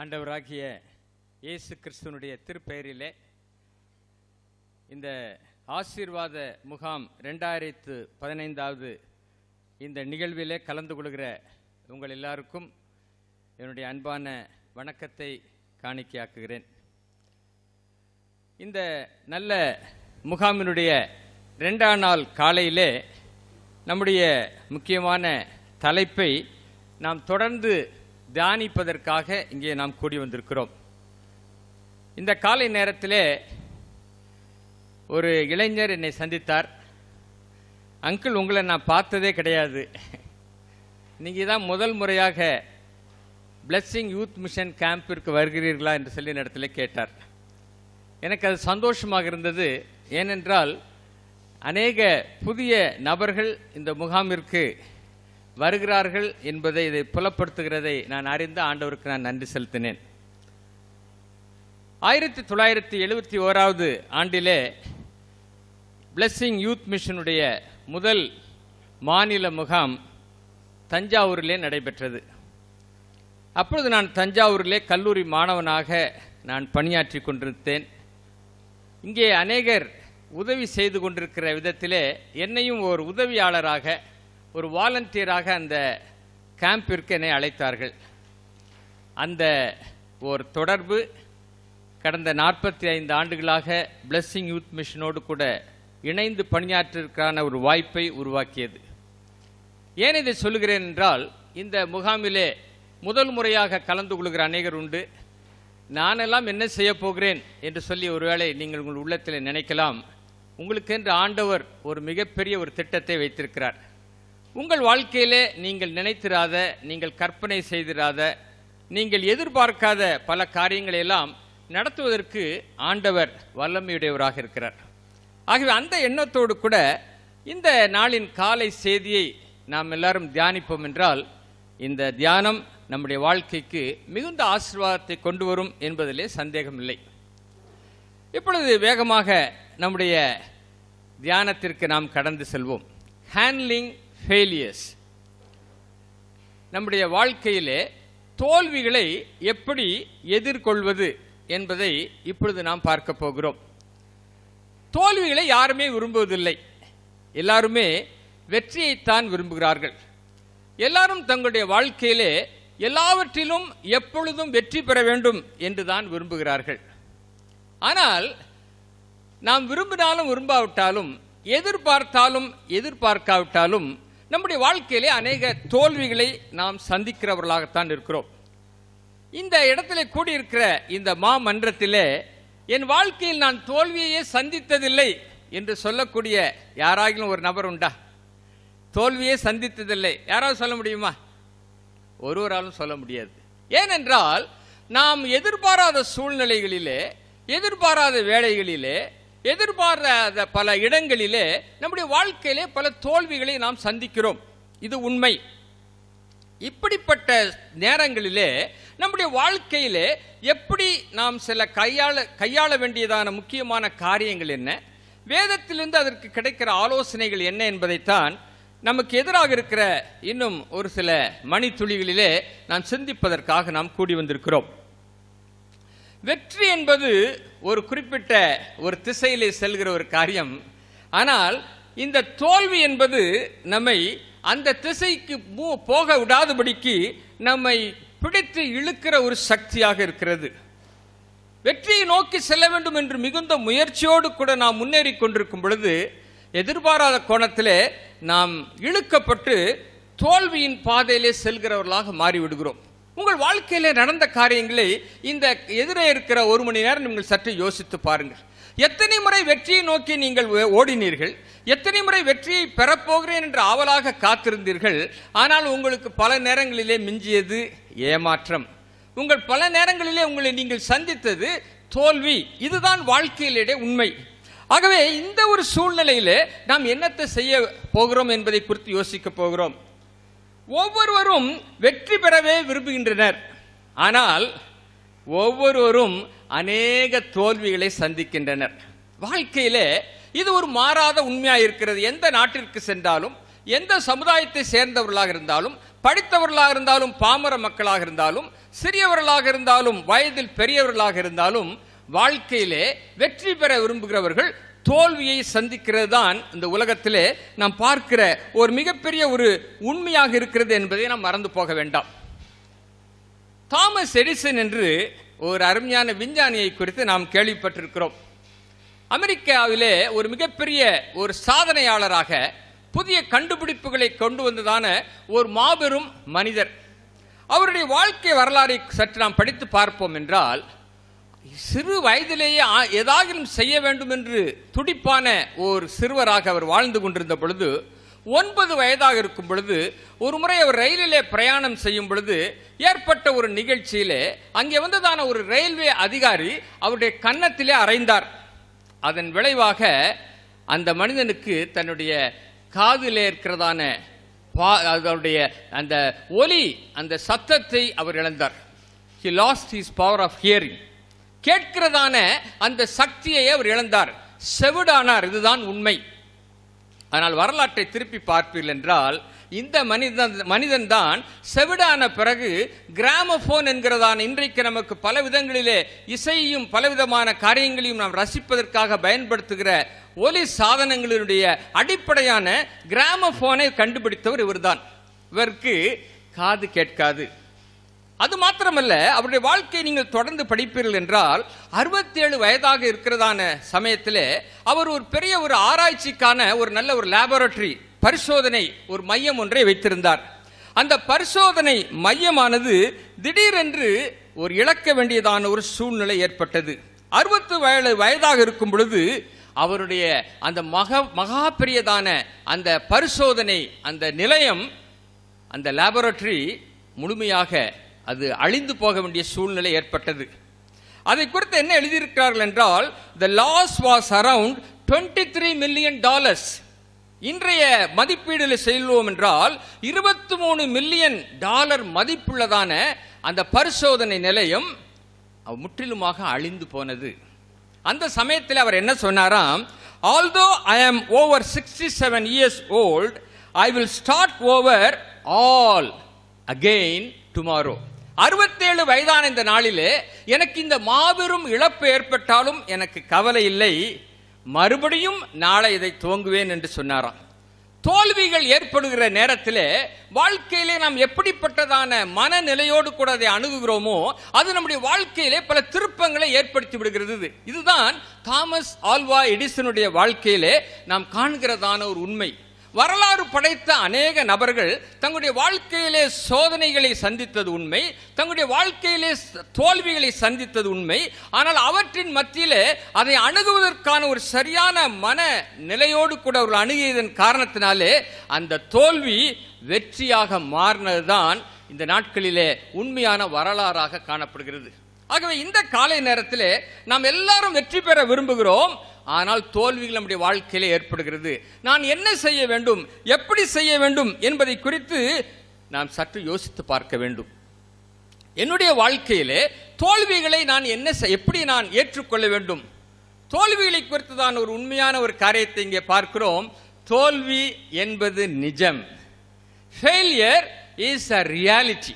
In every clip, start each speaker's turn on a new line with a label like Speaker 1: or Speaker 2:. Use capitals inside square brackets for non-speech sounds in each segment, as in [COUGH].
Speaker 1: ஆண்டவராகிய இயேசு கிறிஸ்துவனுடைய திருப்பெயரிலே இந்த ஆசீர்வாத முகாம் ரெண்டாயிரத்து பதினைந்தாவது இந்த நிகழ்விலே கலந்து கொள்கிற உங்கள் எல்லாருக்கும் என்னுடைய அன்பான வணக்கத்தை காணிக்கையாக்குகிறேன் இந்த நல்ல முகாமினுடைய ரெண்டாம் நாள் காலையிலே நம்முடைய முக்கியமான தலைப்பை நாம் தொடர்ந்து தியானிப்பதற்காக இங்கே நாம் கூடி வந்திருக்கிறோம் இந்த காலை நேரத்தில் ஒரு இளைஞர் என்னை சந்தித்தார் அங்கிள் உங்களை நான் பார்த்ததே கிடையாது நீங்கள் தான் முதல் முறையாக பிளஸ்ஸிங் யூத் மிஷன் கேம்பிற்கு வருகிறீர்களா என்று சொல்லி இடத்துல கேட்டார் எனக்கு அது சந்தோஷமாக இருந்தது ஏனென்றால் அநேக புதிய நபர்கள் இந்த முகாமிற்கு வருகிறார்கள் என்பதை இதை புலப்படுத்துகிறதை நான் அறிந்து ஆண்டவருக்கு நான் நன்றி செலுத்தினேன் ஆயிரத்தி தொள்ளாயிரத்தி எழுபத்தி ஓராவது ஆண்டிலே பிளஸ்ஸிங் யூத் மிஷனுடைய முதல் மாநில முகாம் தஞ்சாவூரிலே நடைபெற்றது அப்பொழுது நான் தஞ்சாவூரிலே கல்லூரி மாணவனாக நான் பணியாற்றி கொண்டிருந்தேன் இங்கே அநேகர் உதவி செய்து கொண்டிருக்கிற விதத்திலே என்னையும் ஒரு உதவியாளராக ஒரு வாலண்டியராக அந்த கேம்பிற்கு என்னை அழைத்தார்கள் அந்த ஒரு தொடர்பு கடந்த நாற்பத்தி ஐந்து ஆண்டுகளாக பிளஸ்ஸிங் யூத் மிஷனோடு கூட இணைந்து பணியாற்றிற்கான ஒரு வாய்ப்பை உருவாக்கியது ஏன் இதை சொல்கிறேன் என்றால் இந்த முகாமிலே முதல் முறையாக கலந்து கொள்கிற அநேகர் உண்டு நானெல்லாம் என்ன செய்ய போகிறேன் என்று சொல்லி ஒருவேளை நீங்கள் உங்கள் உள்ளத்தில் நினைக்கலாம் உங்களுக்கென்று ஆண்டவர் ஒரு மிகப்பெரிய ஒரு திட்டத்தை வைத்திருக்கிறார் உங்கள் வாழ்க்கையிலே நீங்கள் நினைத்திராத நீங்கள் கற்பனை செய்திராத நீங்கள் எதிர்பார்க்காத பல காரியங்களை எல்லாம் நடத்துவதற்கு ஆண்டவர் வல்லமையுடையவராக இருக்கிறார் ஆகவே அந்த எண்ணத்தோடு கூட இந்த நாளின் காலை செய்தியை நாம் எல்லாரும் தியானிப்போம் என்றால் இந்த தியானம் நம்முடைய வாழ்க்கைக்கு மிகுந்த ஆசீர்வாதத்தை கொண்டு வரும் என்பதிலே சந்தேகமில்லை இப்பொழுது வேகமாக நம்முடைய தியானத்திற்கு நாம் கடந்து செல்வோம் ஹேண்ட்லிங் ஃபெயிலியர்ஸ் நம்முடைய வாழ்க்கையிலே தோல்விகளை எப்படி எதிர்கொள்வது என்பதை இப்பொழுது நாம் பார்க்க போகிறோம் தோல்விகளை யாருமே விரும்புவதில்லை எல்லாருமே வெற்றியைத்தான் விரும்புகிறார்கள் எல்லாரும் தங்களுடைய வாழ்க்கையிலே எல்லாவற்றிலும் எப்பொழுதும் வெற்றி பெற வேண்டும் என்று தான் விரும்புகிறார்கள் ஆனால் நாம் விரும்பினாலும் விரும்பாவிட்டாலும் எதிர்பார்த்தாலும் எதிர்பார்க்காவிட்டாலும் நம்முடைய வாழ்க்கையிலே அநேக தோல்விகளை நாம் சந்திக்கிறவர்களாகத்தான் இருக்கிறோம் இந்த இடத்துல கூடியிருக்கிற இந்த மாமன்றத்திலே என் வாழ்க்கையில் நான் தோல்வியையே சந்தித்ததில்லை என்று சொல்லக்கூடிய யாராகிலும் ஒரு நபர் உண்டா தோல்வியே சந்தித்ததில்லை யாராவது சொல்ல முடியுமா ஒருவராலும் சொல்ல முடியாது ஏனென்றால் நாம் எதிர்பாராத சூழ்நிலைகளிலே எதிர்பாராத வேலைகளிலே எதிர்பாராத பல இடங்களிலே நம்முடைய வாழ்க்கையிலே பல தோல்விகளை நாம் சந்திக்கிறோம் இது உண்மை இப்படிப்பட்ட நேரங்களிலே நம்முடைய வாழ்க்கையிலே எப்படி நாம் சில கையாள கையாள வேண்டியதான முக்கியமான காரியங்கள் என்ன வேதத்திலிருந்து அதற்கு கிடைக்கிற ஆலோசனைகள் என்ன என்பதைத்தான் நமக்கு எதிராக இருக்கிற இன்னும் ஒரு சில மணித்துளிகளிலே நாம் சிந்திப்பதற்காக நாம் கூடி வந்திருக்கிறோம் வெற்றி என்பது ஒரு குறிப்பிட்ட ஒரு திசையிலே செல்கிற ஒரு காரியம் ஆனால் இந்த தோல்வி என்பது நம்மை அந்த திசைக்கு போக விடாதபடிக்கு நம்மை பிடித்து இழுக்கிற ஒரு சக்தியாக இருக்கிறது வெற்றியை நோக்கி செல்ல வேண்டும் என்று மிகுந்த முயற்சியோடு கூட நாம் முன்னேறி கொண்டிருக்கும் பொழுது எதிர்பாராத கோணத்திலே நாம் இழுக்கப்பட்டு தோல்வியின் பாதையிலே செல்கிறவர்களாக மாறிவிடுகிறோம் உங்கள் வாழ்க்கையில் நடந்த காரியங்களை இந்த எதிரே இருக்கிற ஒரு மணி நேரம் நீங்கள் சற்று யோசித்து பாருங்கள் எத்தனை முறை வெற்றியை நோக்கி நீங்கள் ஓடினீர்கள் எத்தனை முறை வெற்றியை பெறப்போகிறேன் என்று ஆவலாக காத்திருந்தீர்கள் ஆனால் உங்களுக்கு பல நேரங்களிலே மிஞ்சியது ஏமாற்றம் உங்கள் பல நேரங்களிலே உங்களை நீங்கள் சந்தித்தது தோல்வி இதுதான் வாழ்க்கையிலே உண்மை ஆகவே இந்த ஒரு சூழ்நிலையிலே நாம் என்னத்தை செய்ய போகிறோம் என்பதை குறித்து யோசிக்க போகிறோம் ஒவ்வொருவரும் வெற்றி பெறவே விரும்புகின்றனர் ஆனால் ஒவ்வொருவரும் அநேக தோல்விகளை சந்திக்கின்றனர் வாழ்க்கையிலே இது ஒரு மாறாத உண்மையாக இருக்கிறது எந்த நாட்டிற்கு சென்றாலும் எந்த சமுதாயத்தை சேர்ந்தவர்களாக இருந்தாலும் படித்தவர்களாக இருந்தாலும் பாமர மக்களாக இருந்தாலும் சிறியவர்களாக இருந்தாலும் வயதில் பெரியவர்களாக இருந்தாலும் வாழ்க்கையிலே வெற்றி பெற விரும்புகிறவர்கள் தோல்வியை சந்திக்கிறது தான் இந்த உலகத்திலே நாம் பார்க்கிற ஒரு மிகப்பெரிய ஒரு உண்மையாக இருக்கிறது என்பதை நாம் மறந்து போக வேண்டாம் தாமஸ் எடிசன் என்று ஒரு அருமையான விஞ்ஞானியை குறித்து நாம் கேள்விப்பட்டிருக்கிறோம் அமெரிக்காவிலே ஒரு மிகப்பெரிய ஒரு சாதனையாளராக புதிய கண்டுபிடிப்புகளை கொண்டு வந்ததான ஒரு மாபெரும் மனிதர் அவருடைய வாழ்க்கை வரலாறை சற்று நாம் படித்து பார்ப்போம் என்றால் சிறு வயதிலேயே ஏதாகிலும் செய்ய வேண்டும் என்று துடிப்பான ஒரு சிறுவராக அவர் வாழ்ந்து கொண்டிருந்த பொழுது ஒன்பது வயதாக இருக்கும் பொழுது ஒரு முறை அவர் ரயிலிலே பிரயாணம் செய்யும் பொழுது ஏற்பட்ட ஒரு நிகழ்ச்சியிலே அங்கே வந்ததான ஒரு ரயில்வே அதிகாரி அவருடைய கன்னத்திலே அரைந்தார் அதன் விளைவாக அந்த மனிதனுக்கு தன்னுடைய காதிலே இருக்கிறதான பா அதனுடைய அந்த ஒலி அந்த சத்தத்தை அவர் இழந்தார் he lost his power of hearing கேட்கிறதான அந்த சக்தியை அவர் இழந்தார் செவிடானார் இதுதான் உண்மை ஆனால் வரலாற்றை திருப்பி பார்ப்பீர்கள் என்றால் இந்த மனிதன் மனிதன் தான் செவிடான பிறகு கிராமபோன் என்கிறதான இன்றைக்கு நமக்கு பல விதங்களிலே இசையையும் பலவிதமான காரியங்களையும் நாம் ரசிப்பதற்காக பயன்படுத்துகிற ஒலி சாதனங்களினுடைய அடிப்படையான கிராமபோனை கண்டுபிடித்தவர் இவர்தான் இவருக்கு காது கேட்காது அது மாத்திரமல்ல அவருடைய வாழ்க்கையை நீங்கள் தொடர்ந்து படிப்பீர்கள் என்றால் அறுபத்தேழு வயதாக இருக்கிறதான சமயத்தில் அவர் ஒரு பெரிய ஒரு ஆராய்ச்சிக்கான ஒரு நல்ல ஒரு லேபரட்டரி பரிசோதனை ஒரு மையம் ஒன்றை வைத்திருந்தார் அந்த பரிசோதனை மையமானது திடீரென்று ஒரு இழக்க வேண்டியதான ஒரு சூழ்நிலை ஏற்பட்டது அறுபத்து வயது வயதாக இருக்கும் பொழுது அவருடைய அந்த மக மகா பெரியதான அந்த பரிசோதனை அந்த நிலையம் அந்த லேபரட்டரி முழுமையாக அது அழிந்து போக வேண்டிய சூழ்நிலை ஏற்பட்டது அதை குறித்து என்ன எழுதியிருக்கிறார்கள் என்றால் the loss was around twenty three million dollars இன்றைய மதிப்பீடு செல்வோம் என்றால் இருபத்தி மூணு மில்லியன் டாலர் மதிப்புள்ளதான அந்த பரிசோதனை நிலையம் முற்றிலுமாக அழிந்து போனது அந்த சமயத்தில் அவர் என்ன சொன்னாராம் although I am over sixty seven years old I will start over all again tomorrow அறுபத்தேழு வயதான இந்த நாளிலே எனக்கு இந்த மாபெரும் இழப்பு ஏற்பட்டாலும் எனக்கு கவலை இல்லை மறுபடியும் நாளை இதை துவங்குவேன் என்று சொன்னாராம் தோல்விகள் ஏற்படுகிற நேரத்தில் வாழ்க்கையிலே நாம் எப்படிப்பட்டதான மனநிலையோடு கூட அதை அணுகுகிறோமோ அது நம்முடைய வாழ்க்கையிலே பல திருப்பங்களை ஏற்படுத்தி விடுகிறது இதுதான் தாமஸ் ஆல்வா எடிசனுடைய வாழ்க்கையிலே நாம் காண்கிறதான ஒரு உண்மை வரலாறு படைத்த அநேக நபர்கள் தங்களுடைய வாழ்க்கையிலே சோதனைகளை சந்தித்தது உண்மை தங்களுடைய வாழ்க்கையிலே தோல்விகளை சந்தித்தது உண்மை ஆனால் அவற்றின் மத்தியிலே அதை அணுகுவதற்கான ஒரு சரியான மன நிலையோடு கூட அவர்கள் அணுகியதன் காரணத்தினாலே அந்த தோல்வி வெற்றியாக மாறினதுதான் இந்த நாட்களிலே உண்மையான வரலாறாக காணப்படுகிறது ஆகவே இந்த காலை நேரத்தில் நாம் எல்லாரும் வெற்றி பெற விரும்புகிறோம் ஆனால் தோல்விகள் நம்முடைய வாழ்க்கையில ஏற்படுகிறது நான் என்ன செய்ய வேண்டும் எப்படி செய்ய வேண்டும் என்பதை குறித்து நாம் சற்று யோசித்து பார்க்க வேண்டும் என்னுடைய வாழ்க்கையிலே தோல்விகளை நான் என்ன எப்படி நான் ஏற்றுக்கொள்ள வேண்டும் தோல்விகளை குறித்து தான் ஒரு உண்மையான ஒரு காரியத்தை இங்கே பார்க்கிறோம் தோல்வி என்பது நிஜம் ஃபெயிலியர் இஸ் அ ரியாலிட்டி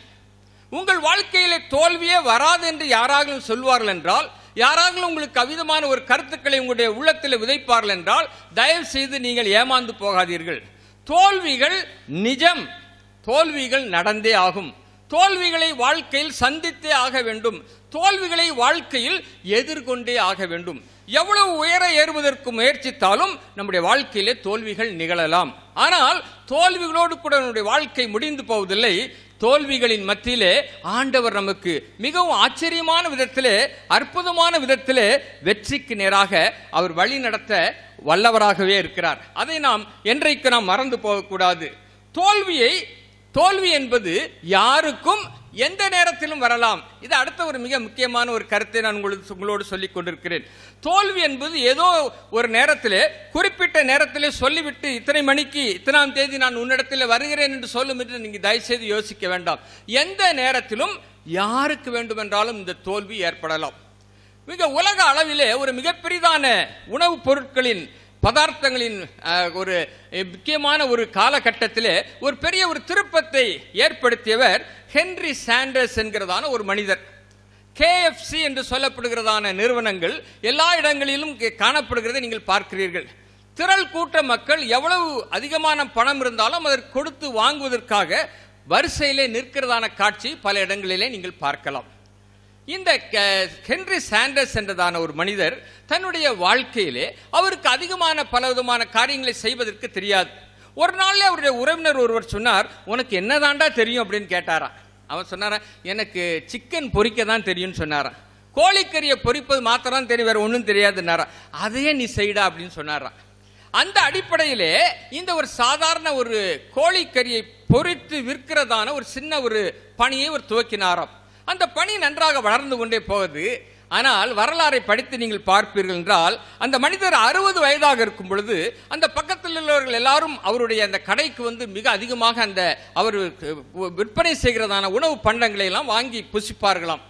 Speaker 1: உங்கள் வாழ்க்கையிலே தோல்வியே வராது என்று யாராக சொல்வார்கள் என்றால் யாராவது உங்களுக்கு கவிதமான ஒரு கருத்துக்களை உங்களுடைய உள்ளத்தில் விதைப்பார்கள் என்றால் தயவு செய்து நீங்கள் ஏமாந்து போகாதீர்கள் தோல்விகள் நிஜம் தோல்விகள் நடந்தே ஆகும் தோல்விகளை வாழ்க்கையில் சந்தித்தே ஆக வேண்டும் தோல்விகளை வாழ்க்கையில் எதிர்கொண்டே ஆக வேண்டும் எவ்வளவு உயர ஏறுவதற்கு முயற்சித்தாலும் நம்முடைய வாழ்க்கையிலே தோல்விகள் நிகழலாம் ஆனால் தோல்விகளோடு கூட நம்முடைய வாழ்க்கை முடிந்து போவதில்லை தோல்விகளின் மத்தியிலே ஆண்டவர் நமக்கு மிகவும் ஆச்சரியமான விதத்திலே அற்புதமான விதத்திலே வெற்றிக்கு நேராக அவர் வழி நடத்த வல்லவராகவே இருக்கிறார் அதை நாம் என்றைக்கு நாம் மறந்து போகக்கூடாது தோல்வியை தோல்வி என்பது யாருக்கும் எந்த நேரத்திலும் வரலாம் இது அடுத்த ஒரு மிக முக்கியமான ஒரு கருத்தை நான் உங்களுக்கு உங்களோடு சொல்லிக் கொண்டிருக்கிறேன் தோல்வி என்பது ஏதோ ஒரு நேரத்தில் குறிப்பிட்ட நேரத்தில் சொல்லிவிட்டு இத்தனை மணிக்கு இத்தனாம் தேதி நான் உன்னிடத்தில் வருகிறேன் என்று சொல்லும் என்று நீங்கள் தயவுசெய்து யோசிக்க வேண்டாம் எந்த நேரத்திலும் யாருக்கு வேண்டுமென்றாலும் இந்த தோல்வி ஏற்படலாம் மிக உலக அளவிலே ஒரு மிகப்பெரிதான உணவுப் பொருட்களின் பதார்த்தங்களின் ஒரு முக்கியமான ஒரு காலகட்டத்திலே ஒரு பெரிய ஒரு திருப்பத்தை ஏற்படுத்தியவர் ஹென்ரி சாண்டர்ஸ் என்கிறதான ஒரு மனிதர் கேஎஃப்சி என்று சொல்லப்படுகிறதான நிறுவனங்கள் எல்லா இடங்களிலும் காணப்படுகிறதை நீங்கள் பார்க்கிறீர்கள் திரள் கூட்ட மக்கள் எவ்வளவு அதிகமான பணம் இருந்தாலும் அதற்கு கொடுத்து வாங்குவதற்காக வரிசையிலே நிற்கிறதான காட்சி பல இடங்களிலே நீங்கள் பார்க்கலாம் இந்த ஹென்ரி சாண்டர்ஸ் என்றதான ஒரு மனிதர் தன்னுடைய வாழ்க்கையிலே அவருக்கு அதிகமான பல விதமான காரியங்களை செய்வதற்கு தெரியாது ஒரு நாளில் அவருடைய உறவினர் ஒருவர் சொன்னார் உனக்கு என்னதாண்டா தெரியும் அப்படின்னு கேட்டாரா அவன் சொன்னாரா எனக்கு சிக்கன் பொறிக்க தான் தெரியும்னு சொன்னாரான் கோழிக்கறியை பொறிப்பது மாத்திரம் தெரியும் வேறு ஒன்றும் தெரியாதுன்னாரா அதையே நீ செய்டா அப்படின்னு சொன்னாரா அந்த அடிப்படையிலே இந்த ஒரு சாதாரண ஒரு கோழிக்கறியை பொறித்து விற்கிறதான ஒரு சின்ன ஒரு பணியை ஒரு துவக்கினாராம் அந்த பணி நன்றாக வளர்ந்து கொண்டே போகுது ஆனால் வரலாறை படித்து நீங்கள் பார்ப்பீர்கள் என்றால் அந்த மனிதர் அறுபது வயதாக இருக்கும் பொழுது அந்த பக்கத்தில் உள்ளவர்கள் எல்லாரும் அவருடைய அந்த கடைக்கு வந்து மிக அதிகமாக அந்த அவர் விற்பனை செய்கிறதான உணவு பண்டங்களை எல்லாம் வாங்கி புசிப்பார்களாம்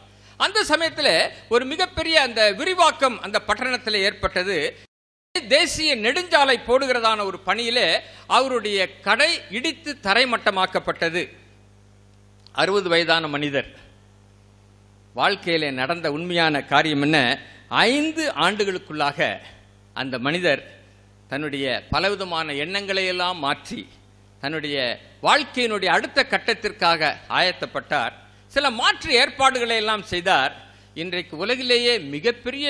Speaker 1: அந்த சமயத்தில் ஒரு மிகப்பெரிய அந்த விரிவாக்கம் அந்த பட்டணத்தில் ஏற்பட்டது தேசிய நெடுஞ்சாலை போடுகிறதான ஒரு பணியிலே அவருடைய கடை இடித்து தரைமட்டமாக்கப்பட்டது அறுபது வயதான மனிதர் வாழ்க்கையில் நடந்த உண்மையான காரியம் என்ன ஐந்து ஆண்டுகளுக்குள்ளாக அந்த மனிதர் தன்னுடைய பலவிதமான எண்ணங்களை எல்லாம் மாற்றி தன்னுடைய வாழ்க்கையினுடைய அடுத்த கட்டத்திற்காக ஆயத்தப்பட்டார் சில மாற்று ஏற்பாடுகளை எல்லாம் செய்தார் இன்றைக்கு உலகிலேயே மிகப்பெரிய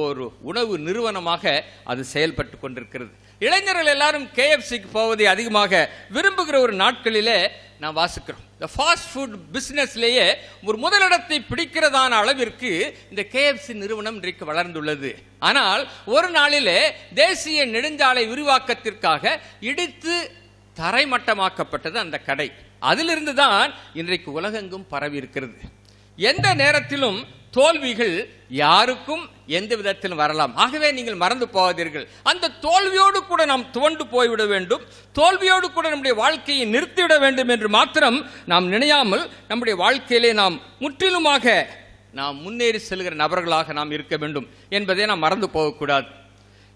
Speaker 1: ஒரு உணவு நிறுவனமாக அது செயல்பட்டு கொண்டிருக்கிறது இளைஞர்கள் எல்லாரும் கேஎஃப்சிக்கு போவதை அதிகமாக விரும்புகிற ஒரு நாட்களிலே நாம் வாசிக்கிறோம் இந்த ஃபாஸ்ட் ஃபுட் பிஸ்னஸ்லேயே ஒரு முதலிடத்தை பிடிக்கிறதான அளவிற்கு இந்த கேஎஃப்சி நிறுவனம் இன்றைக்கு வளர்ந்துள்ளது ஆனால் ஒரு நாளிலே தேசிய நெடுஞ்சாலை விரிவாக்கத்திற்காக இடித்து தரைமட்டமாக்கப்பட்டது அந்த கடை அதிலிருந்து தான் இன்றைக்கு உலகெங்கும் பரவி இருக்கிறது எந்த நேரத்திலும் தோல்விகள் யாருக்கும் எந்த விதத்திலும் வரலாம் ஆகவே நீங்கள் மறந்து போவதீர்கள் அந்த தோல்வியோடு கூட நாம் துவண்டு போய்விட வேண்டும் தோல்வியோடு கூட நம்முடைய வாழ்க்கையை நிறுத்திவிட வேண்டும் என்று மாத்திரம் நாம் நினையாமல் நம்முடைய வாழ்க்கையிலே நாம் முற்றிலுமாக நாம் முன்னேறி செல்கிற நபர்களாக நாம் இருக்க வேண்டும் என்பதை நாம் மறந்து போகக்கூடாது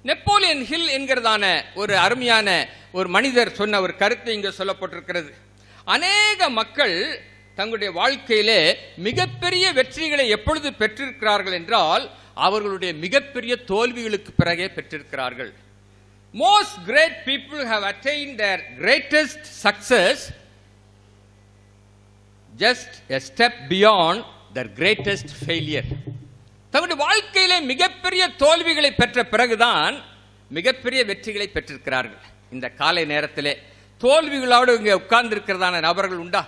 Speaker 1: நெப்போலியன் ஹில் என்கிறதான ஒரு அருமையான ஒரு மனிதர் சொன்ன ஒரு கருத்து இங்கே சொல்லப்பட்டிருக்கிறது அநேக மக்கள் தங்களுடைய வாழ்க்கையிலே மிகப்பெரிய வெற்றிகளை எப்பொழுது பெற்றிருக்கிறார்கள் என்றால் அவர்களுடைய மிகப்பெரிய தோல்விகளுக்கு பிறகே பெற்றிருக்கிறார்கள் most great people have attained their greatest success just a step beyond their greatest failure தங்களுடைய வாழ்க்கையிலே மிகப்பெரிய தோல்விகளை பெற்ற பிறகுதான் மிகப்பெரிய வெற்றிகளை பெற்றிருக்கிறார்கள் இந்த காலை நேரத்திலே தோல்விகளோடு இங்கே உட்கார்ந்து இருக்கிறதான நபர்கள் உண்டா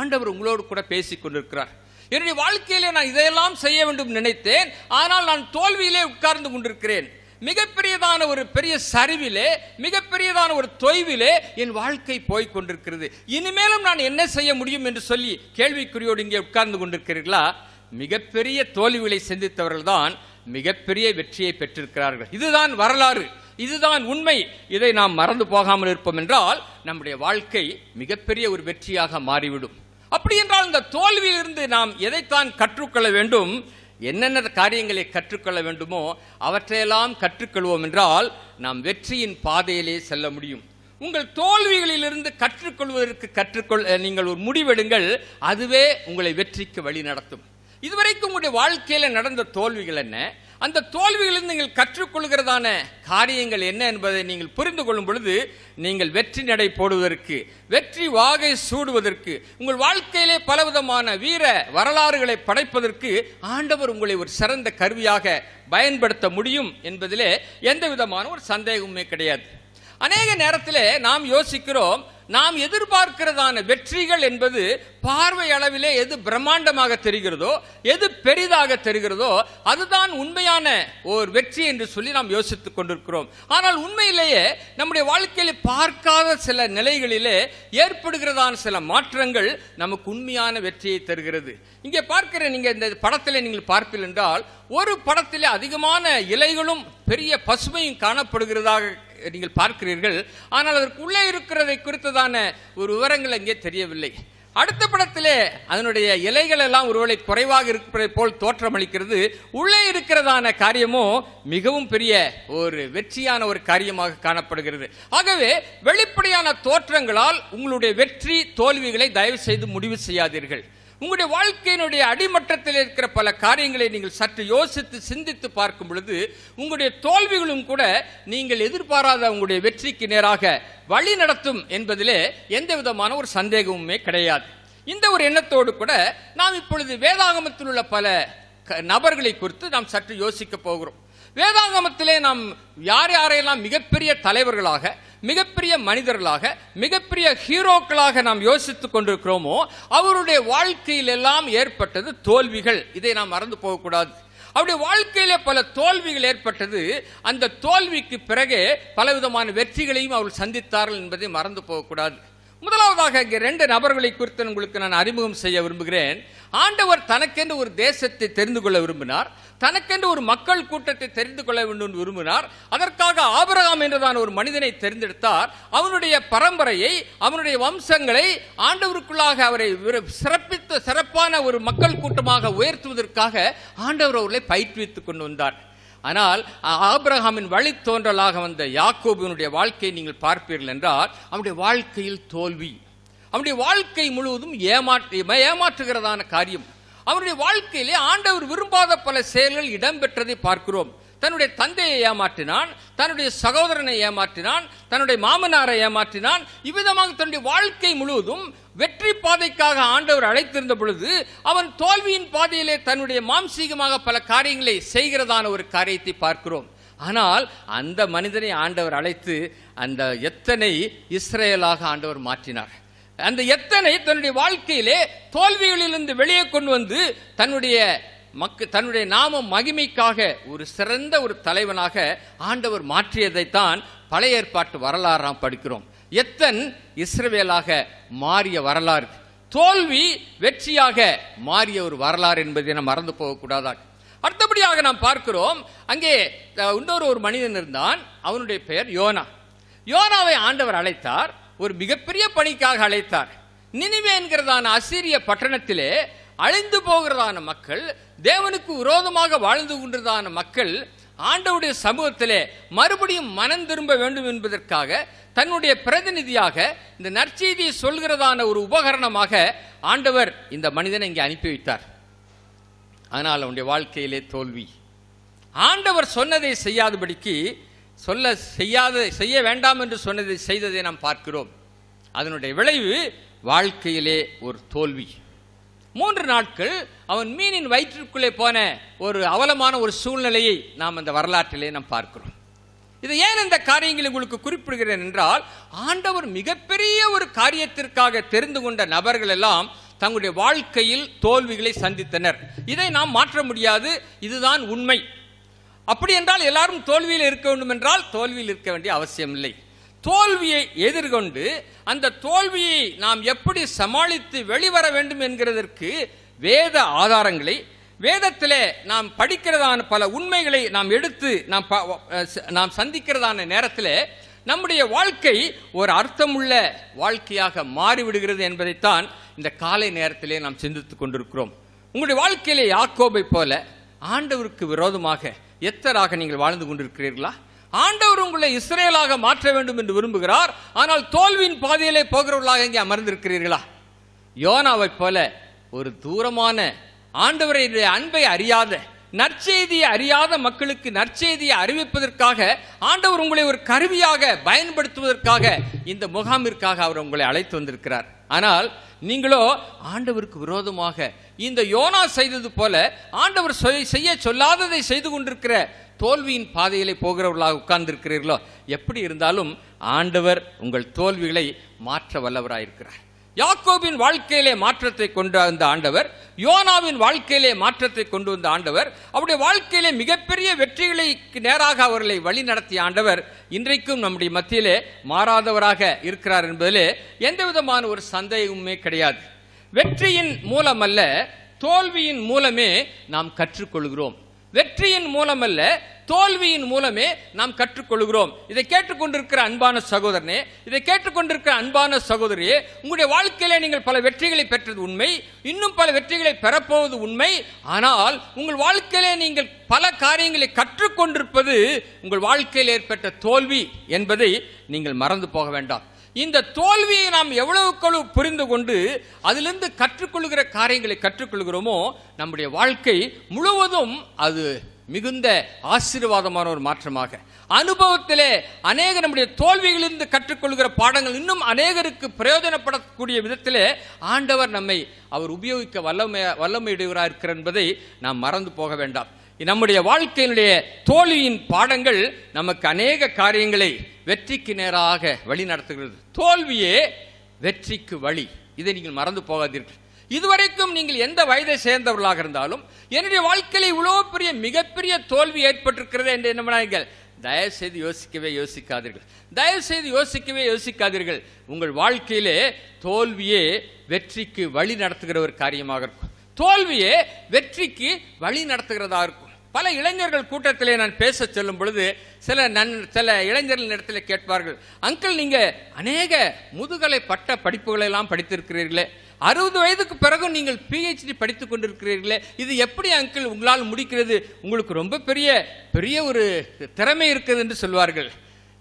Speaker 1: ஆண்டவர் உங்களோடு கூட பேசிக் கொண்டிருக்கிறார் என்னுடைய வாழ்க்கையிலே நான் இதையெல்லாம் செய்ய வேண்டும் நினைத்தேன் ஆனால் நான் தோல்வியிலே உட்கார்ந்து கொண்டிருக்கிறேன் மிகப்பெரியதான ஒரு பெரிய சரிவிலே மிகப்பெரியதான ஒரு தொய்விலே என் வாழ்க்கை போய் கொண்டிருக்கிறது இனிமேலும் நான் என்ன செய்ய முடியும் என்று சொல்லி கேள்விக்குறியோடு இங்கே உட்கார்ந்து கொண்டிருக்கிறீர்களா மிகப்பெரிய தோல்விகளை சிந்தித்தவர்கள் தான் மிகப்பெரிய வெற்றியை பெற்றிருக்கிறார்கள் இதுதான் வரலாறு இதுதான் உண்மை இதை நாம் மறந்து போகாமல் இருப்போம் என்றால் நம்முடைய வாழ்க்கை மிகப்பெரிய ஒரு வெற்றியாக மாறிவிடும் அப்படி என்றால் இந்த தோல்வியிலிருந்து நாம் எதைத்தான் கற்றுக்கொள்ள வேண்டும் என்னென்ன காரியங்களை கற்றுக்கொள்ள வேண்டுமோ அவற்றையெல்லாம் கற்றுக்கொள்வோம் என்றால் நாம் வெற்றியின் பாதையிலே செல்ல முடியும் உங்கள் தோல்விகளிலிருந்து கற்றுக்கொள்வதற்கு கற்றுக்கொள் நீங்கள் ஒரு முடிவெடுங்கள் அதுவே உங்களை வெற்றிக்கு வழி நடத்தும் இதுவரைக்கும் உங்களுடைய வாழ்க்கையில் நடந்த தோல்விகள் என்ன அந்த தோல்விகளில் நீங்கள் கற்றுக்கொள்கிறதான காரியங்கள் என்ன என்பதை நீங்கள் புரிந்து கொள்ளும் பொழுது நீங்கள் வெற்றி நடை போடுவதற்கு வெற்றி வாகை சூடுவதற்கு உங்கள் வாழ்க்கையிலே பலவிதமான வீர வரலாறுகளை படைப்பதற்கு ஆண்டவர் உங்களை ஒரு சிறந்த கருவியாக பயன்படுத்த முடியும் என்பதிலே எந்த விதமான ஒரு சந்தேகமுமே கிடையாது அநேக நேரத்தில் நாம் யோசிக்கிறோம் நாம் எதிர்பார்க்கிறதான வெற்றிகள் என்பது பார்வை அளவிலே எது பிரம்மாண்டமாக தெரிகிறதோ எது பெரிதாக தெரிகிறதோ அதுதான் உண்மையான ஒரு வெற்றி என்று சொல்லி நாம் யோசித்துக் கொண்டிருக்கிறோம் ஆனால் உண்மையிலேயே நம்முடைய வாழ்க்கையில் பார்க்காத சில நிலைகளிலே ஏற்படுகிறதான சில மாற்றங்கள் நமக்கு உண்மையான வெற்றியை தருகிறது இங்கே பார்க்கிற நீங்கள் இந்த படத்தில் நீங்கள் பார்ப்பீர்கள் என்றால் ஒரு படத்திலே அதிகமான இலைகளும் பெரிய பசுமையும் காணப்படுகிறதாக நீங்கள் பார்க்கிறீர்கள் ஆனால் அதற்கு உள்ளே இருக்கிறதை குறித்ததான ஒரு விவரங்கள் அங்கே தெரியவில்லை அடுத்த படத்திலே அதனுடைய இலைகள் எல்லாம் ஒருவேளை குறைவாக இருப்பதை போல் தோற்றமளிக்கிறது உள்ளே இருக்கிறதான காரியமும் மிகவும் பெரிய ஒரு வெற்றியான ஒரு காரியமாக காணப்படுகிறது ஆகவே வெளிப்படையான தோற்றங்களால் உங்களுடைய வெற்றி தோல்விகளை தயவு செய்து முடிவு செய்யாதீர்கள் உங்களுடைய வாழ்க்கையினுடைய அடிமட்டத்தில் இருக்கிற பல காரியங்களை நீங்கள் சற்று யோசித்து சிந்தித்து பார்க்கும் பொழுது உங்களுடைய தோல்விகளும் கூட நீங்கள் எதிர்பாராத உங்களுடைய வெற்றிக்கு நேராக வழி நடத்தும் என்பதிலே எந்த விதமான ஒரு சந்தேகமுமே கிடையாது இந்த ஒரு எண்ணத்தோடு கூட நாம் இப்பொழுது வேதாகமத்தில் உள்ள பல நபர்களை குறித்து நாம் சற்று யோசிக்க போகிறோம் வேதாங்கமத்திலே நாம் யார் யாரையெல்லாம் மிகப்பெரிய தலைவர்களாக மிகப்பெரிய மனிதர்களாக மிகப்பெரிய ஹீரோக்களாக நாம் யோசித்துக் கொண்டிருக்கிறோமோ அவருடைய வாழ்க்கையிலெல்லாம் ஏற்பட்டது தோல்விகள் இதை நாம் மறந்து போகக்கூடாது அவருடைய வாழ்க்கையில பல தோல்விகள் ஏற்பட்டது அந்த தோல்விக்கு பிறகே பலவிதமான வெற்றிகளையும் அவர்கள் சந்தித்தார்கள் என்பதை மறந்து போகக்கூடாது முதலாவதாக இங்கே ரெண்டு நபர்களை குறித்து உங்களுக்கு நான் அறிமுகம் செய்ய விரும்புகிறேன் ஆண்டவர் தனக்கென்று ஒரு தேசத்தை தெரிந்து கொள்ள விரும்பினார் தனக்கென்று ஒரு மக்கள் கூட்டத்தை தெரிந்து கொள்ள வேண்டும் விரும்பினார் அதற்காக ஆபரகாம் என்றுதான் ஒரு மனிதனை தெரிந்தெடுத்தார் அவனுடைய பரம்பரையை அவனுடைய வம்சங்களை ஆண்டவருக்குள்ளாக அவரை சிறப்பித்த சிறப்பான ஒரு மக்கள் கூட்டமாக உயர்த்துவதற்காக ஆண்டவர் அவர்களை பயிற்றுவித்துக் கொண்டு வந்தார் ஆனால் ஆப்ரஹாமின் வழித்தோன்றலாக வந்த யாக்கோபினுடைய வாழ்க்கையை நீங்கள் பார்ப்பீர்கள் என்றால் அவனுடைய வாழ்க்கையில் தோல்வி அவனுடைய வாழ்க்கை முழுவதும் ஏமாற்று ஏமாற்றுகிறதான காரியம் அவனுடைய வாழ்க்கையிலே ஆண்டவர் விரும்பாத பல செயல்கள் இடம்பெற்றதை பார்க்கிறோம் தன்னுடைய தந்தையை ஏமாற்றினான் தன்னுடைய சகோதரனை ஏமாற்றினான் தன்னுடைய மாமனாரை ஏமாற்றினான் இவ்விதமாக தன்னுடைய வாழ்க்கை முழுவதும் வெற்றி பாதைக்காக ஆண்டவர் அழைத்திருந்த பொழுது அவன் தோல்வியின் பாதையிலே தன்னுடைய மாம்சீகமாக பல காரியங்களை செய்கிறதான ஒரு காரியத்தை பார்க்கிறோம் ஆனால் அந்த மனிதனை ஆண்டவர் அழைத்து அந்த எத்தனை இஸ்ரேலாக ஆண்டவர் மாற்றினார் அந்த எத்தனை தன்னுடைய வாழ்க்கையிலே தோல்விகளிலிருந்து வெளியே கொண்டு வந்து தன்னுடைய மக்கு தன்னுடைய நாம மகிமைக்காக ஒரு சிறந்த ஒரு தலைவனாக ஆண்டவர் மாற்றியதைத்தான் பழைய ஏற்பாட்டு வரலாறாம் படிக்கிறோம் எத்தன் இஸ்ரவேலாக மாறிய வரலாறு தோல்வி வெற்றியாக மாறிய ஒரு வரலாறு என்பதை நாம் மறந்து போகக்கூடாதா அடுத்தபடியாக நாம் பார்க்கிறோம் அங்கே இன்னொரு ஒரு மனிதன் இருந்தான் அவனுடைய பெயர் யோனா யோனாவை ஆண்டவர் அழைத்தார் ஒரு மிகப்பெரிய பணிக்காக அழைத்தார் நினைவே என்கிறதான அசிரிய பட்டணத்திலே அழிந்து போகிறதான மக்கள் தேவனுக்கு விரோதமாக வாழ்ந்து கொண்டதான மக்கள் ஆண்டவுடைய சமூகத்திலே மறுபடியும் மனம் திரும்ப வேண்டும் என்பதற்காக தன்னுடைய பிரதிநிதியாக இந்த நற்செய்தியை சொல்கிறதான ஒரு உபகரணமாக ஆண்டவர் இந்த மனிதனை இங்கே அனுப்பி வைத்தார் ஆனால் அவனுடைய வாழ்க்கையிலே தோல்வி ஆண்டவர் சொன்னதை செய்யாதபடிக்கு சொல்ல செய்யாத செய்ய வேண்டாம் என்று சொன்னதை செய்ததை நாம் பார்க்கிறோம் அதனுடைய விளைவு வாழ்க்கையிலே ஒரு தோல்வி மூன்று நாட்கள் அவன் மீனின் வயிற்றுக்குள்ளே போன ஒரு அவலமான ஒரு சூழ்நிலையை நாம் அந்த வரலாற்றிலே நாம் பார்க்கிறோம் இது ஏன் இந்த காரியங்களை உங்களுக்கு குறிப்பிடுகிறேன் என்றால் ஆண்டவர் மிகப்பெரிய ஒரு காரியத்திற்காக தெரிந்து கொண்ட நபர்கள் எல்லாம் தங்களுடைய வாழ்க்கையில் தோல்விகளை சந்தித்தனர் இதை நாம் மாற்ற முடியாது இதுதான் உண்மை அப்படி என்றால் எல்லாரும் தோல்வியில் இருக்க வேண்டும் என்றால் தோல்வியில் இருக்க வேண்டிய அவசியம் இல்லை தோல்வியை எதிர்கொண்டு அந்த தோல்வியை நாம் எப்படி சமாளித்து வெளிவர வேண்டும் என்கிறதற்கு வேத ஆதாரங்களை வேதத்திலே நாம் படிக்கிறதான பல உண்மைகளை நாம் எடுத்து நாம் நாம் சந்திக்கிறதான நேரத்தில் நம்முடைய வாழ்க்கை ஒரு அர்த்தமுள்ள வாழ்க்கையாக மாறிவிடுகிறது என்பதைத்தான் இந்த காலை நேரத்திலே நாம் சிந்தித்து கொண்டிருக்கிறோம் உங்களுடைய வாழ்க்கையிலே யாக்கோபை போல ஆண்டவருக்கு விரோதமாக எத்தராக நீங்கள் வாழ்ந்து கொண்டிருக்கிறீர்களா ஆண்டவர் உங்களை இஸ்ரேலாக மாற்ற வேண்டும் என்று விரும்புகிறார் ஆனால் தோல்வியின் பாதையிலே போகிறவர்களாக இங்கே அமர்ந்திருக்கிறீர்களா யோனாவை போல ஒரு தூரமான ஆண்டவரை அன்பை அறியாத நற்செய்தியை அறியாத மக்களுக்கு நற்செய்தியை அறிவிப்பதற்காக ஆண்டவர் உங்களை ஒரு கருவியாக பயன்படுத்துவதற்காக இந்த முகாமிற்காக அவர் உங்களை அழைத்து வந்திருக்கிறார் ஆனால் நீங்களோ ஆண்டவருக்கு விரோதமாக இந்த யோனா செய்தது போல ஆண்டவர் செய்ய சொல்லாததை செய்து கொண்டிருக்கிற தோல்வியின் பாதையிலே போகிறவர்களாக உட்கார்ந்திருக்கிறீர்களோ எப்படி இருந்தாலும் ஆண்டவர் உங்கள் தோல்விகளை மாற்ற வல்லவராயிருக்கிறார் யாக்கோபின் வாழ்க்கையிலே மாற்றத்தை கொண்டு வந்த ஆண்டவர் யோனாவின் வாழ்க்கையிலே மாற்றத்தை கொண்டு வந்த ஆண்டவர் அவருடைய வாழ்க்கையிலே மிகப்பெரிய வெற்றிகளை நேராக அவர்களை வழி நடத்திய ஆண்டவர் இன்றைக்கும் நம்முடைய மத்தியிலே மாறாதவராக இருக்கிறார் என்பதிலே எந்த விதமான ஒரு சந்தேகமுமே கிடையாது வெற்றியின் மூலமல்ல தோல்வியின் மூலமே நாம் கற்றுக்கொள்கிறோம் வெற்றியின் மூலமல்ல தோல்வியின் மூலமே நாம் கற்றுக்கொள்கிறோம் இதை கேட்டுக்கொண்டிருக்கிற அன்பான சகோதரனே இதை கேட்டுக்கொண்டிருக்கிற அன்பான சகோதரியே உங்களுடைய வாழ்க்கையில நீங்கள் பல வெற்றிகளை பெற்றது உண்மை இன்னும் பல வெற்றிகளை பெறப்போவது உண்மை ஆனால் உங்கள் வாழ்க்கையில நீங்கள் பல காரியங்களை கற்றுக்கொண்டிருப்பது உங்கள் வாழ்க்கையில் ஏற்பட்ட தோல்வி என்பதை நீங்கள் மறந்து போக வேண்டாம் இந்த தோல்வியை நாம் எவ்வளவு புரிந்து கொண்டு அதிலிருந்து கற்றுக்கொள்கிற காரியங்களை கற்றுக்கொள்கிறோமோ நம்முடைய வாழ்க்கை முழுவதும் அது மிகுந்த ஆசீர்வாதமான ஒரு மாற்றமாக அனுபவத்திலே அநேக நம்முடைய தோல்விகளிலிருந்து கற்றுக்கொள்கிற பாடங்கள் இன்னும் அநேகருக்கு பிரயோஜனப்படக்கூடிய விதத்திலே ஆண்டவர் நம்மை அவர் உபயோகிக்க வல்லமை வல்லமையுடையவராக இருக்கிறார் என்பதை நாம் மறந்து போக வேண்டாம் நம்முடைய வாழ்க்கையினுடைய தோல்வியின் பாடங்கள் நமக்கு அநேக காரியங்களை வெற்றிக்கு நேராக வழி நடத்துகிறது தோல்வியே வெற்றிக்கு வழி இதை நீங்கள் மறந்து போகாதீர்கள் இதுவரைக்கும் நீங்கள் எந்த வயதை சேர்ந்தவர்களாக இருந்தாலும் என்னுடைய வாழ்க்கையில் இவ்வளோ பெரிய மிகப்பெரிய தோல்வி ஏற்பட்டிருக்கிறது என்று என்ன பண்ணார்கள் தயவுசெய்து யோசிக்கவே யோசிக்காதீர்கள் தயவுசெய்து யோசிக்கவே யோசிக்காதீர்கள் உங்கள் வாழ்க்கையிலே தோல்வியே வெற்றிக்கு வழி நடத்துகிற ஒரு காரியமாக இருக்கும் தோல்வியே வெற்றிக்கு வழி நடத்துகிறதா இருக்கும் பல இளைஞர்கள் கூட்டத்திலே நான் பேச சொல்லும் பொழுது சில நன் சில இளைஞர்கள் இடத்துல கேட்பார்கள் அங்கிள் நீங்கள் அநேக முதுகலை பட்ட படிப்புகளெல்லாம் படித்திருக்கிறீர்களே அறுபது வயதுக்கு பிறகு நீங்கள் பிஹெச்டி படித்து கொண்டிருக்கிறீர்களே இது எப்படி அங்கிள் உங்களால் முடிக்கிறது உங்களுக்கு ரொம்ப பெரிய பெரிய ஒரு திறமை இருக்குது என்று சொல்வார்கள்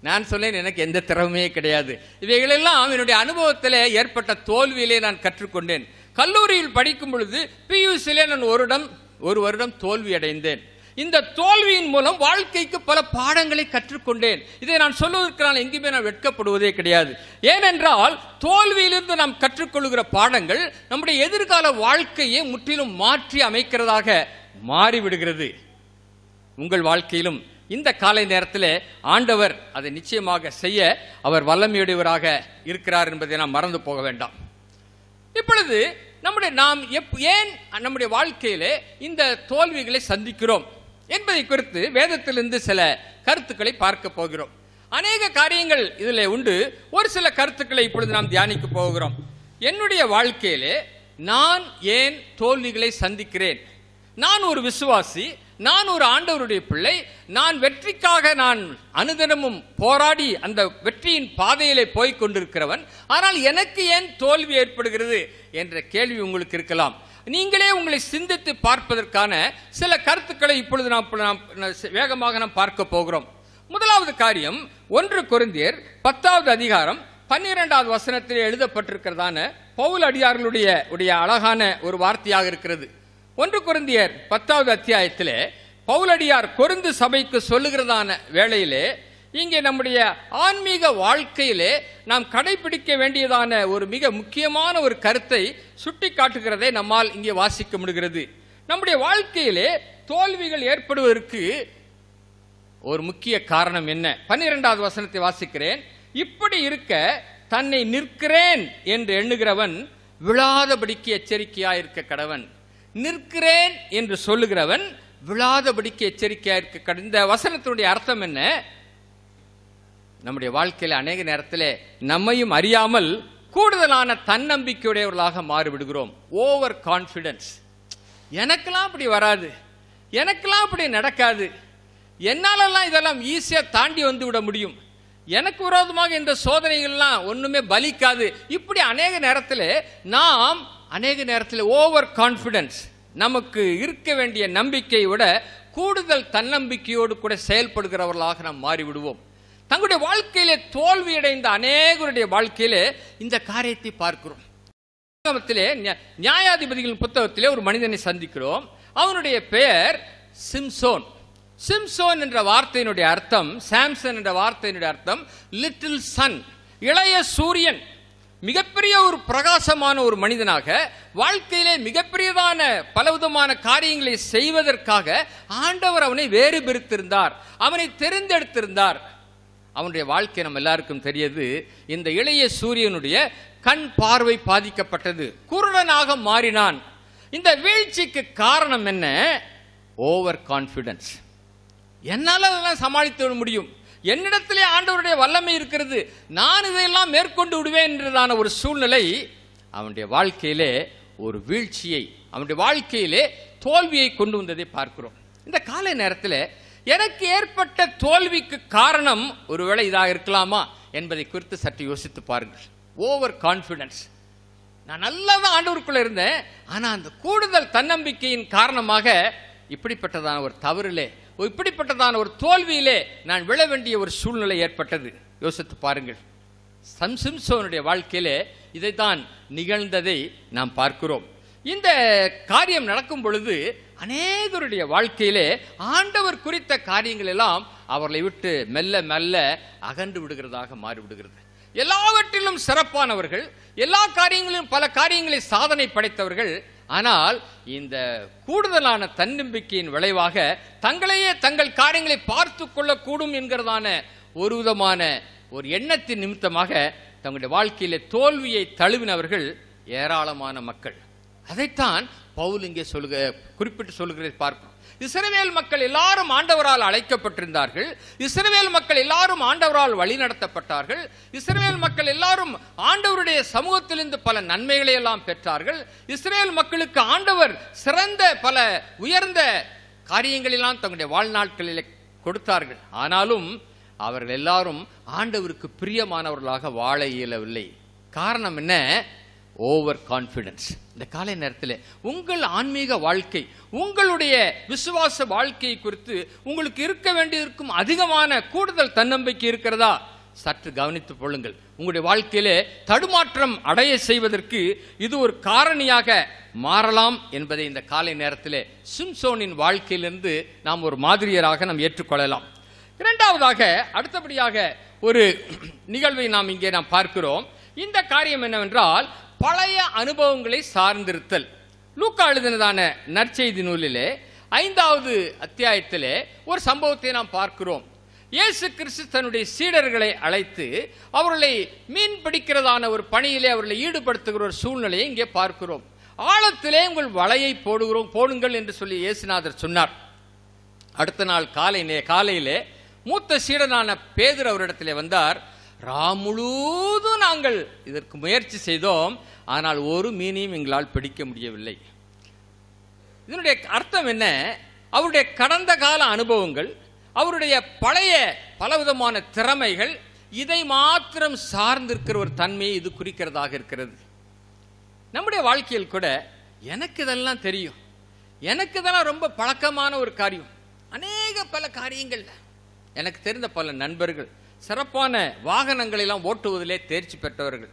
Speaker 1: நான் சொன்னேன் எனக்கு எந்த திறமையே கிடையாது இவைகளெல்லாம் என்னுடைய அனுபவத்தில் ஏற்பட்ட தோல்வியிலே நான் கற்றுக்கொண்டேன் கல்லூரியில் படிக்கும் பொழுது பியூசியிலே நான் ஒரு இடம் ஒரு வருடம் தோல்வி அடைந்தேன் இந்த தோல்வியின் மூலம் வாழ்க்கைக்கு பல பாடங்களை கற்றுக்கொண்டேன் இதை நான் நான் எங்கேயுமே நான் வெட்கப்படுவதே கிடையாது ஏனென்றால் தோல்வியிலிருந்து நாம் கற்றுக்கொள்கிற பாடங்கள் நம்முடைய எதிர்கால வாழ்க்கையை முற்றிலும் மாற்றி அமைக்கிறதாக மாறிவிடுகிறது உங்கள் வாழ்க்கையிலும் இந்த காலை நேரத்தில் ஆண்டவர் அதை நிச்சயமாக செய்ய அவர் வல்லமையுடையவராக இருக்கிறார் என்பதை நாம் மறந்து போக வேண்டாம் இப்பொழுது நம்முடைய நாம் எப் ஏன் நம்முடைய வாழ்க்கையிலே இந்த தோல்விகளை சந்திக்கிறோம் என்பதை குறித்து வேதத்திலிருந்து சில கருத்துக்களை பார்க்க போகிறோம் அநேக காரியங்கள் இதில் உண்டு ஒரு சில கருத்துக்களை இப்பொழுது நாம் தியானிக்க போகிறோம் என்னுடைய வாழ்க்கையிலே நான் ஏன் தோல்விகளை சந்திக்கிறேன் நான் ஒரு விசுவாசி நான் ஒரு ஆண்டவருடைய பிள்ளை நான் வெற்றிக்காக நான் அனுதினமும் போராடி அந்த வெற்றியின் பாதையிலே போய் கொண்டிருக்கிறவன் ஆனால் எனக்கு ஏன் தோல்வி ஏற்படுகிறது என்ற கேள்வி உங்களுக்கு இருக்கலாம் நீங்களே உங்களை சிந்தித்து பார்ப்பதற்கான சில கருத்துக்களை இப்பொழுது நாம் வேகமாக நாம் பார்க்க போகிறோம் முதலாவது காரியம் ஒன்று குருந்தியர் பத்தாவது அதிகாரம் பன்னிரெண்டாவது வசனத்தில் எழுதப்பட்டிருக்கிறதான பவுல் அடியார்களுடைய உடைய அழகான ஒரு வார்த்தையாக இருக்கிறது ஒன்று குருந்தியர் பத்தாவது அத்தியாயத்திலே பவுலடியார் கொருந்து சபைக்கு சொல்லுகிறதான வேளையிலே இங்கே நம்முடைய ஆன்மீக வாழ்க்கையிலே நாம் கடைபிடிக்க வேண்டியதான ஒரு மிக முக்கியமான ஒரு கருத்தை சுட்டி காட்டுகிறதை நம்மால் இங்கே வாசிக்க முடிகிறது நம்முடைய வாழ்க்கையிலே தோல்விகள் ஏற்படுவதற்கு ஒரு முக்கிய காரணம் என்ன பன்னிரெண்டாவது வசனத்தை வாசிக்கிறேன் இப்படி இருக்க தன்னை நிற்கிறேன் என்று எண்ணுகிறவன் விழாதபடிக்கு இருக்க கடவன் நிற்கிறேன் என்று சொல்லுகிறவன் விழாதபடிக்கு இருக்க கட இந்த வசனத்தினுடைய அர்த்தம் என்ன நம்முடைய வாழ்க்கையில் அநேக நேரத்தில் நம்மையும் அறியாமல் கூடுதலான தன்னம்பிக்கையுடையவர்களாக மாறிவிடுகிறோம் ஓவர் கான்ஃபிடென்ஸ் எனக்கெல்லாம் அப்படி வராது எனக்கெல்லாம் அப்படி நடக்காது என்னாலெல்லாம் இதெல்லாம் ஈஸியாக தாண்டி வந்து விட முடியும் எனக்கு விரோதமாக இந்த சோதனைகள்லாம் ஒன்றுமே பலிக்காது இப்படி அநேக நேரத்தில் நாம் அநேக நேரத்தில் ஓவர் கான்ஃபிடென்ஸ் நமக்கு இருக்க வேண்டிய நம்பிக்கையை விட கூடுதல் தன்னம்பிக்கையோடு கூட செயல்படுகிறவர்களாக நாம் மாறிவிடுவோம் தங்களுடைய வாழ்க்கையிலே தோல்வியடைந்த அநேகருடைய வாழ்க்கையிலே இந்த காரியத்தை பார்க்கிறோம் புத்தகத்திலே நியாயாதிபதிகளின் புத்தகத்திலே ஒரு மனிதனை சந்திக்கிறோம் அவனுடைய பெயர் சிம்சோன் சிம்சோன் என்ற வார்த்தையினுடைய அர்த்தம் சாம்சன் என்ற வார்த்தையினுடைய அர்த்தம் லிட்டில் சன் இளைய சூரியன் மிகப்பெரிய ஒரு பிரகாசமான ஒரு மனிதனாக வாழ்க்கையிலே மிகப்பெரியதான பலவிதமான காரியங்களை செய்வதற்காக ஆண்டவர் அவனை வேறு பிரித்திருந்தார் அவனை தெரிந்தெடுத்திருந்தார் அவனுடைய வாழ்க்கை நம்ம எல்லாருக்கும் தெரியாது இந்த இளைய சூரியனுடைய கண் பார்வை பாதிக்கப்பட்டது குருடனாக மாறினான் இந்த வீழ்ச்சிக்கு காரணம் என்ன ஓவர் கான்ஃபிடன்ஸ் என்னால் அதெல்லாம் சமாளித்து விட முடியும் என்னிடத்திலே ஆண்டவருடைய வல்லமை இருக்கிறது நான் இதையெல்லாம் மேற்கொண்டு விடுவேன் என்றதான ஒரு சூழ்நிலை அவனுடைய வாழ்க்கையிலே ஒரு வீழ்ச்சியை அவனுடைய வாழ்க்கையிலே தோல்வியை கொண்டு வந்ததை பார்க்கிறோம் இந்த காலை நேரத்தில் எனக்கு ஏற்பட்ட தோல்விக்கு காரணம் ஒருவேளை இதாக இருக்கலாமா என்பதை குறித்து சற்று யோசித்து பாருங்கள் ஓவர் கான்பிடன்ஸ் நான் நல்லதான் தான் ஆண்டவருக்குள்ள இருந்தேன் ஆனால் அந்த கூடுதல் தன்னம்பிக்கையின் காரணமாக இப்படிப்பட்டதான ஒரு தவறிலே இப்படிப்பட்டதான ஒரு தோல்வியிலே நான் விழ வேண்டிய ஒரு சூழ்நிலை ஏற்பட்டது யோசித்து பாருங்கள் சம்சிம்சோனுடைய வாழ்க்கையிலே இதைத்தான் நிகழ்ந்ததை நாம் பார்க்கிறோம் இந்த காரியம் நடக்கும் பொழுது அநேகருடைய வாழ்க்கையிலே ஆண்டவர் குறித்த காரியங்கள் எல்லாம் அவர்களை விட்டு மெல்ல மெல்ல அகன்று விடுகிறதாக மாறிவிடுகிறது எல்லாவற்றிலும் சிறப்பானவர்கள் எல்லா காரியங்களிலும் பல காரியங்களை சாதனை படைத்தவர்கள் ஆனால் இந்த கூடுதலான தன்னம்பிக்கையின் விளைவாக தங்களையே தங்கள் காரியங்களை பார்த்து கொள்ளக்கூடும் என்கிறதான ஒரு விதமான ஒரு எண்ணத்தின் நிமித்தமாக தங்களுடைய வாழ்க்கையிலே தோல்வியை தழுவினவர்கள் ஏராளமான மக்கள் அதைத்தான் பவுல் இங்கே சொல்லுக குறிப்பிட்டு சொல்லுகிறதை பார்ப்போம் இஸ்ரவேல் மக்கள் எல்லாரும் ஆண்டவரால் அழைக்கப்பட்டிருந்தார்கள் இஸ்ரவேல் மக்கள் எல்லாரும் ஆண்டவரால் வழி நடத்தப்பட்டார்கள் இஸ்ரவேல் மக்கள் எல்லாரும் ஆண்டவருடைய சமூகத்திலிருந்து பல நன்மைகளை எல்லாம் பெற்றார்கள் இஸ்ரேல் மக்களுக்கு ஆண்டவர் சிறந்த பல உயர்ந்த காரியங்களெல்லாம் தங்களுடைய வாழ்நாட்களில் கொடுத்தார்கள் ஆனாலும் அவர்கள் எல்லாரும் ஆண்டவருக்கு பிரியமானவர்களாக வாழ இயலவில்லை காரணம் என்ன ஓவர் கான்ஃபிடன்ஸ் இந்த காலை நேரத்தில் உங்கள் ஆன்மீக வாழ்க்கை உங்களுடைய விசுவாச வாழ்க்கையை குறித்து உங்களுக்கு இருக்க வேண்டியிருக்கும் அதிகமான கூடுதல் தன்னம்பிக்கை இருக்கிறதா சற்று கவனித்துக் கொள்ளுங்கள் உங்களுடைய வாழ்க்கையிலே தடுமாற்றம் அடைய செய்வதற்கு இது ஒரு காரணியாக மாறலாம் என்பதை இந்த காலை நேரத்தில் சிம்சோனின் வாழ்க்கையிலிருந்து நாம் ஒரு மாதிரியராக நாம் ஏற்றுக்கொள்ளலாம் இரண்டாவதாக அடுத்தபடியாக ஒரு நிகழ்வை நாம் இங்கே நாம் பார்க்கிறோம் இந்த காரியம் என்னவென்றால் பழைய அனுபவங்களை சார்ந்திருத்தல் லூக்கா எழுதினதான நற்செய்தி நூலிலே ஐந்தாவது அத்தியாயத்திலே ஒரு சம்பவத்தை நாம் பார்க்கிறோம் இயேசு கிறிஸ்து தன்னுடைய சீடர்களை அழைத்து அவர்களை மீன் பிடிக்கிறதான ஒரு பணியிலே அவர்களை ஈடுபடுத்துகிற ஒரு சூழ்நிலையை இங்கே பார்க்கிறோம் ஆழத்திலே உங்கள் வலையை போடுகிறோம் போடுங்கள் என்று சொல்லி இயேசுநாதர் சொன்னார் அடுத்த நாள் காலை காலையிலே மூத்த சீடனான பேதர் அவரிடத்திலே வந்தார் ராம் முழுவதும் நாங்கள் இதற்கு முயற்சி செய்தோம் ஆனால் ஒரு மீனையும் எங்களால் பிடிக்க முடியவில்லை இதனுடைய அர்த்தம் என்ன அவருடைய கடந்த கால அனுபவங்கள் அவருடைய பழைய பலவிதமான திறமைகள் இதை மாத்திரம் சார்ந்திருக்கிற ஒரு தன்மையை இது குறிக்கிறதாக இருக்கிறது நம்முடைய வாழ்க்கையில் கூட எனக்கு இதெல்லாம் தெரியும் எனக்கு இதெல்லாம் ரொம்ப பழக்கமான ஒரு காரியம் அநேக பல காரியங்கள் எனக்கு தெரிந்த பல நண்பர்கள் சிறப்பான வாகனங்களெல்லாம் ஓட்டுவதிலே தேர்ச்சி பெற்றவர்கள்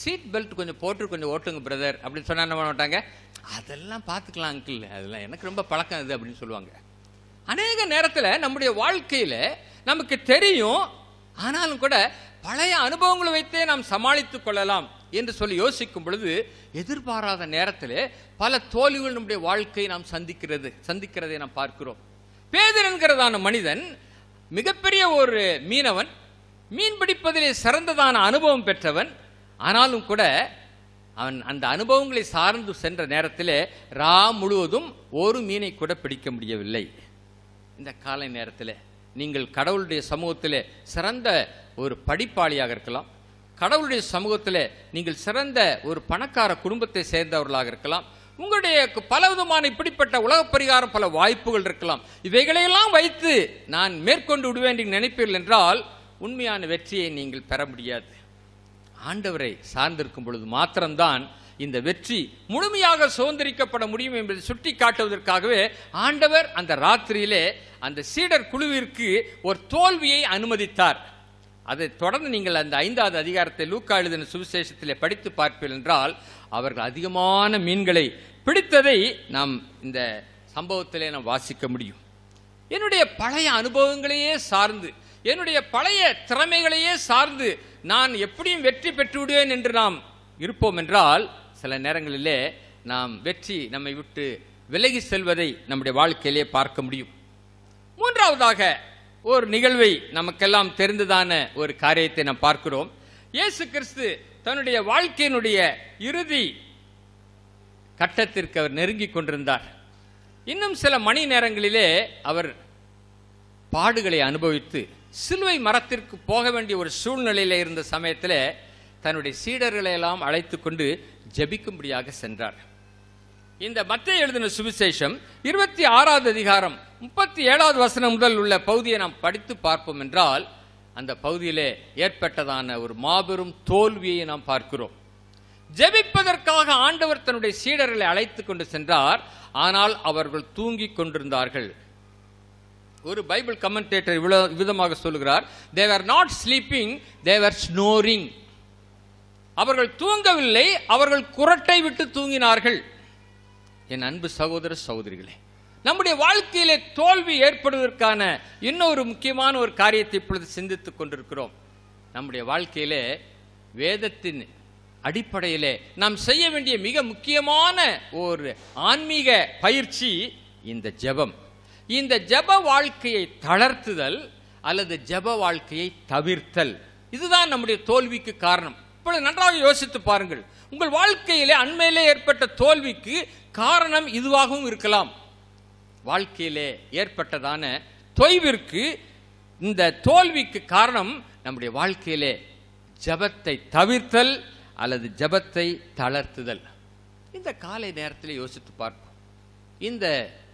Speaker 1: சீட் பெல்ட் கொஞ்சம் போட்டு கொஞ்சம் ஓட்டுங்க பிரதர் அப்படின்னு சொன்னால் என்ன பண்ண மாட்டாங்க அதெல்லாம் பார்த்துக்கலாம் அங்கிள் அதெல்லாம் எனக்கு ரொம்ப பழக்கம் இது அப்படின்னு சொல்லுவாங்க அநேக நேரத்தில் நம்முடைய வாழ்க்கையில் நமக்கு தெரியும் ஆனாலும் கூட பழைய அனுபவங்களை வைத்தே நாம் சமாளித்து கொள்ளலாம் என்று சொல்லி யோசிக்கும் பொழுது எதிர்பாராத நேரத்தில் பல தோல்விகள் நம்முடைய வாழ்க்கையை நாம் சந்திக்கிறது சந்திக்கிறதை நாம் பார்க்கிறோம் பேதர் என்கிறதான மனிதன் மிகப்பெரிய ஒரு மீனவன் மீன் பிடிப்பதிலே சிறந்ததான அனுபவம் பெற்றவன் ஆனாலும் கூட அவன் அந்த அனுபவங்களை சார்ந்து சென்ற நேரத்தில் ரா முழுவதும் ஒரு மீனை கூட பிடிக்க முடியவில்லை இந்த காலை நேரத்தில் நீங்கள் கடவுளுடைய சமூகத்தில் சிறந்த ஒரு படிப்பாளியாக இருக்கலாம் கடவுளுடைய சமூகத்தில் நீங்கள் சிறந்த ஒரு பணக்கார குடும்பத்தை சேர்ந்தவர்களாக இருக்கலாம் உங்களுடைய பலவிதமான இப்படிப்பட்ட உலக பரிகாரம் பல வாய்ப்புகள் இருக்கலாம் இவைகளையெல்லாம் வைத்து நான் மேற்கொண்டு விடுவேன் என்று நினைப்பீர்கள் என்றால் உண்மையான வெற்றியை நீங்கள் பெற முடியாது ஆண்டவரை சார்ந்திருக்கும் பொழுது மாத்திரம்தான் இந்த வெற்றி முழுமையாக சுதந்திரிக்கப்பட முடியும் என்பதை சுட்டி காட்டுவதற்காகவே ஆண்டவர் அந்த ராத்திரியிலே அந்த சீடர் குழுவிற்கு ஒரு தோல்வியை அனுமதித்தார் அதை தொடர்ந்து நீங்கள் அந்த ஐந்தாவது அதிகாரத்தை லூக்கா எழுதின சுவிசேஷத்திலே படித்து பார்ப்பீர்கள் என்றால் அவர்கள் அதிகமான மீன்களை பிடித்ததை நாம் இந்த சம்பவத்திலே நாம் வாசிக்க முடியும் என்னுடைய பழைய அனுபவங்களையே சார்ந்து என்னுடைய பழைய திறமைகளையே சார்ந்து நான் எப்படியும் வெற்றி பெற்றுவிடுவேன் என்று நாம் இருப்போம் என்றால் சில நேரங்களிலே நாம் வெற்றி நம்மை விட்டு விலகி செல்வதை நம்முடைய வாழ்க்கையிலே பார்க்க முடியும் மூன்றாவதாக ஒரு நிகழ்வை நமக்கெல்லாம் தெரிந்ததான ஒரு காரியத்தை நாம் பார்க்கிறோம் இயேசு கிறிஸ்து தன்னுடைய வாழ்க்கையினுடைய இறுதி கட்டத்திற்கு அவர் நெருங்கி கொண்டிருந்தார் இன்னும் சில மணி நேரங்களிலே அவர் பாடுகளை அனுபவித்து சிலுவை மரத்திற்கு போக வேண்டிய ஒரு சூழ்நிலையில் இருந்த சமயத்தில் தன்னுடைய சீடர்களை எல்லாம் அழைத்து கொண்டு ஜபிக்கும்படியாக சென்றார் இந்த மத்திய எழுதின சுவிசேஷம் இருபத்தி ஆறாவது அதிகாரம் முப்பத்தி ஏழாவது வசனம் முதல் உள்ள பகுதியை நாம் படித்து பார்ப்போம் என்றால் அந்த பகுதியிலே ஏற்பட்டதான ஒரு மாபெரும் தோல்வியை நாம் பார்க்கிறோம் ஜெபிப்பதற்காக ஆண்டவர் தன்னுடைய சீடர்களை அழைத்து கொண்டு சென்றார் ஆனால் அவர்கள் தூங்கி கொண்டிருந்தார்கள் ஒரு பைபிள் கமெண்டேட்டர் இவ்வளோ விதமாக சொல்லுகிறார் தேவர் நாட் ஸ்லீப்பிங் தேவர் ஸ்னோரிங் அவர்கள் தூங்கவில்லை அவர்கள் குரட்டை விட்டு தூங்கினார்கள் என் அன்பு சகோதர சகோதரிகளே நம்முடைய வாழ்க்கையிலே தோல்வி ஏற்படுவதற்கான இன்னொரு முக்கியமான ஒரு காரியத்தை இப்பொழுது சிந்தித்துக் கொண்டிருக்கிறோம் நம்முடைய வாழ்க்கையிலே வேதத்தின் அடிப்படையிலே நாம் செய்ய வேண்டிய மிக முக்கியமான ஒரு ஆன்மீக பயிற்சி இந்த ஜெபம் இந்த ஜப வாழ்க்கையை தளர்த்துதல் அல்லது ஜப வாழ்க்கையை தவிர்த்தல் இதுதான் நம்முடைய தோல்விக்கு காரணம் இப்பொழுது நன்றாக யோசித்து பாருங்கள் உங்கள் வாழ்க்கையிலே அண்மையிலே ஏற்பட்ட தோல்விக்கு காரணம் இதுவாகவும் இருக்கலாம் வாழ்க்கையிலே ஏற்பட்டதான தொய்விற்கு இந்த தோல்விக்கு காரணம் நம்முடைய வாழ்க்கையிலே ஜபத்தை தவிர்த்தல் அல்லது ஜபத்தை தளர்த்துதல் இந்த காலை நேரத்தில் யோசித்து பார்ப்போம் இந்த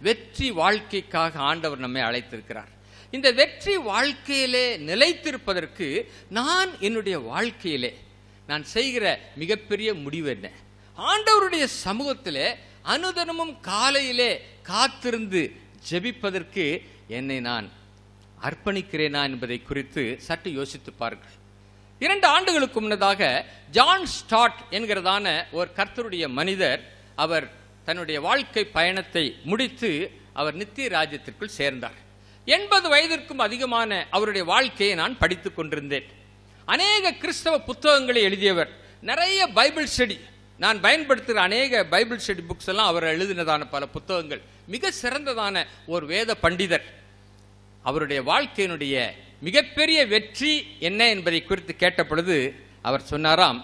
Speaker 1: வெற்றி வாழ்க்கைக்காக ஆண்டவர் நம்மை அழைத்திருக்கிறார் இந்த வெற்றி வாழ்க்கையிலே நிலைத்திருப்பதற்கு நான் என்னுடைய வாழ்க்கையிலே நான் செய்கிற மிகப்பெரிய முடிவு என்ன ஆண்டவருடைய சமூகத்திலே அனுதனமும் காலையிலே காத்திருந்து ஜெபிப்பதற்கு என்னை நான் அர்ப்பணிக்கிறேனா என்பதை குறித்து சற்று யோசித்து பாருங்கள் இரண்டு ஆண்டுகளுக்கு முன்னதாக ஜான் ஸ்டாட் என்கிறதான ஒரு கர்த்தருடைய மனிதர் அவர் தன்னுடைய வாழ்க்கை பயணத்தை முடித்து அவர் நித்திய ராஜ்யத்திற்குள் சேர்ந்தார் எண்பது வயதிற்கும் அதிகமான அவருடைய வாழ்க்கையை நான் படித்து கொண்டிருந்தேன் அநேக கிறிஸ்தவ புத்தகங்களை எழுதியவர் நிறைய பைபிள் ஸ்டடி நான் பயன்படுத்துகிற அநேக பைபிள் ஸ்டடி புக்ஸ் எல்லாம் அவர் எழுதினதான பல புத்தகங்கள் மிக சிறந்ததான ஒரு வேத பண்டிதர் அவருடைய வாழ்க்கையினுடைய மிகப்பெரிய வெற்றி என்ன என்பதை குறித்து கேட்ட பொழுது அவர் சொன்னாராம்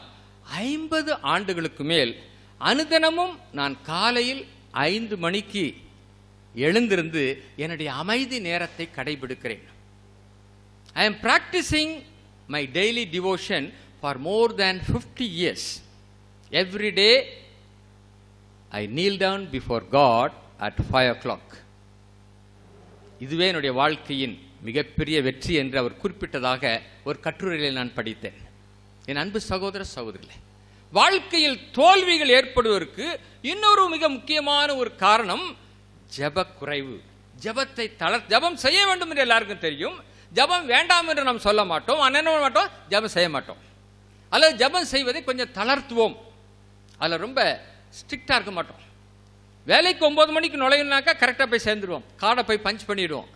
Speaker 1: ஐம்பது ஆண்டுகளுக்கு மேல் அனுதினமும் நான் காலையில் ஐந்து மணிக்கு எழுந்திருந்து என்னுடைய அமைதி நேரத்தை கடைபிடிக்கிறேன் I am practising my daily devotion for more than fifty years every day I kneel down before God at five o'clock இதுவே என்னுடைய வாழ்க்கையின் மிகப்பெரிய வெற்றி என்று அவர் குறிப்பிட்டதாக ஒரு கட்டுரையில் நான் படித்தேன் என் அன்பு சகோதர சகோதரிகளே வாழ்க்கையில் தோல்விகள் ஏற்படுவதற்கு இன்னொரு மிக முக்கியமான ஒரு காரணம் ஜப குறைவு ஜபத்தை தள ஜபம் செய்ய வேண்டும் என்று எல்லாருக்கும் தெரியும் ஜபம் வேண்டாம் என்று நாம் சொல்ல மாட்டோம் அண்ணன் மாட்டோம் ஜபம் செய்ய மாட்டோம் அல்லது ஜபம் செய்வதை கொஞ்சம் தளர்த்துவோம் அதில் ரொம்ப ஸ்ட்ரிக்டாக இருக்க மாட்டோம் வேலைக்கு ஒம்பது மணிக்கு நுழையினாக்கா கரெக்டாக போய் சேர்ந்துருவோம் கார்டை போய் பஞ்ச் பண்ணிடுவோம்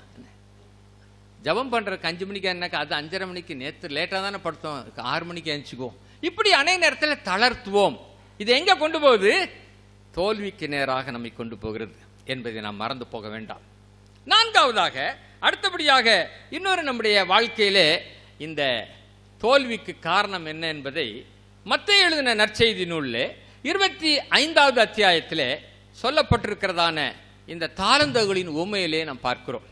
Speaker 1: ஜபம் பண்ணுறதுக்கு அஞ்சு மணிக்கு என்னக்கா அது அஞ்சரை மணிக்கு நேற்று லேட்டாக தானே படுத்தோம் ஆறு மணிக்கு அனுப்பிச்சிக்குவோம் இப்படி அநேக நேரத்தில் தளர்த்துவோம் இது எங்க கொண்டு போகுது தோல்விக்கு நேராக நம்மை கொண்டு போகிறது என்பதை நாம் மறந்து போக வேண்டாம் நான்காவதாக அடுத்தபடியாக இன்னொரு நம்முடைய வாழ்க்கையிலே இந்த தோல்விக்கு காரணம் என்ன என்பதை மற்ற எழுதின நற்செய்தி நூலில் இருபத்தி ஐந்தாவது அத்தியாயத்தில் சொல்லப்பட்டிருக்கிறதான இந்த தாளந்தகளின் உண்மையிலே நாம் பார்க்கிறோம்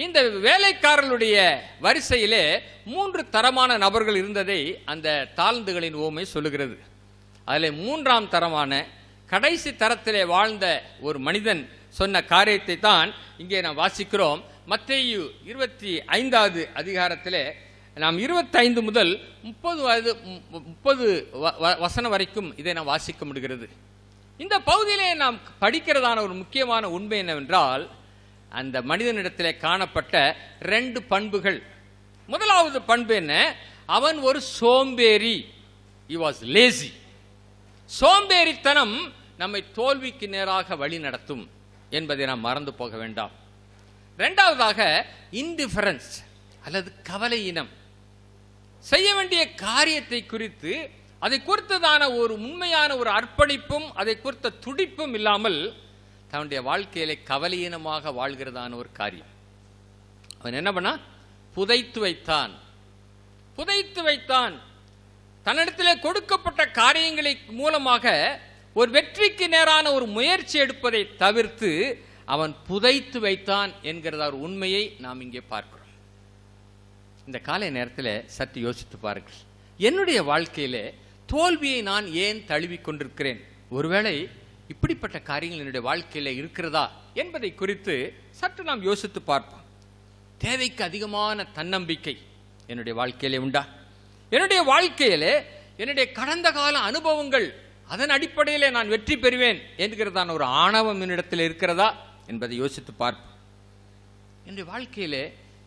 Speaker 1: இந்த வேலைக்காரர்களுடைய வரிசையிலே மூன்று தரமான நபர்கள் இருந்ததை அந்த தாழ்ந்துகளின் ஓமை சொல்லுகிறது அதில் மூன்றாம் தரமான கடைசி தரத்திலே வாழ்ந்த ஒரு மனிதன் சொன்ன காரியத்தை தான் இங்கே நாம் வாசிக்கிறோம் மத்தேயு இருபத்தி ஐந்தாவது அதிகாரத்தில் நாம் இருபத்தைந்து முதல் முப்பது வயது முப்பது வசனம் வரைக்கும் இதை நாம் வாசிக்க முடிகிறது இந்த பகுதியிலே நாம் படிக்கிறதான ஒரு முக்கியமான உண்மை என்னவென்றால் அந்த மனிதனிடத்திலே காணப்பட்ட ரெண்டு பண்புகள் முதலாவது பண்பு என்ன அவன் ஒரு சோம்பேறி இ வாஸ் லேசி சோம்பேறித்தனம் நம்மை தோல்விக்கு நேராக வழி நடத்தும் என்பதை நாம் மறந்து போக வேண்டாம் ரெண்டாவதாக இன்டிஃபரன்ஸ் அல்லது கவலை இனம் செய்ய வேண்டிய காரியத்தை குறித்து அதை குறித்ததான ஒரு உண்மையான ஒரு அர்ப்பணிப்பும் அதை குறித்த துடிப்பும் இல்லாமல் தன்னுடைய வாழ்க்கையில கவலையினமாக வாழ்கிறதான ஒரு காரியம் அவன் என்ன பண்ணா புதைத்து வைத்தான் புதைத்து வைத்தான் தன்னிடத்தில் கொடுக்கப்பட்ட காரியங்களை மூலமாக ஒரு வெற்றிக்கு நேரான ஒரு முயற்சி எடுப்பதை தவிர்த்து அவன் புதைத்து வைத்தான் என்கிறத ஒரு உண்மையை நாம் இங்கே பார்க்கிறோம் இந்த காலை நேரத்தில் சற்று யோசித்து பாருங்கள் என்னுடைய வாழ்க்கையில தோல்வியை நான் ஏன் தழுவி கொண்டிருக்கிறேன் ஒருவேளை இப்படிப்பட்ட காரியங்கள் என்னுடைய வாழ்க்கையில் இருக்கிறதா என்பதை குறித்து சற்று நாம் யோசித்து பார்ப்போம் தேவைக்கு அதிகமான தன்னம்பிக்கை என்னுடைய வாழ்க்கையிலே உண்டா என்னுடைய வாழ்க்கையிலே என்னுடைய கடந்த கால அனுபவங்கள் அதன் அடிப்படையிலே நான் வெற்றி பெறுவேன் என்கிறதான ஒரு ஆணவம் என்னிடத்தில் இருக்கிறதா என்பதை யோசித்து பார்ப்போம் என்னுடைய வாழ்க்கையிலே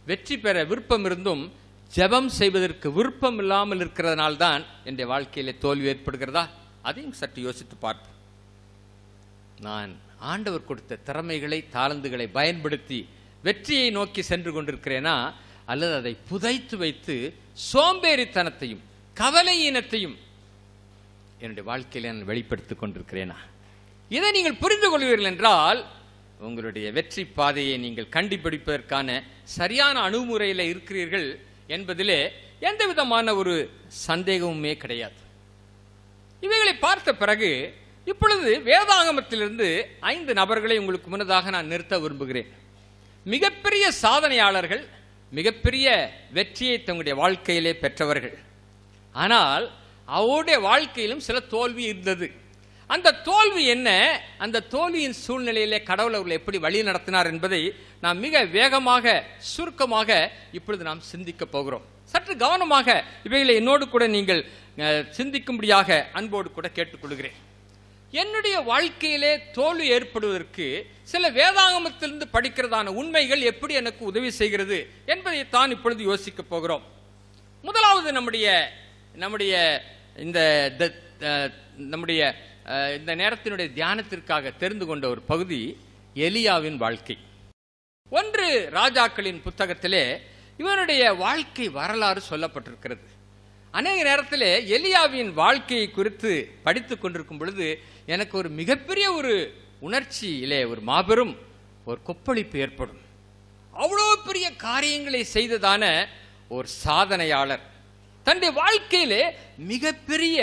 Speaker 1: வெற்றி பெற விருப்பம் இருந்தும் ஜெபம் செய்வதற்கு விருப்பம் இல்லாமல் இருக்கிறதுனால்தான் என்னுடைய வாழ்க்கையிலே தோல்வி ஏற்படுகிறதா அதையும் சற்று யோசித்து பார்ப்போம் நான் ஆண்டவர் கொடுத்த திறமைகளை தாளந்துகளை பயன்படுத்தி வெற்றியை நோக்கி சென்று கொண்டிருக்கிறேனா அல்லது அதை புதைத்து வைத்து சோம்பேறித்தனத்தையும் கவலையினத்தையும் என்னுடைய வாழ்க்கையில் நான் வெளிப்படுத்திக் கொண்டிருக்கிறேனா இதை நீங்கள் புரிந்து கொள்வீர்கள் என்றால் உங்களுடைய வெற்றி பாதையை நீங்கள் கண்டுபிடிப்பதற்கான சரியான அணுகுமுறையில் இருக்கிறீர்கள் என்பதிலே எந்த விதமான ஒரு சந்தேகமுமே கிடையாது இவைகளை பார்த்த பிறகு இப்பொழுது வேதாகமத்திலிருந்து ஐந்து நபர்களை உங்களுக்கு முன்னதாக நான் நிறுத்த விரும்புகிறேன் மிகப்பெரிய சாதனையாளர்கள் மிகப்பெரிய வெற்றியை தங்களுடைய வாழ்க்கையிலே பெற்றவர்கள் ஆனால் அவருடைய வாழ்க்கையிலும் சில தோல்வி இருந்தது அந்த தோல்வி என்ன அந்த தோல்வியின் சூழ்நிலையிலே கடவுள் அவர்களை எப்படி வழி நடத்தினார் என்பதை நாம் மிக வேகமாக சுருக்கமாக இப்பொழுது நாம் சிந்திக்க போகிறோம் சற்று கவனமாக இவைகளை என்னோடு கூட நீங்கள் சிந்திக்கும்படியாக அன்போடு கூட கேட்டுக்கொள்கிறேன் என்னுடைய வாழ்க்கையிலே தோல்வி ஏற்படுவதற்கு சில வேதாகமத்திலிருந்து படிக்கிறதான உண்மைகள் எப்படி எனக்கு உதவி செய்கிறது என்பதை தான் இப்பொழுது யோசிக்க போகிறோம் முதலாவது நம்முடைய நம்முடைய இந்த நம்முடைய இந்த நேரத்தினுடைய தியானத்திற்காக தெரிந்து கொண்ட ஒரு பகுதி எலியாவின் வாழ்க்கை ஒன்று ராஜாக்களின் புத்தகத்திலே இவனுடைய வாழ்க்கை வரலாறு சொல்லப்பட்டிருக்கிறது அநேக நேரத்தில் எலியாவின் வாழ்க்கையை குறித்து படித்து கொண்டிருக்கும் பொழுது எனக்கு ஒரு மிகப்பெரிய ஒரு உணர்ச்சியிலே ஒரு மாபெரும் ஒரு கொப்பளிப்பு ஏற்படும் அவ்வளோ பெரிய காரியங்களை செய்ததான ஒரு சாதனையாளர் தன்னுடைய வாழ்க்கையிலே மிகப்பெரிய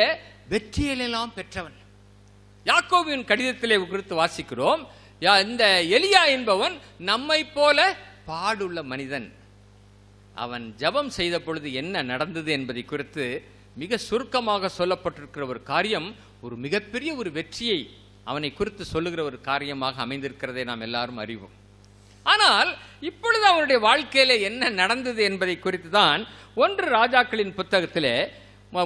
Speaker 1: வெற்றியிலெல்லாம் பெற்றவன் யாக்கோவின் கடிதத்திலே குறித்து வாசிக்கிறோம் இந்த எலியா என்பவன் நம்மை போல பாடுள்ள மனிதன் அவன் ஜபம் செய்த பொழுது என்ன நடந்தது என்பதை குறித்து மிக சுருக்கமாக சொல்லப்பட்டிருக்கிற ஒரு காரியம் ஒரு மிகப்பெரிய ஒரு வெற்றியை அவனை குறித்து சொல்லுகிற ஒரு காரியமாக அமைந்திருக்கிறதை நாம் எல்லாரும் அறிவோம் ஆனால் இப்பொழுது அவனுடைய வாழ்க்கையில என்ன நடந்தது என்பதை குறித்து தான் ஒன்று ராஜாக்களின் புத்தகத்திலே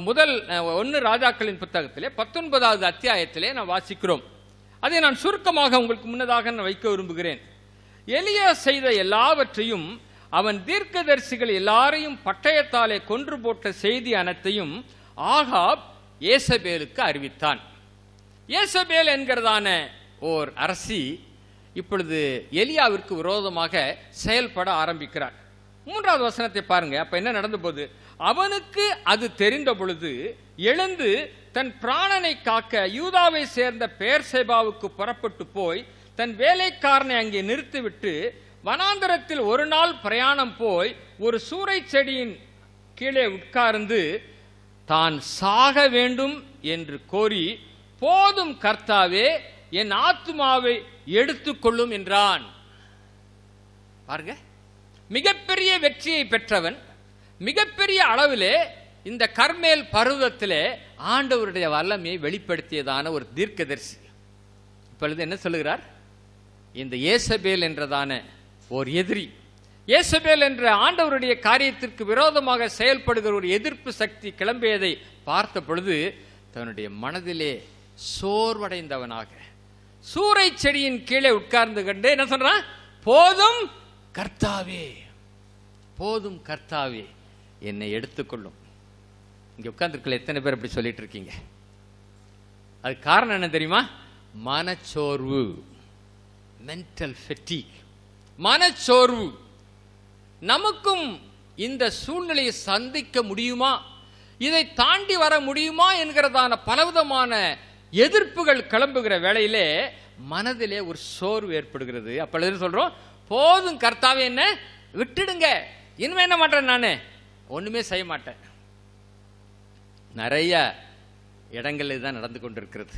Speaker 1: முதல் ஒன்று ராஜாக்களின் புத்தகத்திலே பத்தொன்பதாவது அத்தியாயத்திலே நாம் வாசிக்கிறோம் அதை நான் சுருக்கமாக உங்களுக்கு முன்னதாக நான் வைக்க விரும்புகிறேன் எலியா செய்த எல்லாவற்றையும் அவன் தீர்க்கதரிசிகள் எல்லாரையும் பட்டயத்தாலே கொன்று போட்ட செய்தி அனைத்தையும் ஆகாப் ஏசபேலுக்கு அறிவித்தான் ஏசபேல் என்கிறதான ஓர் அரசி இப்பொழுது எலியாவிற்கு விரோதமாக செயல்பட ஆரம்பிக்கிறார் மூன்றாவது வசனத்தை பாருங்க அப்ப என்ன நடந்த போது அவனுக்கு அது தெரிந்த பொழுது எழுந்து தன் பிராணனை காக்க யூதாவை சேர்ந்த பேர் சேபாவுக்கு புறப்பட்டு போய் தன் வேலைக்காரனை அங்கே நிறுத்திவிட்டு வனாந்தரத்தில் ஒரு நாள் பிரயாணம் போய் ஒரு சூறை செடியின் கீழே உட்கார்ந்து தான் சாக வேண்டும் என்று கோரி போதும் கர்த்தாவே என் ஆத்மாவை எடுத்துக்கொள்ளும் என்றான் பாருங்க மிகப்பெரிய வெற்றியை பெற்றவன் மிகப்பெரிய அளவிலே இந்த கர்மேல் பருவத்திலே ஆண்டவருடைய வல்லமையை வெளிப்படுத்தியதான ஒரு தீர்க்கதரிசி இப்பொழுது என்ன சொல்லுகிறார் இந்த ஏசபேல் என்றதான ஓர் எதிரி இயேசபேல் என்ற ஆண்டவருடைய காரியத்திற்கு விரோதமாக செயல்படுகிற ஒரு எதிர்ப்பு சக்தி கிளம்பியதை பார்த்த பொழுது தன்னுடைய மனதிலே சோர்வடைந்தவனாக சூறை செடியின் கீழே உட்கார்ந்து கண்டு என்ன சொல்றான் போதும் கர்த்தாவே போதும் கர்த்தாவே என்னை எடுத்துக்கொள்ளும் இங்கே உட்கார்ந்துருக்கல எத்தனை பேர் அப்படி சொல்லிட்டு இருக்கீங்க அது காரணம் என்ன தெரியுமா மனச்சோர்வு மென்டல் ஃபெட்டிக் மனச்சோர்வு நமக்கும் இந்த சூழ்நிலையை சந்திக்க முடியுமா இதை தாண்டி வர முடியுமா என்கிறதான பலவிதமான எதிர்ப்புகள் கிளம்புகிற வேளையிலே மனதிலே ஒரு சோர்வு ஏற்படுகிறது அப்பொழுது சொல்றோம் போதும் கர்த்தாவே என்ன விட்டுடுங்க இனிமே என்ன மாட்டேன் நானு ஒண்ணுமே செய்ய மாட்டேன் நிறைய இடங்களில் தான் நடந்து கொண்டிருக்கிறது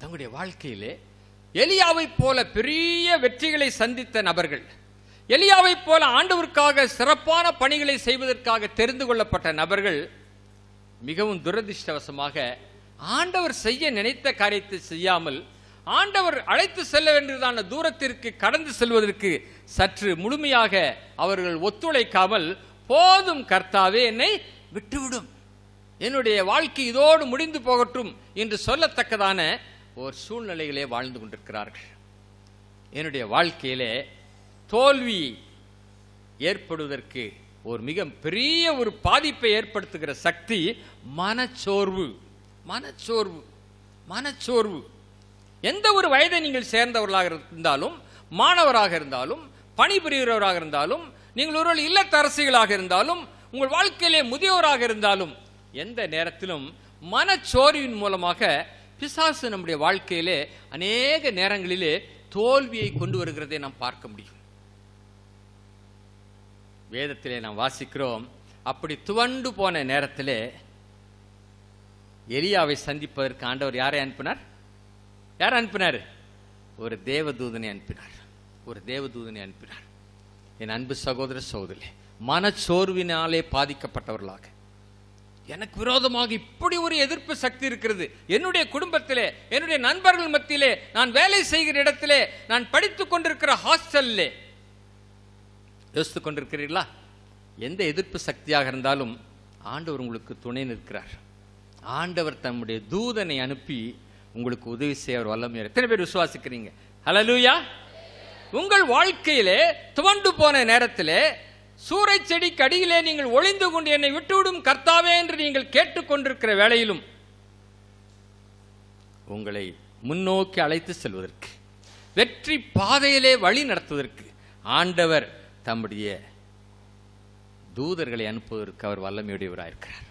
Speaker 1: தங்களுடைய வாழ்க்கையிலே எலியாவை போல பெரிய வெற்றிகளை சந்தித்த நபர்கள் எலியாவை போல ஆண்டவருக்காக சிறப்பான பணிகளை செய்வதற்காக தெரிந்து கொள்ளப்பட்ட நபர்கள் மிகவும் துரதிருஷ்டவசமாக ஆண்டவர் செய்ய நினைத்த காரியத்தை செய்யாமல் ஆண்டவர் அழைத்து செல்ல வேண்டியதான தூரத்திற்கு கடந்து செல்வதற்கு சற்று முழுமையாக அவர்கள் ஒத்துழைக்காமல் போதும் கர்த்தாவே என்னை விட்டுவிடும் என்னுடைய வாழ்க்கை இதோடு முடிந்து போகட்டும் என்று சொல்லத்தக்கதான ஒரு சூழ்நிலைகளே வாழ்ந்து கொண்டிருக்கிறார்கள் என்னுடைய வாழ்க்கையிலே தோல்வி ஏற்படுவதற்கு ஒரு மிக பெரிய ஒரு பாதிப்பை ஏற்படுத்துகிற சக்தி மனச்சோர்வு மனச்சோர்வு மனச்சோர்வு எந்த ஒரு வயதை நீங்கள் சேர்ந்தவர்களாக இருந்தாலும் மாணவராக இருந்தாலும் பணிபுரிகிறவராக இருந்தாலும் நீங்கள் ஒரு இல்லத்தரசிகளாக இருந்தாலும் உங்கள் வாழ்க்கையிலே முதியோராக இருந்தாலும் எந்த நேரத்திலும் மனச்சோர்வின் மூலமாக பிசாசு நம்முடைய வாழ்க்கையிலே அநேக நேரங்களிலே தோல்வியை கொண்டு வருகிறதை நாம் பார்க்க முடியும் வேதத்திலே நாம் வாசிக்கிறோம் அப்படி துவண்டு போன நேரத்தில் எலியாவை சந்திப்பதற்கு ஆண்டவர் யாரை அனுப்பினார் யார் அனுப்பினார் ஒரு தேவதூதனை அனுப்பினார் ஒரு தேவதூதனை அனுப்பினார் என் அன்பு சகோதர சகோதரி மனச்சோர்வினாலே பாதிக்கப்பட்டவர்களாக எனக்கு விரோதமாக இப்படி ஒரு எதிர்ப்பு சக்தி இருக்கிறது என்னுடைய குடும்பத்திலே என்னுடைய நண்பர்கள் மத்தியிலே நான் வேலை செய்கிற இடத்திலே நான் படித்து கொண்டிருக்கிற ஹாஸ்டல்லே யோசித்து கொண்டிருக்கிறீர்களா எந்த எதிர்ப்பு சக்தியாக இருந்தாலும் ஆண்டவர் உங்களுக்கு துணை நிற்கிறார் ஆண்டவர் தம்முடைய தூதனை அனுப்பி உங்களுக்கு உதவி செய்ய அவர் வல்லமையார் எத்தனை பேர் விசுவாசிக்கிறீங்க ஹலலூயா உங்கள் வாழ்க்கையிலே துவண்டு போன நேரத்திலே சூறை செடி கடியிலே நீங்கள் ஒளிந்து கொண்டு என்னை விட்டுவிடும் கர்த்தாவே என்று நீங்கள் கேட்டுக்கொண்டிருக்கிற வேளையிலும் உங்களை முன்னோக்கி அழைத்து செல்வதற்கு வெற்றி பாதையிலே வழி நடத்துவதற்கு ஆண்டவர் தம்முடைய தூதர்களை அனுப்புவதற்கு அவர் வல்லமையுடையவராயிருக்கிறார் இருக்கிறார்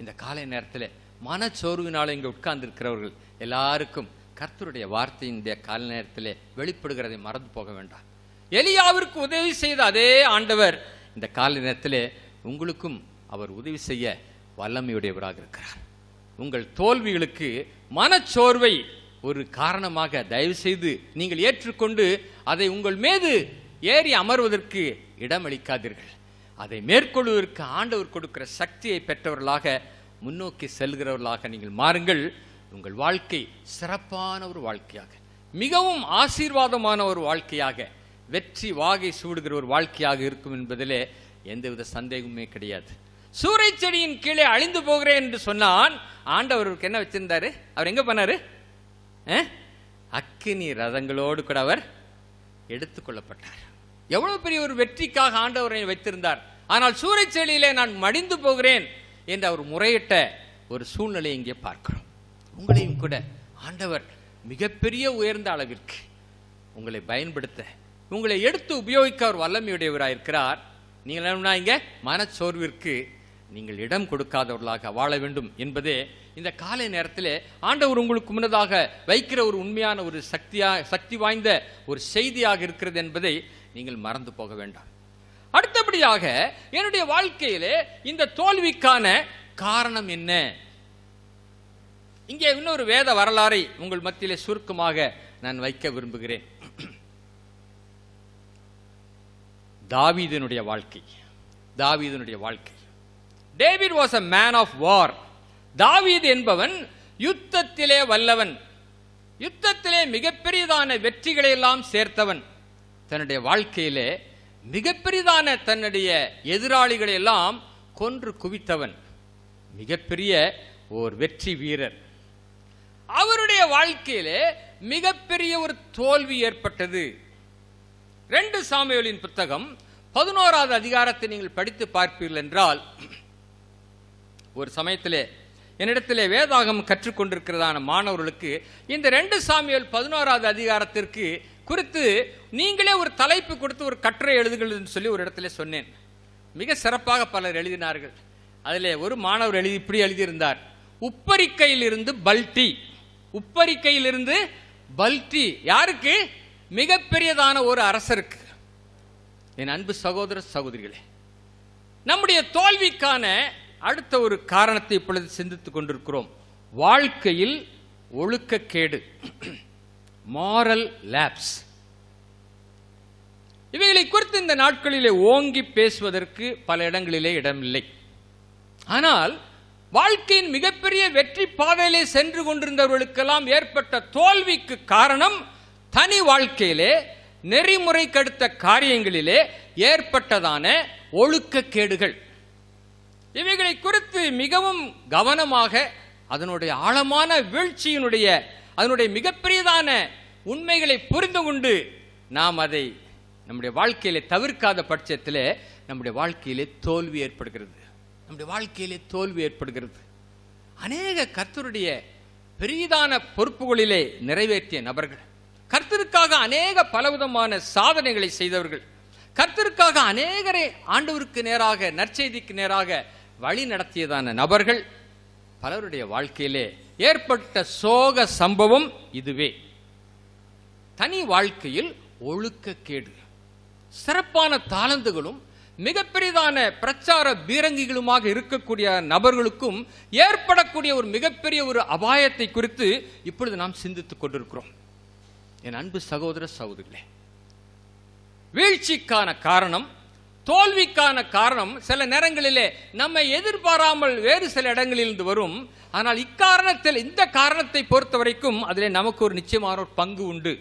Speaker 1: இந்த காலை நேரத்தில் மனச்சோர்வினால் இங்கே உட்கார்ந்திருக்கிறவர்கள் எல்லாருக்கும் கர்த்தருடைய வார்த்தை இந்த கால நேரத்தில் வெளிப்படுகிறதை மறந்து போக வேண்டாம் எலியாவிற்கு உதவி செய்த அதே ஆண்டவர் இந்த கால நேரத்தில் உங்களுக்கும் அவர் உதவி செய்ய வல்லமையுடையவராக இருக்கிறார் உங்கள் தோல்விகளுக்கு மனச்சோர்வை ஒரு காரணமாக தயவு செய்து நீங்கள் ஏற்றுக்கொண்டு அதை உங்கள் மீது ஏறி அமர்வதற்கு இடமளிக்காதீர்கள் அதை மேற்கொள்வதற்கு ஆண்டவர் கொடுக்கிற சக்தியை பெற்றவர்களாக முன்னோக்கி செல்கிறவர்களாக நீங்கள் மாறுங்கள் உங்கள் வாழ்க்கை சிறப்பான ஒரு வாழ்க்கையாக மிகவும் ஆசீர்வாதமான ஒரு வாழ்க்கையாக வெற்றி வாகை சூடுகிற ஒரு வாழ்க்கையாக இருக்கும் என்பதிலே எந்தவித சந்தேகமுமே கிடையாது சூறை செடியின் கீழே அழிந்து போகிறேன் என்று சொன்னான் ஆண்டவருக்கு என்ன வச்சிருந்தாரு அவர் எங்க பண்ணாரு அக்கினி ரதங்களோடு கூட அவர் எடுத்துக்கொள்ளப்பட்டார் எவ்வளவு பெரிய ஒரு வெற்றிக்காக ஆண்டவரை வைத்திருந்தார் ஆனால் சூறைச்செழியிலே நான் மடிந்து போகிறேன் என்று அவர் முறையிட்ட ஒரு சூழ்நிலை இங்கே பார்க்கிறோம் உங்களையும் கூட ஆண்டவர் மிகப்பெரிய உயர்ந்த அளவிற்கு உங்களை பயன்படுத்த உங்களை எடுத்து உபயோகிக்க அவர் வல்லமையுடையவராயிருக்கிறார் நீங்கள் என்ன இங்கே மனச்சோர்விற்கு நீங்கள் இடம் கொடுக்காதவர்களாக வாழ வேண்டும் என்பதே இந்த காலை நேரத்தில் ஆண்டவர் உங்களுக்கு முன்னதாக வைக்கிற ஒரு உண்மையான ஒரு சக்தியாக சக்தி வாய்ந்த ஒரு செய்தியாக இருக்கிறது என்பதை நீங்கள் மறந்து போக வேண்டாம் அடுத்தபடியாக என்னுடைய வாழ்க்கையிலே இந்த தோல்விக்கான காரணம் என்ன இங்கே இன்னொரு வேத வரலாறை உங்கள் மத்தியிலே சுருக்கமாக நான் வைக்க விரும்புகிறேன் [CLEARS THROAT] தாவீதனுடைய வாழ்க்கை தாவீதனுடைய வாழ்க்கை David was a man of war தாவீது என்பவன் யுத்தத்திலே வல்லவன் யுத்தத்திலே மிகப்பெரியதான வெற்றிகளை எல்லாம் சேர்த்தவன் தன்னுடைய வாழ்க்கையிலே மிகப்பெரியதான தன்னுடைய எதிராளிகளை எல்லாம் கொன்று குவித்தவன் மிகப்பெரிய ஓர் வெற்றி வீரர் அவருடைய வாழ்க்கையிலே மிகப்பெரிய ஒரு தோல்வி ஏற்பட்டது ரெண்டு சாமியோலின் புத்தகம் பதினோராவது அதிகாரத்தை நீங்கள் படித்து பார்ப்பீர்கள் என்றால் ஒரு சமயத்திலே என்னிடத்திலே வேதாகம் கற்றுக்கொண்டிருக்கிறதான மாணவர்களுக்கு இந்த ரெண்டு சாமியல் பதினோராவது அதிகாரத்திற்கு குறித்து நீங்களே ஒரு தலைப்பு கொடுத்து ஒரு கட்டுரை எழுதுங்கள்னு சொல்லி ஒரு இடத்துல சொன்னேன் மிக சிறப்பாக பலர் எழுதினார்கள் அதில் ஒரு மாணவர் எழுதி இப்படி எழுதியிருந்தார் உப்பரிக்கையிலிருந்து பல்டி உப்பரிக்கையிலிருந்து பல்டி யாருக்கு மிகப்பெரியதான ஒரு அரசருக்கு என் அன்பு சகோதர சகோதரிகளே நம்முடைய தோல்விக்கான அடுத்த ஒரு காரணத்தை இப்பொழுது சிந்தித்துக் கொண்டிருக்கிறோம் வாழ்க்கையில் ஒழுக்கக்கேடு மாரல் லேப்ஸ் இவைகளை குறித்து இந்த நாட்களிலே ஓங்கி பேசுவதற்கு பல இடங்களிலே இடமில்லை ஆனால் வாழ்க்கையின் மிகப்பெரிய வெற்றி பாதையிலே சென்று கொண்டிருந்தவர்களுக்கெல்லாம் ஏற்பட்ட தோல்விக்கு காரணம் தனி வாழ்க்கையிலே நெறிமுறை கடுத்த காரியங்களிலே ஏற்பட்டதான ஒழுக்கக்கேடுகள் இவைகளை குறித்து மிகவும் கவனமாக அதனுடைய ஆழமான வீழ்ச்சியினுடைய அதனுடைய மிகப்பெரியதான உண்மைகளை புரிந்து கொண்டு நாம் அதை நம்முடைய வாழ்க்கையிலே தவிர்க்காத பட்சத்தில் நம்முடைய வாழ்க்கையிலே தோல்வி ஏற்படுகிறது நம்முடைய வாழ்க்கையிலே தோல்வி ஏற்படுகிறது அநேக கர்த்தருடைய பெரிதான பொறுப்புகளிலே நிறைவேற்றிய நபர்கள் கர்த்தருக்காக அநேக பலவிதமான சாதனைகளை செய்தவர்கள் கர்த்தருக்காக அநேகரை ஆண்டவருக்கு நேராக நற்செய்திக்கு நேராக வழி நடத்தியதான நபர்கள் பலருடைய வாழ்க்கையிலே ஏற்பட்ட சோக சம்பவம் இதுவே தனி வாழ்க்கையில் ஒழுக்கக்கேடு சிறப்பான தாளந்துகளும் மிகப்பெரியதான பிரச்சார பீரங்கிகளுமாக இருக்கக்கூடிய நபர்களுக்கும் ஏற்படக்கூடிய ஒரு மிகப்பெரிய ஒரு அபாயத்தை குறித்து இப்பொழுது நாம் சிந்தித்துக் கொண்டிருக்கிறோம் என் அன்பு சகோதர சகோதரிகளே வீழ்ச்சிக்கான காரணம் தோல்விக்கான காரணம் சில நேரங்களிலே நம்ம எதிர்பாராமல் வேறு சில இடங்களிலிருந்து வரும் ஆனால் இக்காரணத்தில் இந்த காரணத்தை பொறுத்த வரைக்கும் அதில் நமக்கு ஒரு நிச்சயமான ஒரு பங்கு உண்டு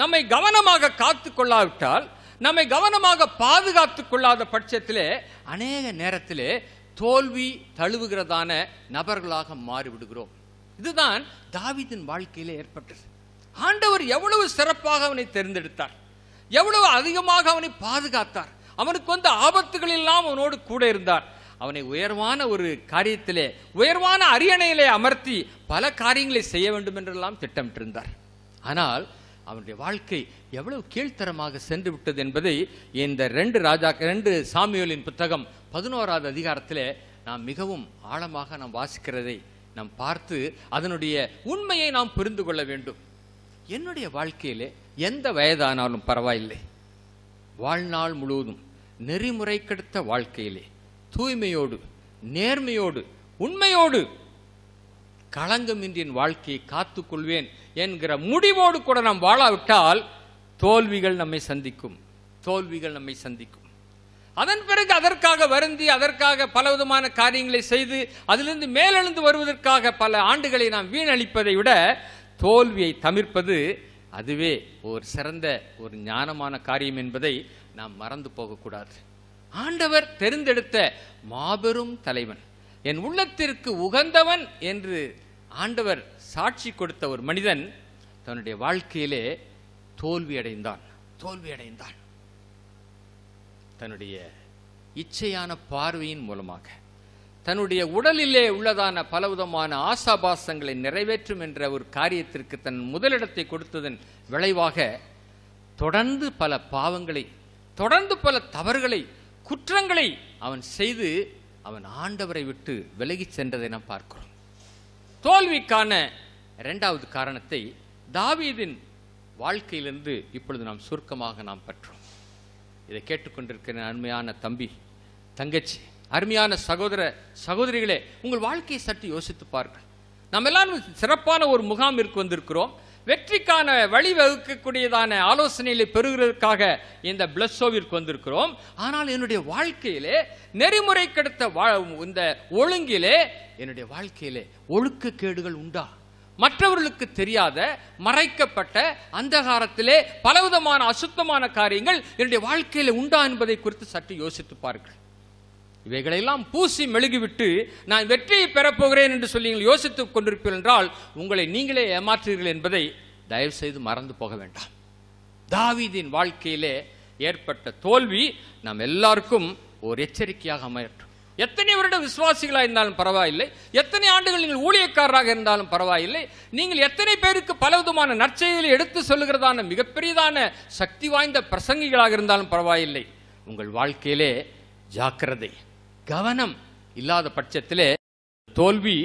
Speaker 1: நம்மை கவனமாக காத்து கொள்ளாவிட்டால் நம்மை கவனமாக பாதுகாத்து கொள்ளாத பட்சத்திலே அநேக நேரத்திலே தோல்வி தழுவுகிறதான நபர்களாக மாறிவிடுகிறோம் இதுதான் தாவிதின் வாழ்க்கையிலே ஏற்பட்டது ஆண்டவர் எவ்வளவு சிறப்பாக அவனை தேர்ந்தெடுத்தார் எவ்வளவு அதிகமாக அவனை பாதுகாத்தார் அவனுக்கு வந்து ஆபத்துகள் எல்லாம் அவனோடு கூட இருந்தார் அவனை உயர்வான ஒரு காரியத்திலே உயர்வான அரியணையிலே அமர்த்தி பல காரியங்களை செய்ய வேண்டும் என்றெல்லாம் திட்டமிட்டிருந்தார் ஆனால் அவனுடைய வாழ்க்கை எவ்வளவு கீழ்த்தரமாக சென்று விட்டது என்பதை இந்த ரெண்டு ராஜா ரெண்டு சாமியோலின் புத்தகம் பதினோராவது அதிகாரத்தில் நாம் மிகவும் ஆழமாக நாம் வாசிக்கிறதை நாம் பார்த்து அதனுடைய உண்மையை நாம் புரிந்து கொள்ள வேண்டும் என்னுடைய வாழ்க்கையிலே எந்த வயதானாலும் பரவாயில்லை வாழ்நாள் முழுவதும் நெறிமுறைக்கெடுத்த வாழ்க்கையிலே தூய்மையோடு நேர்மையோடு உண்மையோடு களங்கமின்றி என் வாழ்க்கையை காத்துக்கொள்வேன் என்கிற முடிவோடு கூட நாம் வாழாவிட்டால் தோல்விகள் நம்மை சந்திக்கும் தோல்விகள் நம்மை சந்திக்கும் அதன் பிறகு அதற்காக வருந்தி அதற்காக பலவிதமான காரியங்களை செய்து அதிலிருந்து மேலெழுந்து வருவதற்காக பல ஆண்டுகளை நாம் வீணளிப்பதை விட தோல்வியை தவிர்ப்பது அதுவே ஒரு சிறந்த ஒரு ஞானமான காரியம் என்பதை நாம் மறந்து போகக்கூடாது ஆண்டவர் தெரிந்தெடுத்த மாபெரும் தலைவன் என் உள்ளத்திற்கு உகந்தவன் என்று ஆண்டவர் சாட்சி கொடுத்த ஒரு மனிதன் தன்னுடைய வாழ்க்கையிலே தோல்வி அடைந்தான் தோல்வி அடைந்தான் தன்னுடைய இச்சையான பார்வையின் மூலமாக தன்னுடைய உடலிலே உள்ளதான பலவிதமான ஆசாபாசங்களை நிறைவேற்றும் என்ற ஒரு காரியத்திற்கு தன் முதலிடத்தை கொடுத்ததன் விளைவாக தொடர்ந்து பல பாவங்களை தொடர்ந்து பல தவறுகளை குற்றங்களை அவன் செய்து அவன் ஆண்டவரை விட்டு விலகி சென்றதை நாம் பார்க்கிறோம் தோல்விக்கான இரண்டாவது காரணத்தை தாவீதின் வாழ்க்கையிலிருந்து இப்பொழுது நாம் சுருக்கமாக நாம் பெற்றோம் இதை கேட்டுக்கொண்டிருக்கிற அருமையான தம்பி தங்கச்சி அருமையான சகோதர சகோதரிகளே உங்கள் வாழ்க்கையை சற்று யோசித்து பாருங்கள் நம்ம எல்லாரும் சிறப்பான ஒரு முகாமிற்கு வந்திருக்கிறோம் வெற்றிக்கான வழிவகுக்கக்கூடியதான ஆலோசனைகளை பெறுகிறதுக்காக இந்த பிளஸ்ஸோவிற்கு வந்திருக்கிறோம் ஆனால் என்னுடைய வாழ்க்கையிலே நெறிமுறை கிடைத்த இந்த ஒழுங்கிலே என்னுடைய வாழ்க்கையிலே ஒழுக்க கேடுகள் உண்டா மற்றவர்களுக்கு தெரியாத மறைக்கப்பட்ட அந்தகாரத்திலே பலவிதமான அசுத்தமான காரியங்கள் என்னுடைய வாழ்க்கையில உண்டா என்பதை குறித்து சற்று யோசித்து பாருங்கள் இவைகளெல்லாம் பூசி மெழுகிவிட்டு நான் வெற்றியை பெறப்போகிறேன் என்று சொல்லி நீங்கள் யோசித்துக் கொண்டிருப்பீர்கள் என்றால் உங்களை நீங்களே ஏமாற்றுவீர்கள் என்பதை தயவு செய்து மறந்து போக வேண்டாம் தாவீதின் வாழ்க்கையிலே ஏற்பட்ட தோல்வி நாம் எல்லாருக்கும் ஒரு எச்சரிக்கையாக அமையற்றும் எத்தனை வருடம் விசுவாசிகளாக இருந்தாலும் பரவாயில்லை எத்தனை ஆண்டுகள் நீங்கள் ஊழியக்காரராக இருந்தாலும் பரவாயில்லை நீங்கள் எத்தனை பேருக்கு பலவிதமான நற்செயலை எடுத்து சொல்லுகிறதான மிகப்பெரியதான சக்தி வாய்ந்த பிரசங்கிகளாக இருந்தாலும் பரவாயில்லை உங்கள் வாழ்க்கையிலே ஜாக்கிரதை கவனம் இல்லாத பட்சத்திலே தோல்வி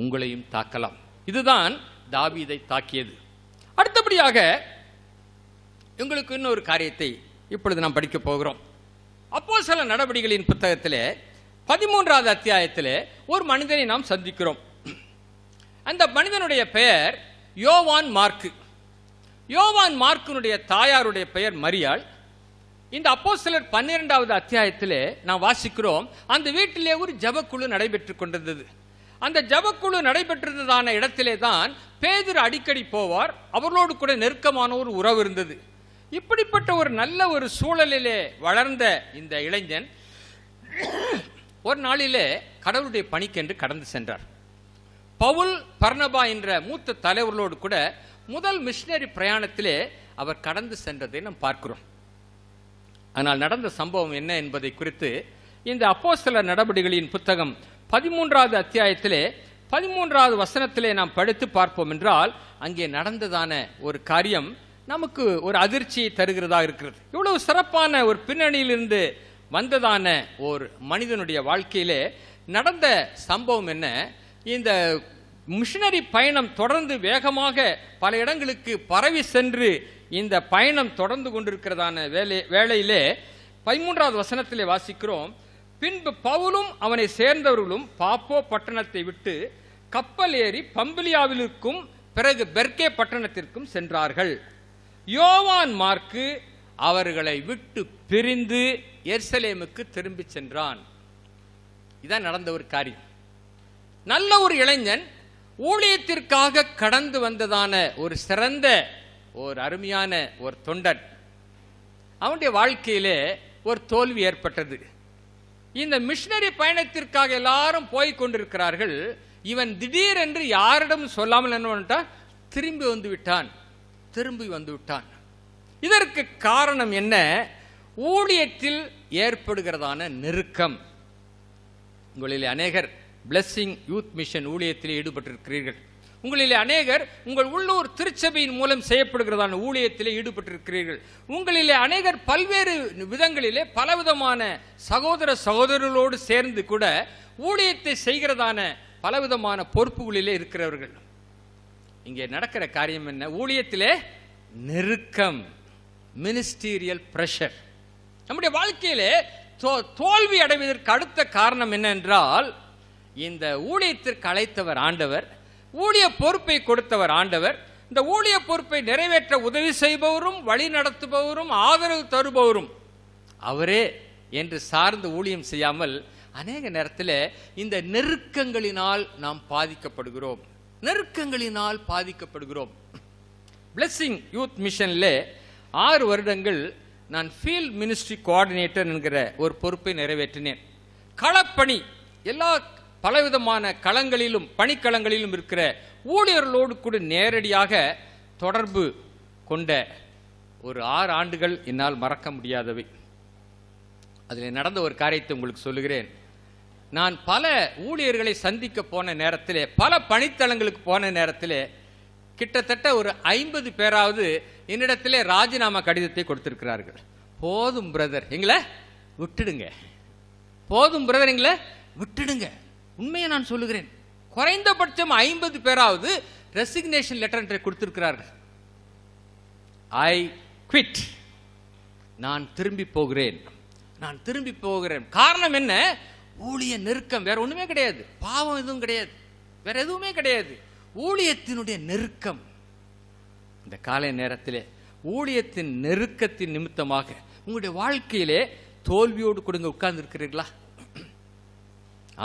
Speaker 1: உங்களையும் தாக்கலாம் இதுதான் தாவீதை தாக்கியது அடுத்தபடியாக எங்களுக்கு இன்னொரு காரியத்தை இப்பொழுது நாம் படிக்க போகிறோம் அப்போ சில நடவடிக்கைகளின் புத்தகத்திலே பதிமூன்றாவது அத்தியாயத்திலே ஒரு மனிதனை நாம் சந்திக்கிறோம் அந்த மனிதனுடைய பெயர் யோவான் மார்க்கு யோவான் மார்க்கினுடைய தாயாருடைய பெயர் மரியாள் இந்த அப்போ சிலர் பன்னிரெண்டாவது அத்தியாயத்திலே நாம் வாசிக்கிறோம் அந்த வீட்டிலே ஒரு ஜபக்குழு நடைபெற்று கொண்டிருந்தது அந்த ஜபக்குழு நடைபெற்றிருந்ததான இடத்திலே தான் பேதர் அடிக்கடி போவார் அவர்களோடு கூட நெருக்கமான ஒரு உறவு இருந்தது இப்படிப்பட்ட ஒரு நல்ல ஒரு சூழலிலே வளர்ந்த இந்த இளைஞன் ஒரு நாளிலே கடவுளுடைய பணிக்கென்று கடந்து சென்றார் பவுல் பர்ணபா என்ற மூத்த தலைவர்களோடு கூட முதல் மிஷினரி பிரயாணத்திலே அவர் கடந்து சென்றதை நாம் பார்க்கிறோம் ஆனால் நடந்த சம்பவம் என்ன என்பதை குறித்து இந்த அப்போ சில நடவடிக்கைகளின் புத்தகம் பதிமூன்றாவது அத்தியாயத்திலே பதிமூன்றாவது வசனத்திலே நாம் படித்து பார்ப்போம் என்றால் அங்கே நடந்ததான ஒரு காரியம் நமக்கு ஒரு அதிர்ச்சியை தருகிறதா இருக்கிறது இவ்வளவு சிறப்பான ஒரு பின்னணியிலிருந்து வந்ததான ஒரு மனிதனுடைய வாழ்க்கையிலே நடந்த சம்பவம் என்ன இந்த மிஷினரி பயணம் தொடர்ந்து வேகமாக பல இடங்களுக்கு பரவி சென்று இந்த பயணம் தொடர்ந்து கொண்டிருக்கிறதான வேலை வேளையிலே பதிமூன்றாவது வசனத்திலே வாசிக்கிறோம் பின்பு பவுலும் அவனை சேர்ந்தவர்களும் பாப்போ பட்டணத்தை விட்டு கப்பல் ஏறி பம்பிலியாவிலிருக்கும் பிறகு பெர்கே பட்டணத்திற்கும் சென்றார்கள் யோவான் மார்க்கு அவர்களை விட்டு பிரிந்து எர்சலேமுக்கு திரும்பி சென்றான் இதான் நடந்த ஒரு காரியம் நல்ல ஒரு இளைஞன் ஊழியத்திற்காக கடந்து வந்ததான ஒரு சிறந்த ஒரு அருமையான ஒரு தொண்டன் அவனுடைய வாழ்க்கையிலே ஒரு தோல்வி ஏற்பட்டது இந்த மிஷினரி பயணத்திற்காக எல்லாரும் போய் கொண்டிருக்கிறார்கள் இவன் திடீரென்று யாரிடம் சொல்லாமல் என்ன திரும்பி வந்து விட்டான் திரும்பி வந்து விட்டான் இதற்கு காரணம் என்ன ஊழியத்தில் ஏற்படுகிறதான நெருக்கம் உங்களில் அநேகர் பிளஸ்ஸிங் யூத் மிஷன் ஊழியத்தில் ஈடுபட்டிருக்கிறீர்கள் உங்களிலே அநேகர் உங்கள் உள்ளூர் திருச்சபையின் மூலம் செய்யப்படுகிறதான ஊழியத்திலே ஈடுபட்டிருக்கிறீர்கள் உங்களிலே அநேகர் பல்வேறு விதங்களிலே பலவிதமான சகோதர சகோதரர்களோடு சேர்ந்து கூட ஊழியத்தை செய்கிறதான பலவிதமான பொறுப்புகளிலே இருக்கிறவர்கள் இங்கே நடக்கிற காரியம் என்ன ஊழியத்திலே நெருக்கம் மினிஸ்டீரியல் பிரஷர் நம்முடைய வாழ்க்கையிலே தோல்வி அடைவதற்கு அடுத்த காரணம் என்னென்றால் இந்த ஊழியத்திற்கு அழைத்தவர் ஆண்டவர் ஊழிய பொறுப்பை கொடுத்தவர் ஆண்டவர் இந்த ஊழிய பொறுப்பை நிறைவேற்ற உதவி செய்பவரும் வழி நடத்துபவரும் ஆதரவு தருபவரும் அவரே என்று சார்ந்து ஊழியம் செய்யாமல் அநேக நேரத்தில் இந்த நெருக்கங்களினால் நாம் பாதிக்கப்படுகிறோம் நெருக்கங்களினால் பாதிக்கப்படுகிறோம் பிளஸ்ஸிங் யூத் மிஷனில் ஆறு வருடங்கள் நான் ஃபீல்ட் மினிஸ்ட்ரி கோஆர்டினேட்டர் என்கிற ஒரு பொறுப்பை நிறைவேற்றினேன் களப்பணி எல்லா பலவிதமான களங்களிலும் பணிக்களங்களிலும் இருக்கிற ஊழியர்களோடு கூட நேரடியாக தொடர்பு கொண்ட ஒரு ஆறு ஆண்டுகள் என்னால் மறக்க முடியாதவை அதில் நடந்த ஒரு காரியத்தை உங்களுக்கு சொல்லுகிறேன் நான் பல ஊழியர்களை சந்திக்க போன நேரத்தில் பல பணித்தளங்களுக்கு போன நேரத்தில் கிட்டத்தட்ட ஒரு ஐம்பது பேராவது என்னிடத்திலே ராஜினாமா கடிதத்தை கொடுத்திருக்கிறார்கள் போதும் பிரதர் எங்களை விட்டுடுங்க போதும் பிரதர் எங்களை விட்டுடுங்க உண்மையை நான் சொல்லுகிறேன் குறைந்தபட்சம் ஐம்பது பேராவது ரெசிக்னேஷன் லெட்டர் என்ற கொடுத்திருக்கிறார்கள் ஐ குவிட் நான் திரும்பி போகிறேன் நான் திரும்பி போகிறேன் காரணம் என்ன ஊழிய நெருக்கம் வேற ஒண்ணுமே கிடையாது பாவம் எதுவும் கிடையாது வேற எதுவுமே கிடையாது ஊழியத்தினுடைய நெருக்கம் இந்த காலை நேரத்திலே ஊழியத்தின் நெருக்கத்தின் நிமித்தமாக உங்களுடைய வாழ்க்கையிலே தோல்வியோடு கொடுங்க உட்கார்ந்து இருக்கிறீர்களா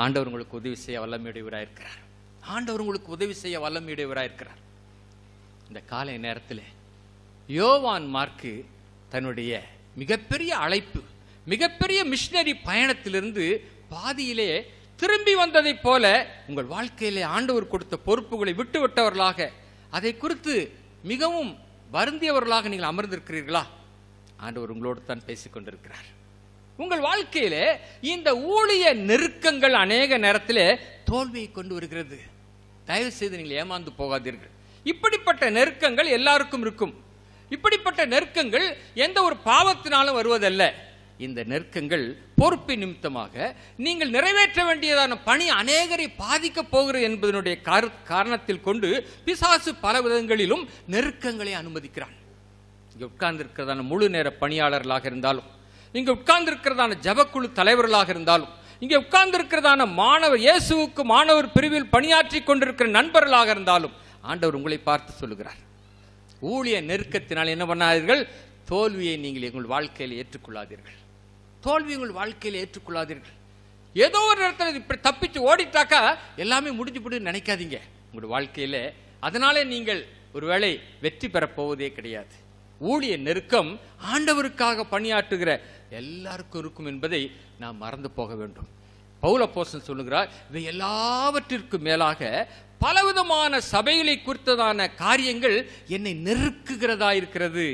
Speaker 1: ஆண்டவர் உங்களுக்கு உதவி செய்ய வல்லமையுடையவராக இருக்கிறார் ஆண்டவர் உங்களுக்கு உதவி செய்ய வல்லமையுடையவராக இருக்கிறார் இந்த காலை நேரத்தில் யோவான் மார்க்கு தன்னுடைய மிகப்பெரிய அழைப்பு மிகப்பெரிய மிஷினரி பயணத்திலிருந்து பாதியிலே திரும்பி வந்ததைப் போல உங்கள் வாழ்க்கையிலே ஆண்டவர் கொடுத்த பொறுப்புகளை விட்டுவிட்டவர்களாக அதை குறித்து மிகவும் வருந்தியவர்களாக நீங்கள் அமர்ந்திருக்கிறீர்களா ஆண்டவர் உங்களோடு தான் பேசிக்கொண்டிருக்கிறார் உங்கள் வாழ்க்கையில இந்த ஊழிய நெருக்கங்கள் அநேக நேரத்தில் தோல்வியை கொண்டு வருகிறது தயவு செய்து நீங்கள் ஏமாந்து போகாதீர்கள் இப்படிப்பட்ட நெருக்கங்கள் எல்லாருக்கும் இருக்கும் இப்படிப்பட்ட நெருக்கங்கள் எந்த ஒரு பாவத்தினாலும் வருவதல்ல இந்த நெருக்கங்கள் பொறுப்பு நிமித்தமாக நீங்கள் நிறைவேற்ற வேண்டியதான பணி அநேகரை பாதிக்கப் போகிறது என்பதனுடைய காரணத்தில் கொண்டு பிசாசு பல விதங்களிலும் நெருக்கங்களை அனுமதிக்கிறான் இங்கே உட்கார்ந்திருக்கிறதான முழு நேர பணியாளர்களாக இருந்தாலும் இங்கே உட்கார்ந்திருக்கிறதான ஜபக்குழு தலைவர்களாக இருந்தாலும் இங்கே உட்கார்ந்திருக்கிறதான மாணவர் இயேசுவுக்கு மாணவர் பிரிவில் பணியாற்றி கொண்டிருக்கிற நண்பர்களாக இருந்தாலும் ஆண்டவர் உங்களை பார்த்து சொல்லுகிறார் ஊழிய நெருக்கத்தினால் என்ன பண்ணாதீர்கள் தோல்வியை நீங்கள் எங்கள் வாழ்க்கையில் ஏற்றுக்கொள்ளாதீர்கள் தோல்வி உங்கள் வாழ்க்கையில் ஏற்றுக்கொள்ளாதீர்கள் ஏதோ ஒரு இடத்துல இப்படி தப்பிச்சு ஓடிட்டாக்கா எல்லாமே முடிஞ்சு போட்டு நினைக்காதீங்க உங்களுடைய வாழ்க்கையில் அதனாலே நீங்கள் ஒருவேளை வெற்றி பெறப்போவதே கிடையாது ஊழிய நெருக்கம் ஆண்டவருக்காக பணியாற்றுகிற எல்லாருக்கும் இருக்கும் என்பதை நாம் மறந்து போக வேண்டும் பௌல போசன் சொல்லுகிறார் இவை எல்லாவற்றிற்கும் மேலாக பலவிதமான சபைகளை குறித்ததான காரியங்கள் என்னை நெருக்குகிறதா இருக்கிறது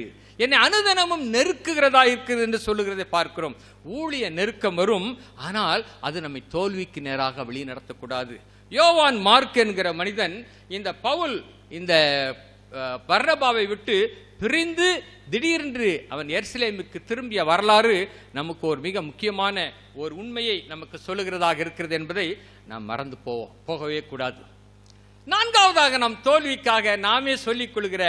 Speaker 1: என்னை அனுதனமும் நெருக்குகிறதா இருக்கிறது என்று சொல்லுகிறதை பார்க்கிறோம் ஊழிய நெருக்கம் வரும் ஆனால் அது நம்மை தோல்விக்கு நேராக வழி நடத்தக்கூடாது யோவான் மார்க் என்கிற மனிதன் இந்த பவுல் இந்த பர்ணபாவை விட்டு பிரிந்து திடீரென்று அவன் எர்சிலேமுக்கு திரும்பிய வரலாறு நமக்கு ஒரு மிக முக்கியமான ஒரு உண்மையை நமக்கு சொல்லுகிறதாக இருக்கிறது என்பதை நாம் மறந்து போவோம் போகவே கூடாது நான்காவதாக நாம் தோல்விக்காக நாமே சொல்லிக் கொள்கிற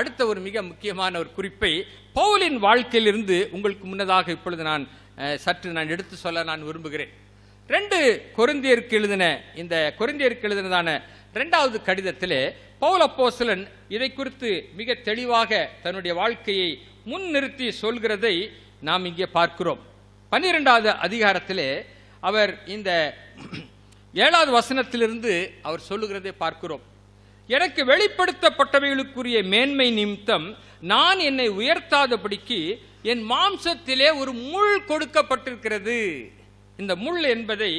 Speaker 1: அடுத்த ஒரு மிக முக்கியமான ஒரு குறிப்பை பவுலின் வாழ்க்கையிலிருந்து உங்களுக்கு முன்னதாக இப்பொழுது நான் சற்று நான் எடுத்து சொல்ல நான் விரும்புகிறேன் ரெண்டு கொருந்தியருக்கு எழுதின இந்த கொருந்தியருக்கு எழுதினதான இரண்டாவது கடிதத்திலே போசலன் இதை குறித்து மிக தெளிவாக தன்னுடைய வாழ்க்கையை முன்னிறுத்தி சொல்கிறதை நாம் இங்கே பார்க்கிறோம் பன்னிரெண்டாவது அதிகாரத்திலே அவர் இந்த ஏழாவது வசனத்திலிருந்து அவர் சொல்லுகிறதை பார்க்கிறோம் எனக்கு வெளிப்படுத்தப்பட்டவைகளுக்குரிய மேன்மை நிமித்தம் நான் என்னை உயர்த்தாதபடிக்கு என் மாம்சத்திலே ஒரு முள் கொடுக்கப்பட்டிருக்கிறது இந்த முள் என்பதை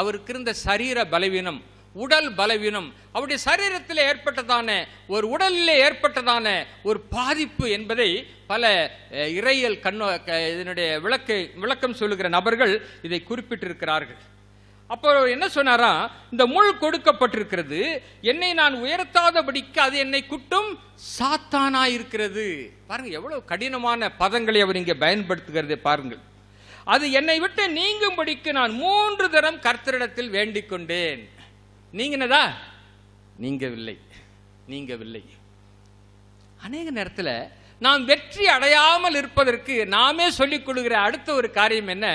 Speaker 1: அவருக்கு இருந்த சரீர பலவீனம் உடல் பலவீனம் அவருடைய சரீரத்தில் ஏற்பட்டதான ஒரு உடலில் ஏற்பட்டதான ஒரு பாதிப்பு என்பதை பல இறையல் கண்ணோ இதனுடைய விளக்கு விளக்கம் சொல்லுகிற நபர்கள் இதை குறிப்பிட்டிருக்கிறார்கள் அப்போ என்ன சொன்னாரா இந்த முள் கொடுக்கப்பட்டிருக்கிறது என்னை நான் உயர்த்தாதபடிக்கு அது என்னை குட்டும் சாத்தானா இருக்கிறது பாருங்க எவ்வளவு கடினமான பதங்களை அவர் இங்கே பயன்படுத்துகிறதை பாருங்கள் அது என்னை விட்டு நீங்கும்படிக்கு நான் மூன்று தரம் கர்த்தரிடத்தில் வேண்டிக் கொண்டேன் நீங்கினதா நீங்கவில்லை நீங்கவில்லை அநேக நேரத்தில் நாம் வெற்றி அடையாமல் இருப்பதற்கு நாமே சொல்லிக் கொடுக்குற அடுத்த ஒரு காரியம் என்ன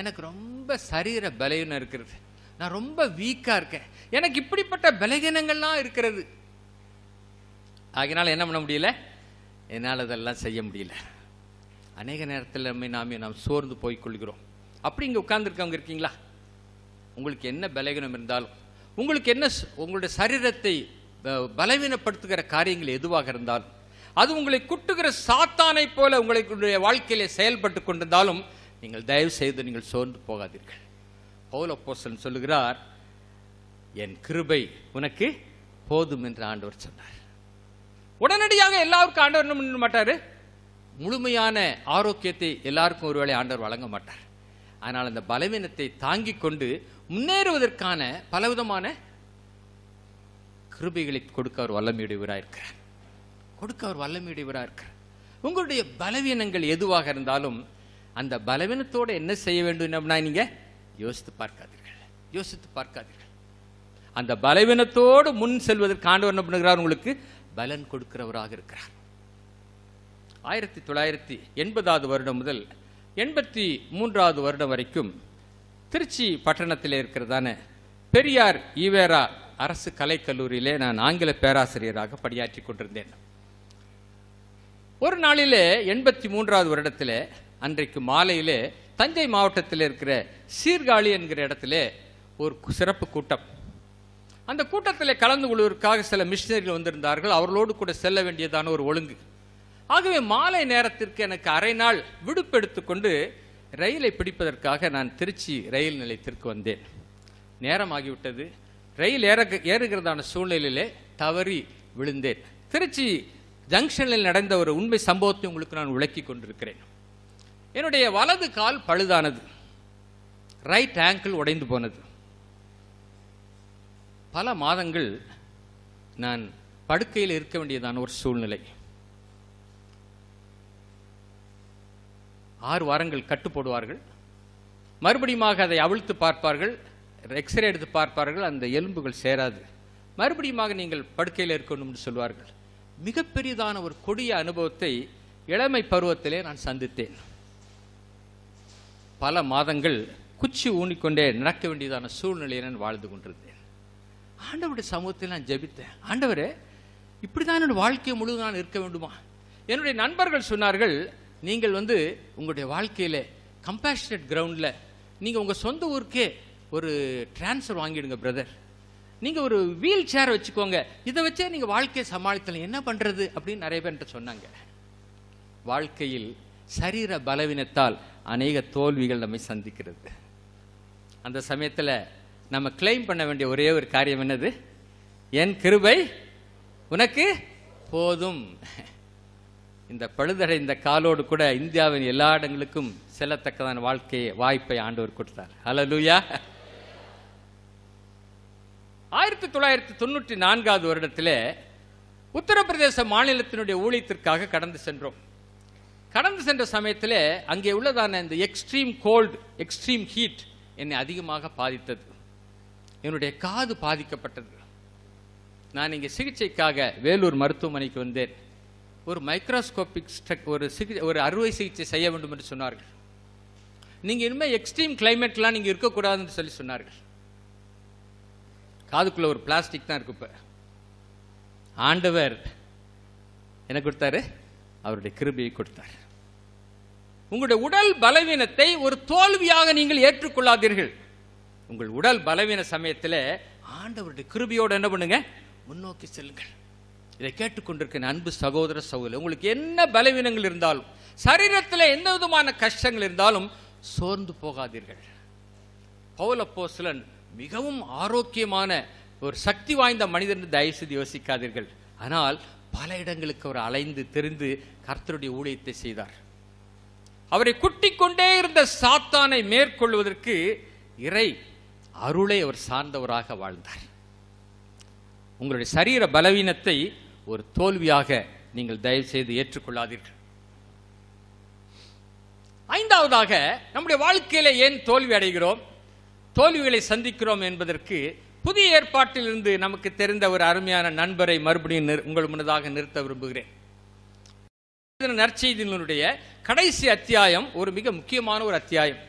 Speaker 1: எனக்கு ரொம்ப சரீர பலவீனம் இருக்கிறது நான் ரொம்ப வீக்காக இருக்கேன் எனக்கு இப்படிப்பட்ட பலகீனங்கள்லாம் இருக்கிறது ஆகினால என்ன பண்ண முடியல என்னால் அதெல்லாம் செய்ய முடியல அநேக நேரத்தில் நம்மை நாமே நாம் சோர்ந்து போய் கொள்கிறோம் அப்படி இங்கே உட்கார்ந்துருக்கவங்க இருக்கீங்களா உங்களுக்கு என்ன பலகீனம் இருந்தாலும் உங்களுக்கு என்ன உங்களுடைய சரீரத்தை பலவீனப்படுத்துகிற காரியங்கள் எதுவாக இருந்தால் அது உங்களை குட்டுகிற சாத்தானை போல உங்களுடைய வாழ்க்கையிலே செயல்பட்டு கொண்டிருந்தாலும் நீங்கள் தயவு செய்து நீங்கள் சோர்ந்து போகாதீர்கள் பௌலப்போசன் சொல்லுகிறார் என் கிருபை உனக்கு போதும் என்று ஆண்டவர் சொன்னார் உடனடியாக எல்லாருக்கும் ஆண்டவர் என்ன மாட்டார் முழுமையான ஆரோக்கியத்தை எல்லாருக்கும் ஒருவேளை ஆண்டவர் வழங்க மாட்டார் ஆனால் அந்த பலவீனத்தை தாங்கி கொண்டு முன்னேறுவதற்கான பலவிதமான கிருபிகளை கொடுக்க அவர் வல்லமையுடையவராக இருக்கிறார் கொடுக்க அவர் வல்லமையுடையவராக இருக்கிறார் உங்களுடைய பலவீனங்கள் எதுவாக இருந்தாலும் அந்த பலவீனத்தோடு என்ன செய்ய வேண்டும் அப்படின்னா நீங்கள் யோசித்து பார்க்காதீர்கள் யோசித்து பார்க்காதீர்கள் அந்த பலவீனத்தோடு முன் செல்வதற்கு ஆண்டவர் என்ன பண்ணுகிறார் உங்களுக்கு பலன் கொடுக்கிறவராக இருக்கிறார் ஆயிரத்தி தொள்ளாயிரத்தி எண்பதாவது வருடம் முதல் எண்பத்தி மூன்றாவது வருடம் வரைக்கும் திருச்சி பட்டணத்தில் இருக்கிறதான பெரியார் ஈவேரா அரசு கலைக்கல்லூரியிலே நான் ஆங்கில பேராசிரியராக பணியாற்றி கொண்டிருந்தேன் ஒரு நாளிலே எண்பத்தி மூன்றாவது வருடத்தில் அன்றைக்கு மாலையிலே தஞ்சை மாவட்டத்தில் இருக்கிற சீர்காழி என்கிற இடத்துல ஒரு சிறப்பு கூட்டம் அந்த கூட்டத்தில் கலந்து கொள்வதற்காக சில மிஷினரிகள் வந்திருந்தார்கள் அவர்களோடு கூட செல்ல வேண்டியதான ஒரு ஒழுங்கு ஆகவே மாலை நேரத்திற்கு எனக்கு அரை நாள் விடுப்பெடுத்துக்கொண்டு ரயிலை பிடிப்பதற்காக நான் திருச்சி ரயில் நிலையத்திற்கு வந்தேன் நேரமாகிவிட்டது ரயில் ஏற ஏறுகிறதான சூழ்நிலையிலே தவறி விழுந்தேன் திருச்சி ஜங்ஷனில் நடந்த ஒரு உண்மை சம்பவத்தை உங்களுக்கு நான் உழக்கி கொண்டிருக்கிறேன் என்னுடைய வலது கால் பழுதானது ரைட் ஆங்கிள் உடைந்து போனது பல மாதங்கள் நான் படுக்கையில் இருக்க வேண்டியதான ஒரு சூழ்நிலை ஆறு வாரங்கள் கட்டு போடுவார்கள் மறுபடியுமாக அதை அவிழ்த்து பார்ப்பார்கள் எக்ஸ்ரே எடுத்து பார்ப்பார்கள் அந்த எலும்புகள் சேராது மறுபடியுமாக நீங்கள் படுக்கையில் இருக்கணும்னு சொல்வார்கள் மிகப்பெரியதான ஒரு கொடிய அனுபவத்தை இளமை பருவத்திலே நான் சந்தித்தேன் பல மாதங்கள் குச்சி ஊனிக்கொண்டே நடக்க வேண்டியதான சூழ்நிலையை நான் வாழ்ந்து கொண்டிருந்தேன் ஆண்டவருடைய சமூகத்தில் நான் ஜெபித்தேன் ஆண்டவரே இப்படிதான் என்னோட வாழ்க்கை முழுவதும் நான் இருக்க வேண்டுமா என்னுடைய நண்பர்கள் சொன்னார்கள் நீங்கள் வந்து உங்களுடைய வாழ்க்கையில் கம்பேஷனட் கிரவுண்டில் நீங்கள் உங்கள் சொந்த ஊருக்கே ஒரு டிரான்ஸ்ஃபர் வாங்கிடுங்க பிரதர் நீங்கள் ஒரு வீல் சேர் வச்சுக்கோங்க இதை வச்சே நீங்கள் வாழ்க்கையை சமாளித்தலாம் என்ன பண்ணுறது அப்படின்னு நிறைய பேர்கிட்ட சொன்னாங்க வாழ்க்கையில் சரீர பலவீனத்தால் அநேக தோல்விகள் நம்மை சந்திக்கிறது அந்த சமயத்தில் நம்ம கிளைம் பண்ண வேண்டிய ஒரே ஒரு காரியம் என்னது என் கிருபை உனக்கு போதும் இந்த பழுதடைந்த காலோடு கூட இந்தியாவின் எல்லா இடங்களுக்கும் செல்லத்தக்கதான வாழ்க்கையை வாய்ப்பை ஆண்டவர் கொடுத்தார் ஹலோ லூயா ஆயிரத்தி தொள்ளாயிரத்தி தொண்ணூற்றி நான்காவது வருடத்தில் உத்தரப்பிரதேச மாநிலத்தினுடைய ஊழியத்திற்காக கடந்து சென்றோம் கடந்து சென்ற சமயத்தில் அங்கே உள்ளதான இந்த எக்ஸ்ட்ரீம் கோல்டு எக்ஸ்ட்ரீம் ஹீட் என்னை அதிகமாக பாதித்தது என்னுடைய காது பாதிக்கப்பட்டது நான் இங்கே சிகிச்சைக்காக வேலூர் மருத்துவமனைக்கு வந்தேன் ஒரு மைக்ரோஸ்கோபிக் ஸ்ட்ரக் ஒரு சிகி ஒரு அறுவை சிகிச்சை செய்ய வேண்டும் என்று சொன்னார்கள் நீங்கள் இனிமேல் எக்ஸ்ட்ரீம் கிளைமேட்லாம் நீங்கள் இருக்கக்கூடாதுன்னு சொல்லி சொன்னார்கள் காதுக்குள்ளே ஒரு பிளாஸ்டிக் தான் இருக்கு இப்போ ஆண்டவர் என்ன கொடுத்தாரு அவருடைய கிருபியை கொடுத்தார் உங்களுடைய உடல் பலவீனத்தை ஒரு தோல்வியாக நீங்கள் ஏற்றுக்கொள்ளாதீர்கள் உங்கள் உடல் பலவீன சமயத்தில் ஆண்டவருடைய கிருபியோடு என்ன பண்ணுங்க முன்னோக்கி செல்லுங்கள் இதை கேட்டுக்கொண்டிருக்க அன்பு சகோதர சகோதரி உங்களுக்கு என்ன பலவீனங்கள் இருந்தாலும் சரீரத்தில் எந்த விதமான கஷ்டங்கள் இருந்தாலும் சோர்ந்து போகாதீர்கள் பௌலப்போசலன் மிகவும் ஆரோக்கியமான ஒரு சக்தி வாய்ந்த மனிதன் தயவு செய்து யோசிக்காதீர்கள் ஆனால் பல இடங்களுக்கு அவர் அலைந்து தெரிந்து கர்த்தருடைய ஊழியத்தை செய்தார் அவரை குட்டி கொண்டே இருந்த சாத்தானை மேற்கொள்வதற்கு இறை அருளை அவர் சார்ந்தவராக வாழ்ந்தார் உங்களுடைய சரீர பலவீனத்தை ஒரு தோல்வியாக நீங்கள் தயவு செய்து ஏற்றுக்கொள்ளாதீர்கள் ஐந்தாவதாக நம்முடைய வாழ்க்கையில ஏன் தோல்வி அடைகிறோம் தோல்விகளை சந்திக்கிறோம் என்பதற்கு புதிய ஏற்பாட்டிலிருந்து நமக்கு தெரிந்த ஒரு அருமையான நண்பரை மறுபடியும் உங்கள் முன்னதாக நிறுத்த விரும்புகிறேன் நற்செய்தினுடைய கடைசி அத்தியாயம் ஒரு மிக முக்கியமான ஒரு அத்தியாயம்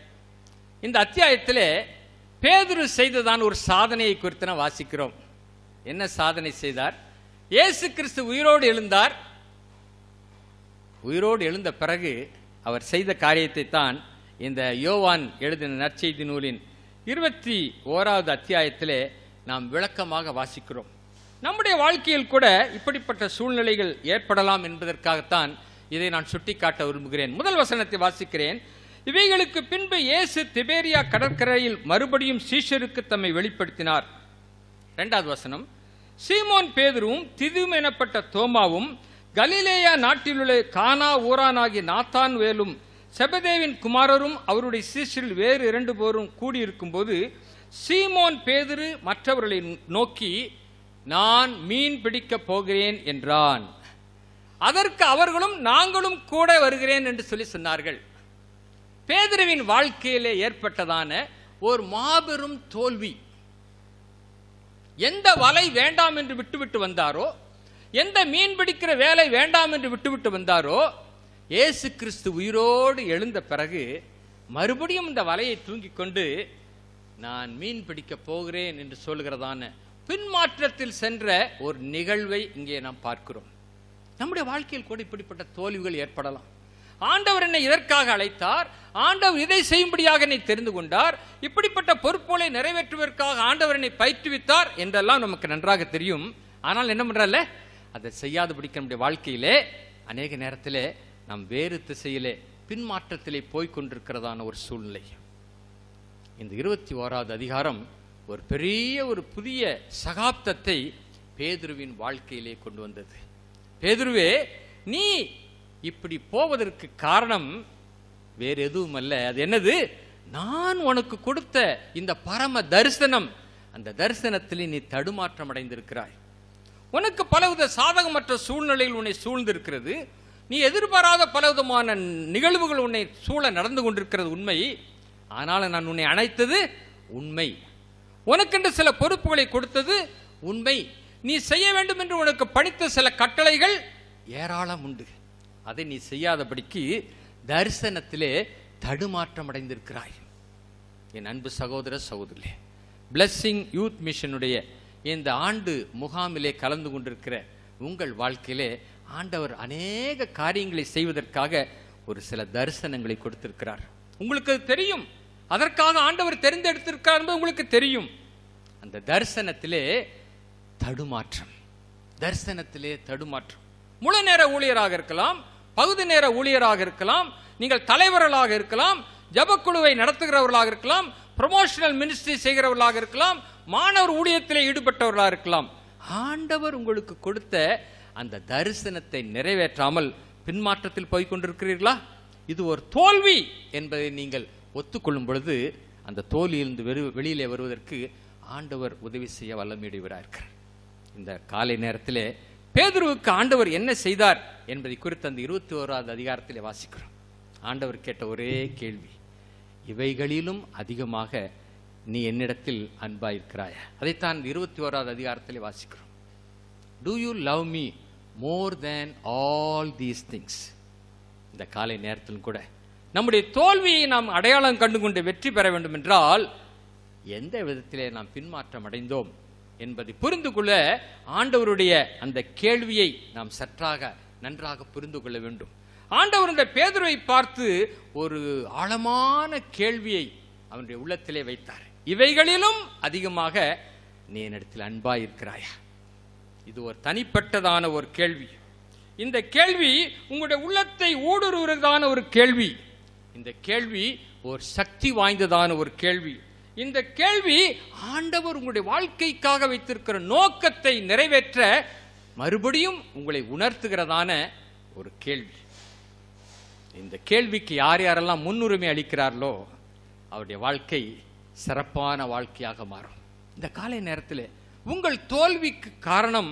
Speaker 1: இந்த அத்தியாயத்தில் பேதுரு செய்ததான் ஒரு சாதனையை குறித்து நான் வாசிக்கிறோம் என்ன சாதனை செய்தார் இயேசு கிறிஸ்து உயிரோடு எழுந்தார் உயிரோடு எழுந்த பிறகு அவர் செய்த காரியத்தை தான் இந்த யோவான் எழுதின நற்செய்தி நூலின் இருபத்தி ஓராவது அத்தியாயத்திலே நாம் விளக்கமாக வாசிக்கிறோம் நம்முடைய வாழ்க்கையில் கூட இப்படிப்பட்ட சூழ்நிலைகள் ஏற்படலாம் என்பதற்காகத்தான் இதை நான் சுட்டிக்காட்ட விரும்புகிறேன் முதல் வசனத்தை வாசிக்கிறேன் இவைகளுக்கு பின்பு இயேசு திபேரியா கடற்கரையில் மறுபடியும் சீஷருக்கு தம்மை வெளிப்படுத்தினார் இரண்டாவது வசனம் சீமோன் பேதரும் திதும் எனப்பட்ட தோமாவும் கலிலேயா நாட்டிலுள்ள கானா ஊரானாகி நாத்தான் வேலும் செபதேவின் குமாரரும் அவருடைய சீசில் வேறு இரண்டு பேரும் கூடியிருக்கும் போது சீமோன் பேதுரு மற்றவர்களை நோக்கி நான் மீன் பிடிக்கப் போகிறேன் என்றான் அதற்கு அவர்களும் நாங்களும் கூட வருகிறேன் என்று சொல்லி சொன்னார்கள் பேதுருவின் வாழ்க்கையிலே ஏற்பட்டதான ஒரு மாபெரும் தோல்வி எந்த வலை வேண்டாம் என்று விட்டுவிட்டு வந்தாரோ எந்த மீன் பிடிக்கிற வேலை வேண்டாம் என்று விட்டுவிட்டு வந்தாரோ ஏசு கிறிஸ்து உயிரோடு எழுந்த பிறகு மறுபடியும் இந்த வலையை தூங்கிக் கொண்டு நான் மீன் பிடிக்கப் போகிறேன் என்று சொல்கிறதான பின்மாற்றத்தில் சென்ற ஒரு நிகழ்வை இங்கே நாம் பார்க்கிறோம் நம்முடைய வாழ்க்கையில் கூட இப்படிப்பட்ட தோல்விகள் ஏற்படலாம் ஆண்டவர் என்னை இதற்காக அழைத்தார் ஆண்டவர் இதை செய்யும்படியாக என்னை தெரிந்து கொண்டார் இப்படிப்பட்ட பொறுப்புகளை நிறைவேற்றுவதற்காக ஆண்டவர் என்னை பயிற்றுவித்தார் என்றெல்லாம் நமக்கு நன்றாக தெரியும் ஆனால் என்ன பண்றல அதை செய்யாது பிடிக்க நம்முடைய வாழ்க்கையிலே அநேக நேரத்திலே நாம் வேறு திசையிலே பின்மாற்றத்திலே போய்கொண்டிருக்கிறதான ஒரு சூழ்நிலை இந்த இருபத்தி ஓராவது அதிகாரம் ஒரு பெரிய ஒரு புதிய சகாப்தத்தை பேதுருவின் வாழ்க்கையிலே கொண்டு வந்தது பேதுருவே நீ இப்படி போவதற்கு காரணம் வேற எதுவும் அல்ல அது என்னது நான் உனக்கு கொடுத்த இந்த பரம தரிசனம் அந்த தரிசனத்தில் நீ தடுமாற்றம் அடைந்திருக்கிறாய் உனக்கு பலவித சாதகமற்ற சூழ்நிலையில் உன்னை சூழ்ந்திருக்கிறது நீ எதிர்பாராத பலவிதமான நிகழ்வுகள் உன்னை சூழ நடந்து கொண்டிருக்கிறது உண்மை ஆனால் நான் உன்னை அணைத்தது உண்மை உனக்கென்று சில பொறுப்புகளை கொடுத்தது உண்மை நீ செய்ய வேண்டும் என்று உனக்கு படித்த சில கட்டளைகள் ஏராளம் உண்டு அதை நீ செய்யாதபடிக்கு தரிசனத்திலே தடுமாற்றம் அடைந்திருக்கிறாய் என் அன்பு சகோதர சகோதரி பிளஸ்ஸிங் யூத் மிஷனுடைய இந்த ஆண்டு முகாமிலே கலந்து கொண்டிருக்கிற உங்கள் வாழ்க்கையிலே ஆண்டவர் அநேக காரியங்களை செய்வதற்காக ஒரு சில தரிசனங்களை கொடுத்திருக்கிறார் உங்களுக்கு தெரியும் அதற்காக ஆண்டவர் தெரிந்தெடுத்திருக்கார் என்பது உங்களுக்கு தெரியும் அந்த தரிசனத்திலே தடுமாற்றம் தரிசனத்திலே தடுமாற்றம் முழு நேர ஊழியராக இருக்கலாம் பகுதி நேர ஊழியராக இருக்கலாம் நீங்கள் தலைவர்களாக இருக்கலாம் ஜபக்குழுவை நடத்துகிறவர்களாக இருக்கலாம் ப்ரொமோஷனல் மினிஸ்ட்ரி செய்கிறவர்களாக இருக்கலாம் மாணவர் ஊழியத்தில் ஈடுபட்டவர்களாக இருக்கலாம் ஆண்டவர் உங்களுக்கு கொடுத்த அந்த தரிசனத்தை நிறைவேற்றாமல் பின்மாற்றத்தில் போய் கொண்டிருக்கிறீர்களா இது ஒரு தோல்வி என்பதை நீங்கள் ஒத்துக்கொள்ளும் பொழுது அந்த தோல்வியிலிருந்து வெறு வெளியிலே வருவதற்கு ஆண்டவர் உதவி செய்ய வல்லமீடுகிறார் இந்த காலை நேரத்திலே பேதுருவுக்கு ஆண்டவர் என்ன செய்தார் என்பதை குறித்து அந்த இருபத்தி ஓராவது அதிகாரத்தில் வாசிக்கிறோம் ஆண்டவர் கேட்ட ஒரே கேள்வி இவைகளிலும் அதிகமாக நீ என்னிடத்தில் அன்பாயிருக்கிறாய அதைத்தான் இருபத்தி ஓராவது அதிகாரத்தில் வாசிக்கிறோம் do you love me more than all these things இந்த காலை நேரத்திலும் கூட நம்முடைய தோல்வியை நாம் அடையாளம் கண்டு கொண்டு வெற்றி பெற வேண்டும் என்றால் எந்த விதத்திலே நாம் பின்மாற்றம் அடைந்தோம் என்பதை புரிந்து கொள்ள ஆண்டவருடைய அந்த கேள்வியை நாம் சற்றாக நன்றாக புரிந்து கொள்ள வேண்டும் ஆண்டவர் இந்த பேதுரை பார்த்து ஒரு ஆழமான கேள்வியை அவனுடைய உள்ளத்திலே வைத்தார் இவைகளிலும் அதிகமாக நீ என்னிடத்தில் இருக்கிறாயா இது ஒரு தனிப்பட்டதான ஒரு கேள்வி இந்த கேள்வி உங்களுடைய உள்ளத்தை ஊடுருவதான ஒரு கேள்வி இந்த கேள்வி ஒரு சக்தி வாய்ந்ததான ஒரு கேள்வி இந்த கேள்வி ஆண்டவர் உங்களுடைய வாழ்க்கைக்காக வைத்திருக்கிற நோக்கத்தை நிறைவேற்ற மறுபடியும் உங்களை உணர்த்துகிறதான ஒரு கேள்வி இந்த கேள்விக்கு யார் யாரெல்லாம் முன்னுரிமை அளிக்கிறார்களோ அவருடைய வாழ்க்கை சிறப்பான வாழ்க்கையாக மாறும் இந்த காலை நேரத்தில் உங்கள் தோல்விக்கு காரணம்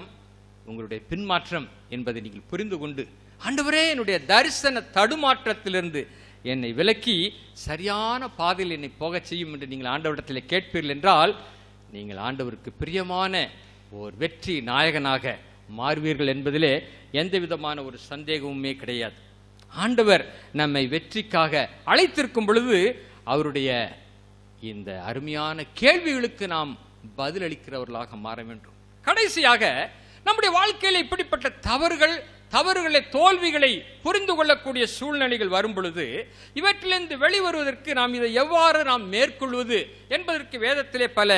Speaker 1: உங்களுடைய பின்மாற்றம் என்பதை நீங்கள் புரிந்து கொண்டு ஆண்டவரே என்னுடைய தரிசன தடுமாற்றத்திலிருந்து என்னை விலக்கி சரியான பாதையில் என்னை போகச் செய்யும் என்று நீங்கள் ஆண்டவரிடத்தில் கேட்பீர்கள் என்றால் நீங்கள் ஆண்டவருக்கு பிரியமான ஒரு வெற்றி நாயகனாக மாறுவீர்கள் என்பதிலே எந்த விதமான ஒரு சந்தேகமுமே கிடையாது ஆண்டவர் நம்மை வெற்றிக்காக அழைத்திருக்கும் பொழுது அவருடைய இந்த அருமையான கேள்விகளுக்கு நாம் பதிலளிக்கிறவர்களாக மாற வேண்டும் கடைசியாக நம்முடைய வாழ்க்கையில் இப்படிப்பட்ட தவறுகள் தவறுகளை தோல்விகளை புரிந்து கொள்ளக்கூடிய சூழ்நிலைகள் வரும் பொழுது இவற்றிலிருந்து வெளிவருவதற்கு நாம் இதை எவ்வாறு நாம் மேற்கொள்வது என்பதற்கு வேதத்திலே பல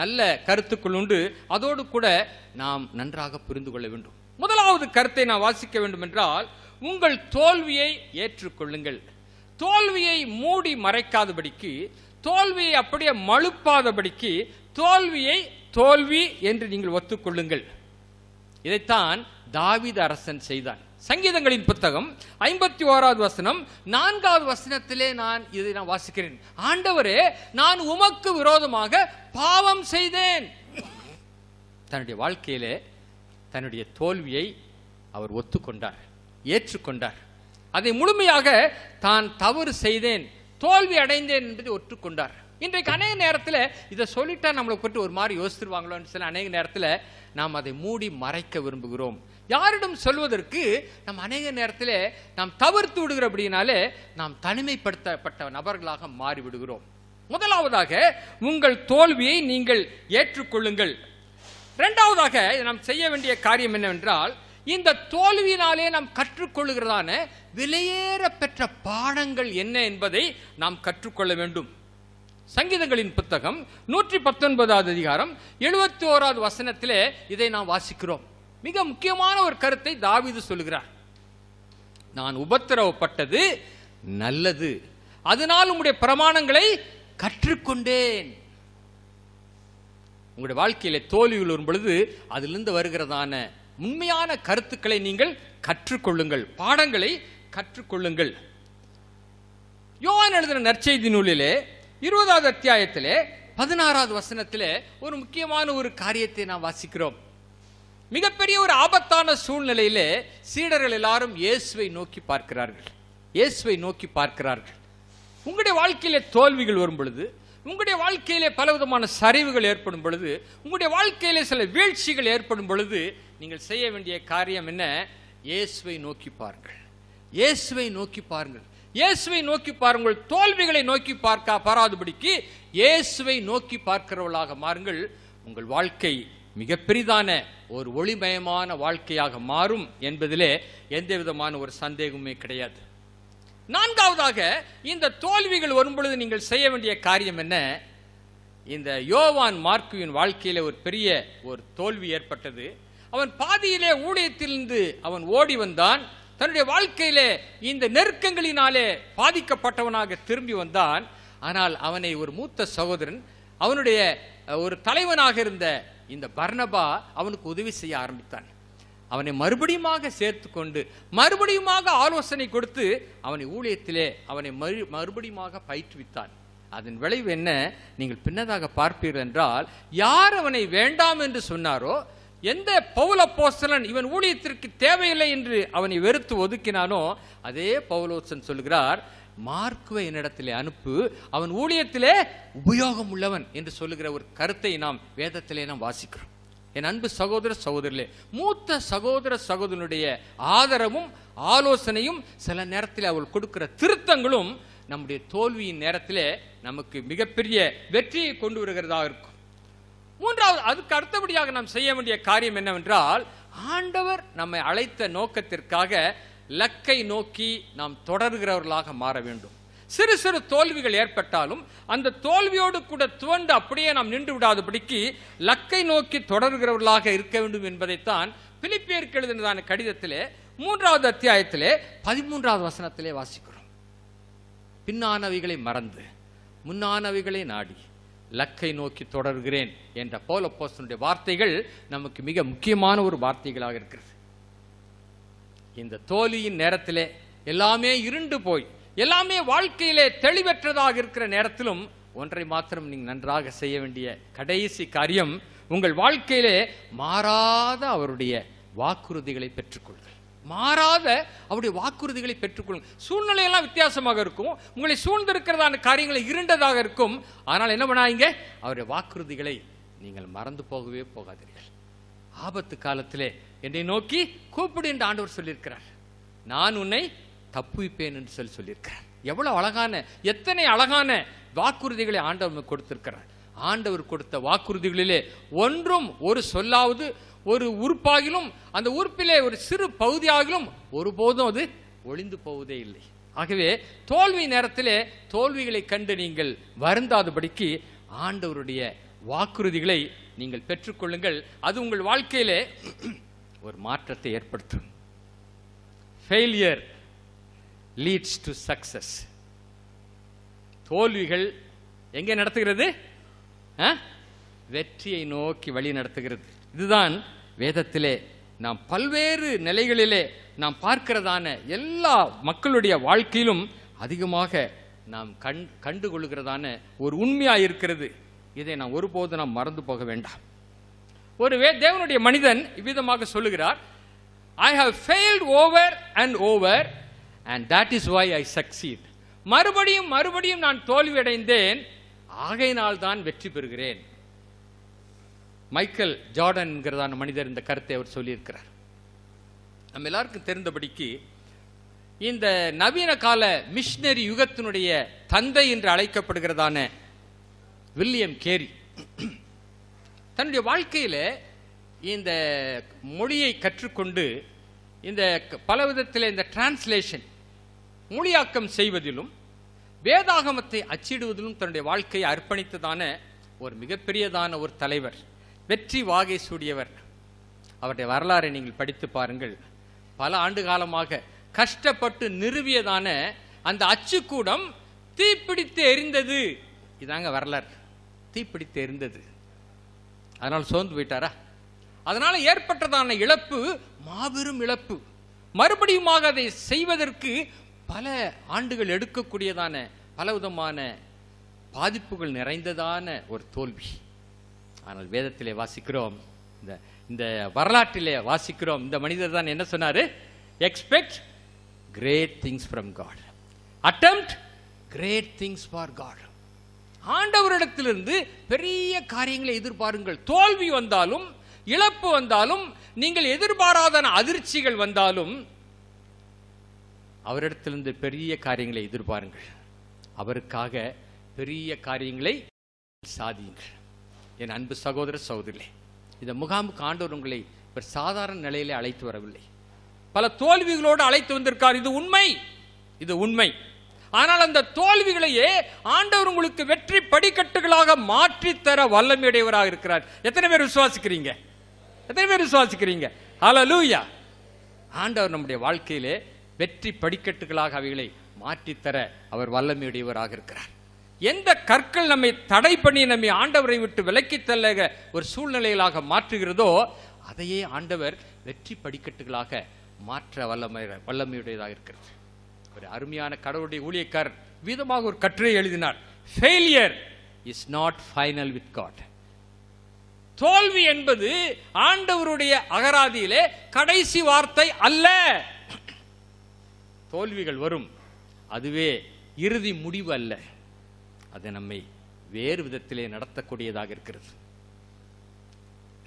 Speaker 1: நல்ல கருத்துக்கள் உண்டு அதோடு கூட நாம் நன்றாக புரிந்து கொள்ள வேண்டும் முதலாவது கருத்தை நாம் வாசிக்க வேண்டும் என்றால் உங்கள் தோல்வியை ஏற்றுக்கொள்ளுங்கள் தோல்வியை மூடி மறைக்காதபடிக்கு தோல்வியை அப்படியே மழுப்பாதபடிக்கு தோல்வியை தோல்வி என்று நீங்கள் ஒத்துக்கொள்ளுங்கள் இதைத்தான் தாவித அரசன் செய்தான் சங்கீதங்களின் புத்தகம் ஐம்பத்தி ஓராவது வசனம் நான்காவது வசனத்திலே நான் இதை நான் வாசிக்கிறேன் ஆண்டவரே நான் உமக்கு விரோதமாக பாவம் செய்தேன் தன்னுடைய வாழ்க்கையிலே தன்னுடைய தோல்வியை அவர் ஒத்துக்கொண்டார் ஏற்றுக்கொண்டார் அதை முழுமையாக தான் தவறு செய்தேன் தோல்வி அடைந்தேன் என்பதை ஒற்றுக்கொண்டார் இன்றைக்கு அநேக நேரத்தில் இதை சொல்லிட்டா நம்மளை பற்றி ஒரு மாதிரி யோசித்துருவாங்களோன்னு சொல்லி அநேக நேரத்தில் நாம் அதை மூடி மறைக்க விரும்புகிறோம் யாரிடம் சொல்வதற்கு நம் அநேக நேரத்தில் நாம் தவிர்த்து விடுகிற அப்படின்னாலே நாம் தனிமைப்படுத்தப்பட்ட நபர்களாக மாறிவிடுகிறோம் முதலாவதாக உங்கள் தோல்வியை நீங்கள் ஏற்றுக்கொள்ளுங்கள் இரண்டாவதாக நாம் செய்ய வேண்டிய காரியம் என்னவென்றால் இந்த தோல்வியினாலே நாம் கற்றுக்கொள்ளுகிறதான விலையேற பெற்ற பாடங்கள் என்ன என்பதை நாம் கற்றுக்கொள்ள வேண்டும் சங்கீதங்களின் புத்தகம் நூற்றி பத்தொன்பதாவது அதிகாரம் எழுபத்தி ஓராவது வசனத்திலே இதை நாம் வாசிக்கிறோம் மிக முக்கியமான ஒரு கருத்தை தாவிது சொல்லுகிறார் நான் உபத்திரவப்பட்டது நல்லது அதனால் உங்களுடைய பிரமாணங்களை கற்றுக்கொண்டேன் உங்களுடைய வாழ்க்கையில தோல்வி வரும் பொழுது அதிலிருந்து வருகிறதான உண்மையான கருத்துக்களை நீங்கள் கற்றுக்கொள்ளுங்கள் பாடங்களை கற்றுக்கொள்ளுங்கள் யோவான் எழுதின நற்செய்தி நூலிலே இருபதாவது அத்தியாயத்திலே பதினாறாவது வசனத்திலே ஒரு முக்கியமான ஒரு காரியத்தை நாம் வாசிக்கிறோம் மிகப்பெரிய ஒரு ஆபத்தான சூழ்நிலையிலே சீடர்கள் எல்லாரும் இயேசுவை நோக்கி பார்க்கிறார்கள் இயேசுவை நோக்கி பார்க்கிறார்கள் உங்களுடைய வாழ்க்கையிலே தோல்விகள் வரும் பொழுது உங்களுடைய வாழ்க்கையிலே பலவிதமான சரிவுகள் ஏற்படும் பொழுது உங்களுடைய வாழ்க்கையிலே சில வீழ்ச்சிகள் ஏற்படும் பொழுது நீங்கள் செய்ய வேண்டிய காரியம் என்ன இயேசுவை நோக்கி பாருங்கள் இயேசுவை நோக்கி பாருங்கள் இயேசுவை நோக்கி பாருங்கள் தோல்விகளை நோக்கி பார்க்க பாராதபடிக்கு இயேசுவை நோக்கி பார்க்கிறவர்களாக மாறுங்கள் உங்கள் வாழ்க்கை மிகப்பெரிதான ஒரு ஒளிமயமான வாழ்க்கையாக மாறும் என்பதிலே எந்த விதமான ஒரு சந்தேகமே கிடையாது நான்காவதாக இந்த தோல்விகள் வரும்பொழுது நீங்கள் செய்ய வேண்டிய காரியம் என்ன இந்த யோவான் மார்க்குவின் வாழ்க்கையில் ஒரு பெரிய ஒரு தோல்வி ஏற்பட்டது அவன் பாதியிலே ஊழியத்திலிருந்து அவன் ஓடி வந்தான் தன்னுடைய வாழ்க்கையிலே இந்த நெருக்கங்களினாலே பாதிக்கப்பட்டவனாக திரும்பி வந்தான் ஆனால் அவனை ஒரு மூத்த சகோதரன் அவனுடைய ஒரு தலைவனாக இருந்த இந்த பர்ணபா அவனுக்கு உதவி செய்ய ஆரம்பித்தான் அவனை மறுபடியுமாக சேர்த்து கொண்டு மறுபடியுமாக ஆலோசனை கொடுத்து அவனை ஊழியத்திலே அவனை மறு மறுபடியுமாக பயிற்றுவித்தான் அதன் விளைவு என்ன நீங்கள் பின்னதாக பார்ப்பீர்கள் என்றால் யார் அவனை வேண்டாம் என்று சொன்னாரோ எந்த பவுல போஸ்தலன் இவன் ஊழியத்திற்கு தேவையில்லை என்று அவனை வெறுத்து ஒதுக்கினானோ அதே பவுலோசன் சொல்கிறார் மார்க்குவை என்னிடத்திலே அனுப்பு அவன் ஊழியத்திலே உபயோகம் உள்ளவன் என்று சொல்லுகிற ஒரு கருத்தை நாம் வேதத்திலே நாம் வாசிக்கிறோம் என் அன்பு சகோதர சகோதரிலே மூத்த சகோதர சகோதரனுடைய ஆதரவும் ஆலோசனையும் சில நேரத்தில் அவள் கொடுக்கிற திருத்தங்களும் நம்முடைய தோல்வியின் நேரத்திலே நமக்கு மிகப்பெரிய வெற்றியை கொண்டு வருகிறதாக இருக்கும் மூன்றாவது அதுக்கு அடுத்தபடியாக நாம் செய்ய வேண்டிய காரியம் என்னவென்றால் ஆண்டவர் நம்மை அழைத்த நோக்கத்திற்காக லக்கை நோக்கி நாம் தொடர்கிறவர்களாக மாற வேண்டும் சிறு சிறு தோல்விகள் ஏற்பட்டாலும் அந்த தோல்வியோடு கூட துவண்டு அப்படியே நாம் நின்று விடாதபடிக்கு லக்கை நோக்கி தொடர்கிறவர்களாக இருக்க வேண்டும் என்பதைத்தான் பிலிப்பியருக்கு எழுதினதான கடிதத்திலே மூன்றாவது அத்தியாயத்திலே பதிமூன்றாவது வசனத்திலே வாசிக்கிறோம் பின்னானவைகளை மறந்து முன்னானவைகளை நாடி லக்கை நோக்கி தொடர்கிறேன் என்ற போல போஸ்டனுடைய வார்த்தைகள் நமக்கு மிக முக்கியமான ஒரு வார்த்தைகளாக இருக்கிறது இந்த தோலியின் நேரத்திலே எல்லாமே இருண்டு போய் எல்லாமே வாழ்க்கையிலே தெளிவற்றதாக இருக்கிற நேரத்திலும் ஒன்றை மாத்திரம் நீங்கள் நன்றாக செய்ய வேண்டிய கடைசி காரியம் உங்கள் வாழ்க்கையிலே மாறாத அவருடைய வாக்குறுதிகளை பெற்றுக்கொள்ளுங்கள் மாறாத அவருடைய வாக்குறுதிகளை பெற்றுக்கொள்ளும் சூழ்நிலையெல்லாம் வித்தியாசமாக இருக்கும் உங்களை சூழ்ந்திருக்கிறதான காரியங்களை இருண்டதாக இருக்கும் ஆனால் என்ன பண்ணாங்க அவருடைய வாக்குறுதிகளை நீங்கள் மறந்து போகவே போகாதீர்கள் ஆபத்து காலத்திலே என்னை நோக்கி கூப்பிடு என்று ஆண்டவர் சொல்லியிருக்கிறார் நான் உன்னை தப்புவிப்பேன் என்று சொல்லி சொல்லியிருக்கிறார் எவ்வளவு அழகான எத்தனை அழகான வாக்குறுதிகளை ஆண்டவர் கொடுத்திருக்கிறார் ஆண்டவர் கொடுத்த வாக்குறுதிகளிலே ஒன்றும் ஒரு சொல்லாவது ஒரு உறுப்பாகிலும் அந்த உறுப்பிலே ஒரு சிறு பகுதியாகிலும் ஒருபோதும் அது ஒளிந்து போவதே இல்லை ஆகவே தோல்வி நேரத்திலே தோல்விகளை கண்டு நீங்கள் வருந்தாதபடிக்கு ஆண்டவருடைய வாக்குறுதிகளை நீங்கள் பெற்றுக்கொள்ளுங்கள் அது உங்கள் வாழ்க்கையிலே ஒரு மாற்றத்தை ஏற்படுத்தும் ஃபெயிலியர் லீட்ஸ் டு சக்சஸ் தோல்விகள் எங்கே நடத்துகிறது வெற்றியை நோக்கி வழி நடத்துகிறது இதுதான் வேதத்திலே நாம் பல்வேறு நிலைகளிலே நாம் பார்க்கிறதான எல்லா மக்களுடைய வாழ்க்கையிலும் அதிகமாக நாம் கண் கண்டு கொள்கிறதான ஒரு உண்மையாக இருக்கிறது இதை நாம் ஒருபோது நாம் மறந்து போக வேண்டாம் ஒரு வே தேவனுடைய மனிதன் இவ்விதமாக சொல்லுகிறார் I have failed over and over and that is why I succeed மறுபடியும் மறுபடியும் நான் தோல்வியடைந்தேன் ஆகையினால் தான் வெற்றி பெறுகிறேன் மைக்கேல் ஜார்டன்கிறதான மனிதர் இந்த கருத்தை அவர் சொல்லியிருக்கிறார் நம்ம எல்லாருக்கும் தெரிந்தபடிக்கு இந்த நவீன கால மிஷினரி யுகத்தினுடைய தந்தை என்று அழைக்கப்படுகிறதான வில்லியம் கேரி தன்னுடைய வாழ்க்கையில் இந்த மொழியை கற்றுக்கொண்டு இந்த பல விதத்தில் இந்த டிரான்ஸ்லேஷன் மொழியாக்கம் செய்வதிலும் வேதாகமத்தை அச்சிடுவதிலும் தன்னுடைய வாழ்க்கையை அர்ப்பணித்ததான ஒரு மிகப்பெரியதான ஒரு தலைவர் வெற்றி வாகை சூடியவர் அவருடைய வரலாறை நீங்கள் படித்து பாருங்கள் பல ஆண்டு காலமாக கஷ்டப்பட்டு நிறுவியதான அந்த அச்சுக்கூடம் தீப்பிடித்து எரிந்தது இதாங்க வரலாறு தீப்பிடித்து எரிந்தது அதனால் சோர்ந்து போயிட்டாரா அதனால் ஏற்பட்டதான இழப்பு மாபெரும் இழப்பு மறுபடியுமாக அதை செய்வதற்கு பல ஆண்டுகள் எடுக்கக்கூடியதான பலவிதமான பாதிப்புகள் நிறைந்ததான ஒரு தோல்வி ஆனால் வேதத்திலே வாசிக்கிறோம் இந்த இந்த வரலாற்றிலே வாசிக்கிறோம் இந்த மனிதர் தான் என்ன சொன்னார் expect great things from God attempt great things for God ஆண்டவரிடத்திலிருந்து பெரிய காரியங்களை எதிர்பாருங்கள் தோல்வி வந்தாலும் இழப்பு வந்தாலும் நீங்கள் எதிர்பாராத அதிர்ச்சிகள் வந்தாலும் அவரிடத்திலிருந்து பெரிய காரியங்களை எதிர்பாருங்கள் அவருக்காக பெரிய காரியங்களை சாதியுங்கள் என் அன்பு சகோதர சகோதரிகளே இந்த முகாமுக்கு ஆண்டவர் உங்களை ஒரு சாதாரண நிலையிலே அழைத்து வரவில்லை பல தோல்விகளோடு அழைத்து வந்திருக்கார் இது உண்மை இது உண்மை ஆனால் அந்த தோல்விகளையே ஆண்டவர் உங்களுக்கு வெற்றி படிக்கட்டுகளாக மாற்றித்தர வல்லமையுடையவராக இருக்கிறார் எத்தனை பேர் விசுவாசிக்கிறீங்க எத்தனை பேர் விசுவாசிக்கிறீங்க ஹலலூயா லூயா ஆண்டவர் நம்முடைய வாழ்க்கையிலே வெற்றி படிக்கட்டுகளாக அவைகளை மாற்றித்தர அவர் வல்லமையுடையவராக இருக்கிறார் எந்த கற்கள் நம்மை தடை பண்ணி நம்மை ஆண்டவரை விட்டு விலக்கி தள்ள ஒரு சூழ்நிலைகளாக மாற்றுகிறதோ அதையே ஆண்டவர் வெற்றி படிக்கட்டுகளாக மாற்ற வல்லமை வல்லமையுடையதாக இருக்கிறது ஒரு அருமையான கடவுளுடைய ஊழியக்காரர் விதமாக ஒரு கட்டுரை எழுதினார் failure is not final with God தோல்வி என்பது ஆண்டவருடைய அகராதியிலே கடைசி வார்த்தை அல்ல தோல்விகள் வரும் அதுவே இறுதி முடிவு அல்ல அது நம்மை வேறு விதத்திலே நடத்தக்கூடியதாக இருக்கிறது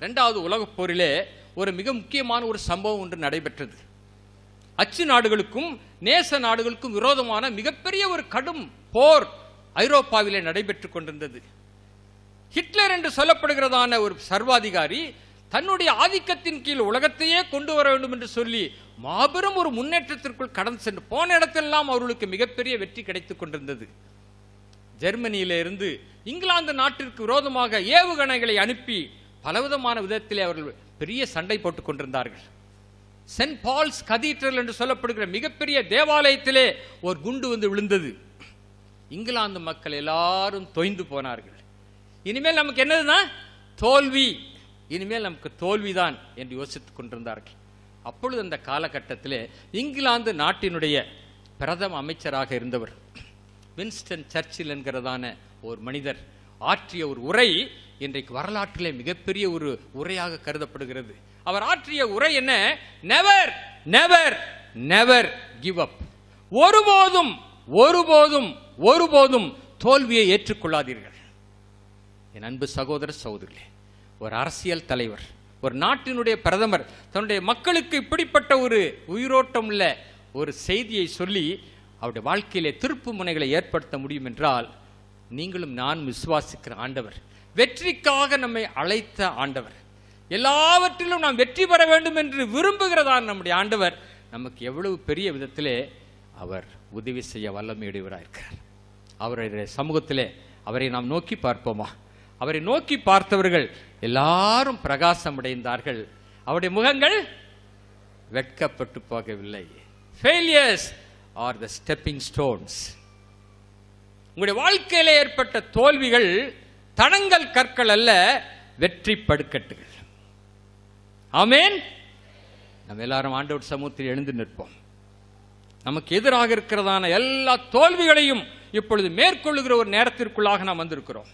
Speaker 1: இரண்டாவது உலகப் போரிலே ஒரு மிக முக்கியமான ஒரு சம்பவம் ஒன்று நடைபெற்றது அச்சு நாடுகளுக்கும் நேச நாடுகளுக்கும் விரோதமான மிகப்பெரிய ஒரு கடும் போர் ஐரோப்பாவிலே நடைபெற்றுக் கொண்டிருந்தது ஹிட்லர் என்று சொல்லப்படுகிறதான ஒரு சர்வாதிகாரி தன்னுடைய ஆதிக்கத்தின் கீழ் உலகத்தையே கொண்டு வர வேண்டும் என்று சொல்லி மாபெரும் ஒரு முன்னேற்றத்திற்குள் கடந்து சென்று போன இடத்தெல்லாம் அவர்களுக்கு மிகப்பெரிய வெற்றி கிடைத்துக் கொண்டிருந்தது ஜெர்மனியிலிருந்து இங்கிலாந்து நாட்டிற்கு விரோதமாக ஏவுகணைகளை அனுப்பி பலவிதமான விதத்திலே அவர்கள் பெரிய சண்டை போட்டுக் கொண்டிருந்தார்கள் சென்ட் பால்ஸ் கதீட்ரல் என்று சொல்லப்படுகிற மிகப்பெரிய தேவாலயத்திலே ஒரு குண்டு வந்து விழுந்தது இங்கிலாந்து மக்கள் எல்லாரும் தொய்ந்து போனார்கள் இனிமேல் நமக்கு என்னதுன்னா தோல்வி இனிமேல் நமக்கு தோல்விதான் என்று யோசித்துக் கொண்டிருந்தார்கள் அப்பொழுது அந்த காலகட்டத்திலே இங்கிலாந்து நாட்டினுடைய பிரதம அமைச்சராக இருந்தவர் வின்ஸ்டன் சர்ச்சில் என்கிறதான ஒரு மனிதர் ஆற்றிய ஒரு உரை இன்றைக்கு வரலாற்றிலே மிகப்பெரிய ஒரு உரையாக கருதப்படுகிறது அவர் ஆற்றிய உரை என்ன never never never give up ஒருபோதும் ஒருபோதும் ஒருபோதும் தோல்வியை ஏற்றுக்கொள்ளாதீர்கள் என் அன்பு சகோதர சகோதரிகளே ஒரு அரசியல் தலைவர் ஒரு நாட்டினுடைய பிரதமர் தன்னுடைய மக்களுக்கு இப்படிப்பட்ட ஒரு உயிரோட்டம் உள்ள ஒரு செய்தியை சொல்லி அவருடைய வாழ்க்கையிலே திருப்பு முனைகளை ஏற்படுத்த முடியும் என்றால் நீங்களும் நான் விசுவாசிக்கிற ஆண்டவர் வெற்றிக்காக நம்மை அழைத்த ஆண்டவர் எல்லாவற்றிலும் நாம் வெற்றி பெற வேண்டும் என்று விரும்புகிறதான் நம்முடைய ஆண்டவர் நமக்கு எவ்வளவு பெரிய விதத்திலே அவர் உதவி செய்ய வல்லமையுடையவராக இருக்கிறார் அவருடைய சமூகத்திலே அவரை நாம் நோக்கி பார்ப்போமா அவரை நோக்கி பார்த்தவர்கள் எல்லாரும் பிரகாசம் அடைந்தார்கள் அவருடைய முகங்கள் வெட்கப்பட்டு போகவில்லை failures are the stepping stones உங்களுடைய வாழ்க்கையில் ஏற்பட்ட தோல்விகள் தடங்கள் கற்கள் அல்ல வெற்றி படுக்கட்டுகள் ஆமேன் நம்ம எல்லாரும் ஆண்டவர் சமூகத்தில் எழுந்து நிற்போம் நமக்கு எதிராக இருக்கிறதான எல்லா தோல்விகளையும் இப்பொழுது மேற்கொள்ளுகிற ஒரு நேரத்திற்குள்ளாக நாம் வந்திருக்கிறோம்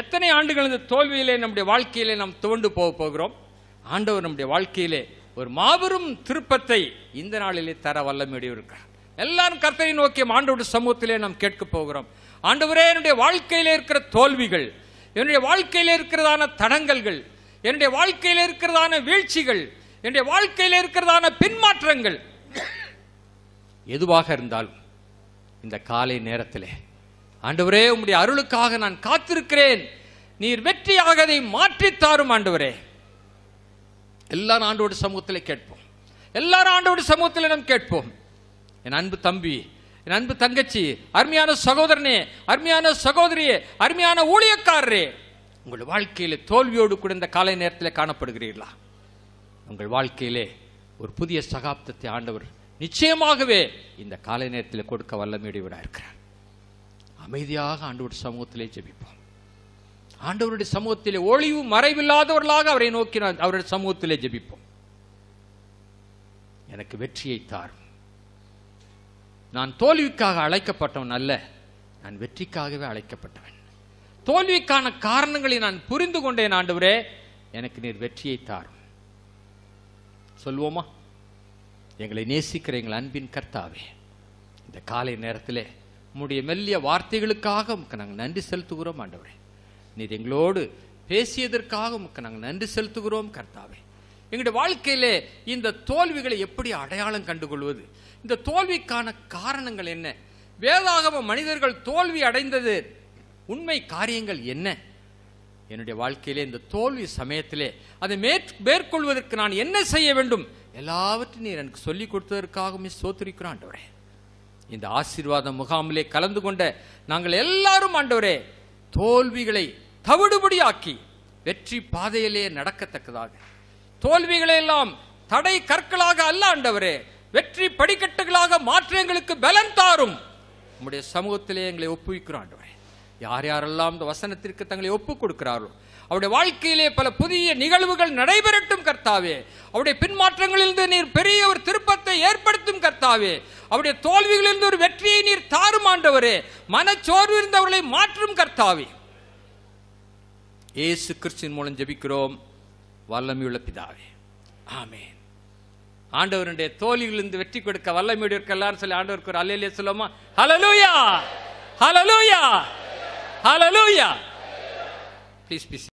Speaker 1: எத்தனை ஆண்டுகள் இந்த தோல்வியிலே நம்முடைய வாழ்க்கையிலே நாம் துவண்டு போக போகிறோம் ஆண்டவர் நம்முடைய வாழ்க்கையிலே ஒரு மாபெரும் திருப்பத்தை இந்த நாளிலே தர வல்லமிடையிருக்கிறார் எல்லாரும் கர்த்தரை நோக்கியும் ஆண்டோடு சமூகத்திலே நாம் கேட்க போகிறோம் ஆண்டவரே என்னுடைய வாழ்க்கையில் இருக்கிற தோல்விகள் என்னுடைய வாழ்க்கையில் இருக்கிறதான தடங்கல்கள் என்னுடைய வாழ்க்கையில் இருக்கிறதான வீழ்ச்சிகள் என்னுடைய வாழ்க்கையில் இருக்கிறதான பின்மாற்றங்கள் எதுவாக இருந்தாலும் இந்த காலை நேரத்திலே ஆண்டவரே உம்முடைய அருளுக்காக நான் காத்திருக்கிறேன் நீர் வெற்றியாக அதை மாற்றித்தாரும் ஆண்டவரே எல்லாரும் ஆண்டோடு சமூகத்தில் கேட்போம் எல்லாரும் ஆண்டோட சமூகத்தில் நாம் கேட்போம் என் அன்பு தம்பி என் அன்பு தங்கச்சி அருமையான சகோதரனே அருமையான சகோதரியே அருமையான ஊழியக்காரரே உங்கள் வாழ்க்கையில் தோல்வியோடு கூட இந்த காலை நேரத்தில் காணப்படுகிறீர்களா உங்கள் வாழ்க்கையிலே ஒரு புதிய சகாப்தத்தை ஆண்டவர் நிச்சயமாகவே இந்த காலை நேரத்தில் கொடுக்க விட இருக்கிறார் அமைதியாக ஒரு சமூகத்திலே ஜெபிப்போம் ஆண்டவருடைய சமூகத்திலே ஒளிவு மறைவில்லாதவர்களாக அவரை நோக்கி நான் அவருடைய சமூகத்திலே ஜபிப்போம் எனக்கு வெற்றியை தாரும் நான் தோல்விக்காக அழைக்கப்பட்டவன் அல்ல நான் வெற்றிக்காகவே அழைக்கப்பட்டவன் தோல்விக்கான காரணங்களை நான் புரிந்து கொண்டேன் ஆண்டவரே எனக்கு நீர் வெற்றியை தாரும் சொல்வோமா எங்களை நேசிக்கிற எங்கள் அன்பின் கர்த்தாவே இந்த காலை நேரத்திலே உம்முடைய மெல்லிய வார்த்தைகளுக்காக நாங்கள் நன்றி செலுத்துகிறோம் ஆண்டவரே நீர் எங்களோடு பேசியதற்காக உமக்கு நாங்கள் நன்றி செலுத்துகிறோம் கர்த்தாவே எங்களுடைய வாழ்க்கையிலே இந்த தோல்விகளை எப்படி அடையாளம் கண்டுகொள்வது இந்த தோல்விக்கான காரணங்கள் என்ன வேதாகம மனிதர்கள் தோல்வி அடைந்தது உண்மை காரியங்கள் என்ன என்னுடைய வாழ்க்கையிலே இந்த தோல்வி சமயத்திலே அதை மேற்கொள்வதற்கு நான் என்ன செய்ய வேண்டும் எல்லாவற்றையும் நீர் எனக்கு சொல்லிக் கொடுத்ததற்காகவே சோத்திருக்கிறான் ஆண்டவரே இந்த ஆசீர்வாத முகாமிலே கலந்து கொண்ட நாங்கள் எல்லாரும் ஆண்டவரே தோல்விகளை தவிடுபடியாக்கி வெற்றி பாதையிலே நடக்கத்தக்கதாக தோல்விகளை எல்லாம் தடை கற்களாக அல்ல ஆண்டவரே வெற்றி படிக்கட்டுகளாக மாற்ற எங்களுக்கு பலன் தாரும் நம்முடைய சமூகத்திலே எங்களை ஒப்புவிக்கிறோம் ஆண்டவரே யார் யாரெல்லாம் இந்த வசனத்திற்கு தங்களை ஒப்புக் கொடுக்கிறார்களோ அவருடைய வாழ்க்கையிலே பல புதிய நிகழ்வுகள் நடைபெறட்டும் கர்த்தாவே அவருடைய பின்மாற்றங்களிலிருந்து நீர் பெரிய ஒரு திருப்பத்தை ஏற்படுத்தும் கர்த்தாவே அவருடைய தோல்விகளிலிருந்து ஒரு வெற்றியை நீர் தாரும் ஆண்டவரே மனச்சோர்வு இருந்தவர்களை மாற்றும் கர்த்தாவே ஏசு கிறிஸ்தின் மூலம் ஜெபிக்கிறோம் வல்லமையுள்ள பிதாவே ஆமேன் ஆண்டவருடைய தோல்வியிலிருந்து வெற்றி கொடுக்க வல்லமையோடு இருக்க எல்லாரும் சொல்லி ஆண்டவருக்கு ஒரு அலையிலே சொல்லுவோமா hallelujah hallelujah hallelujah please please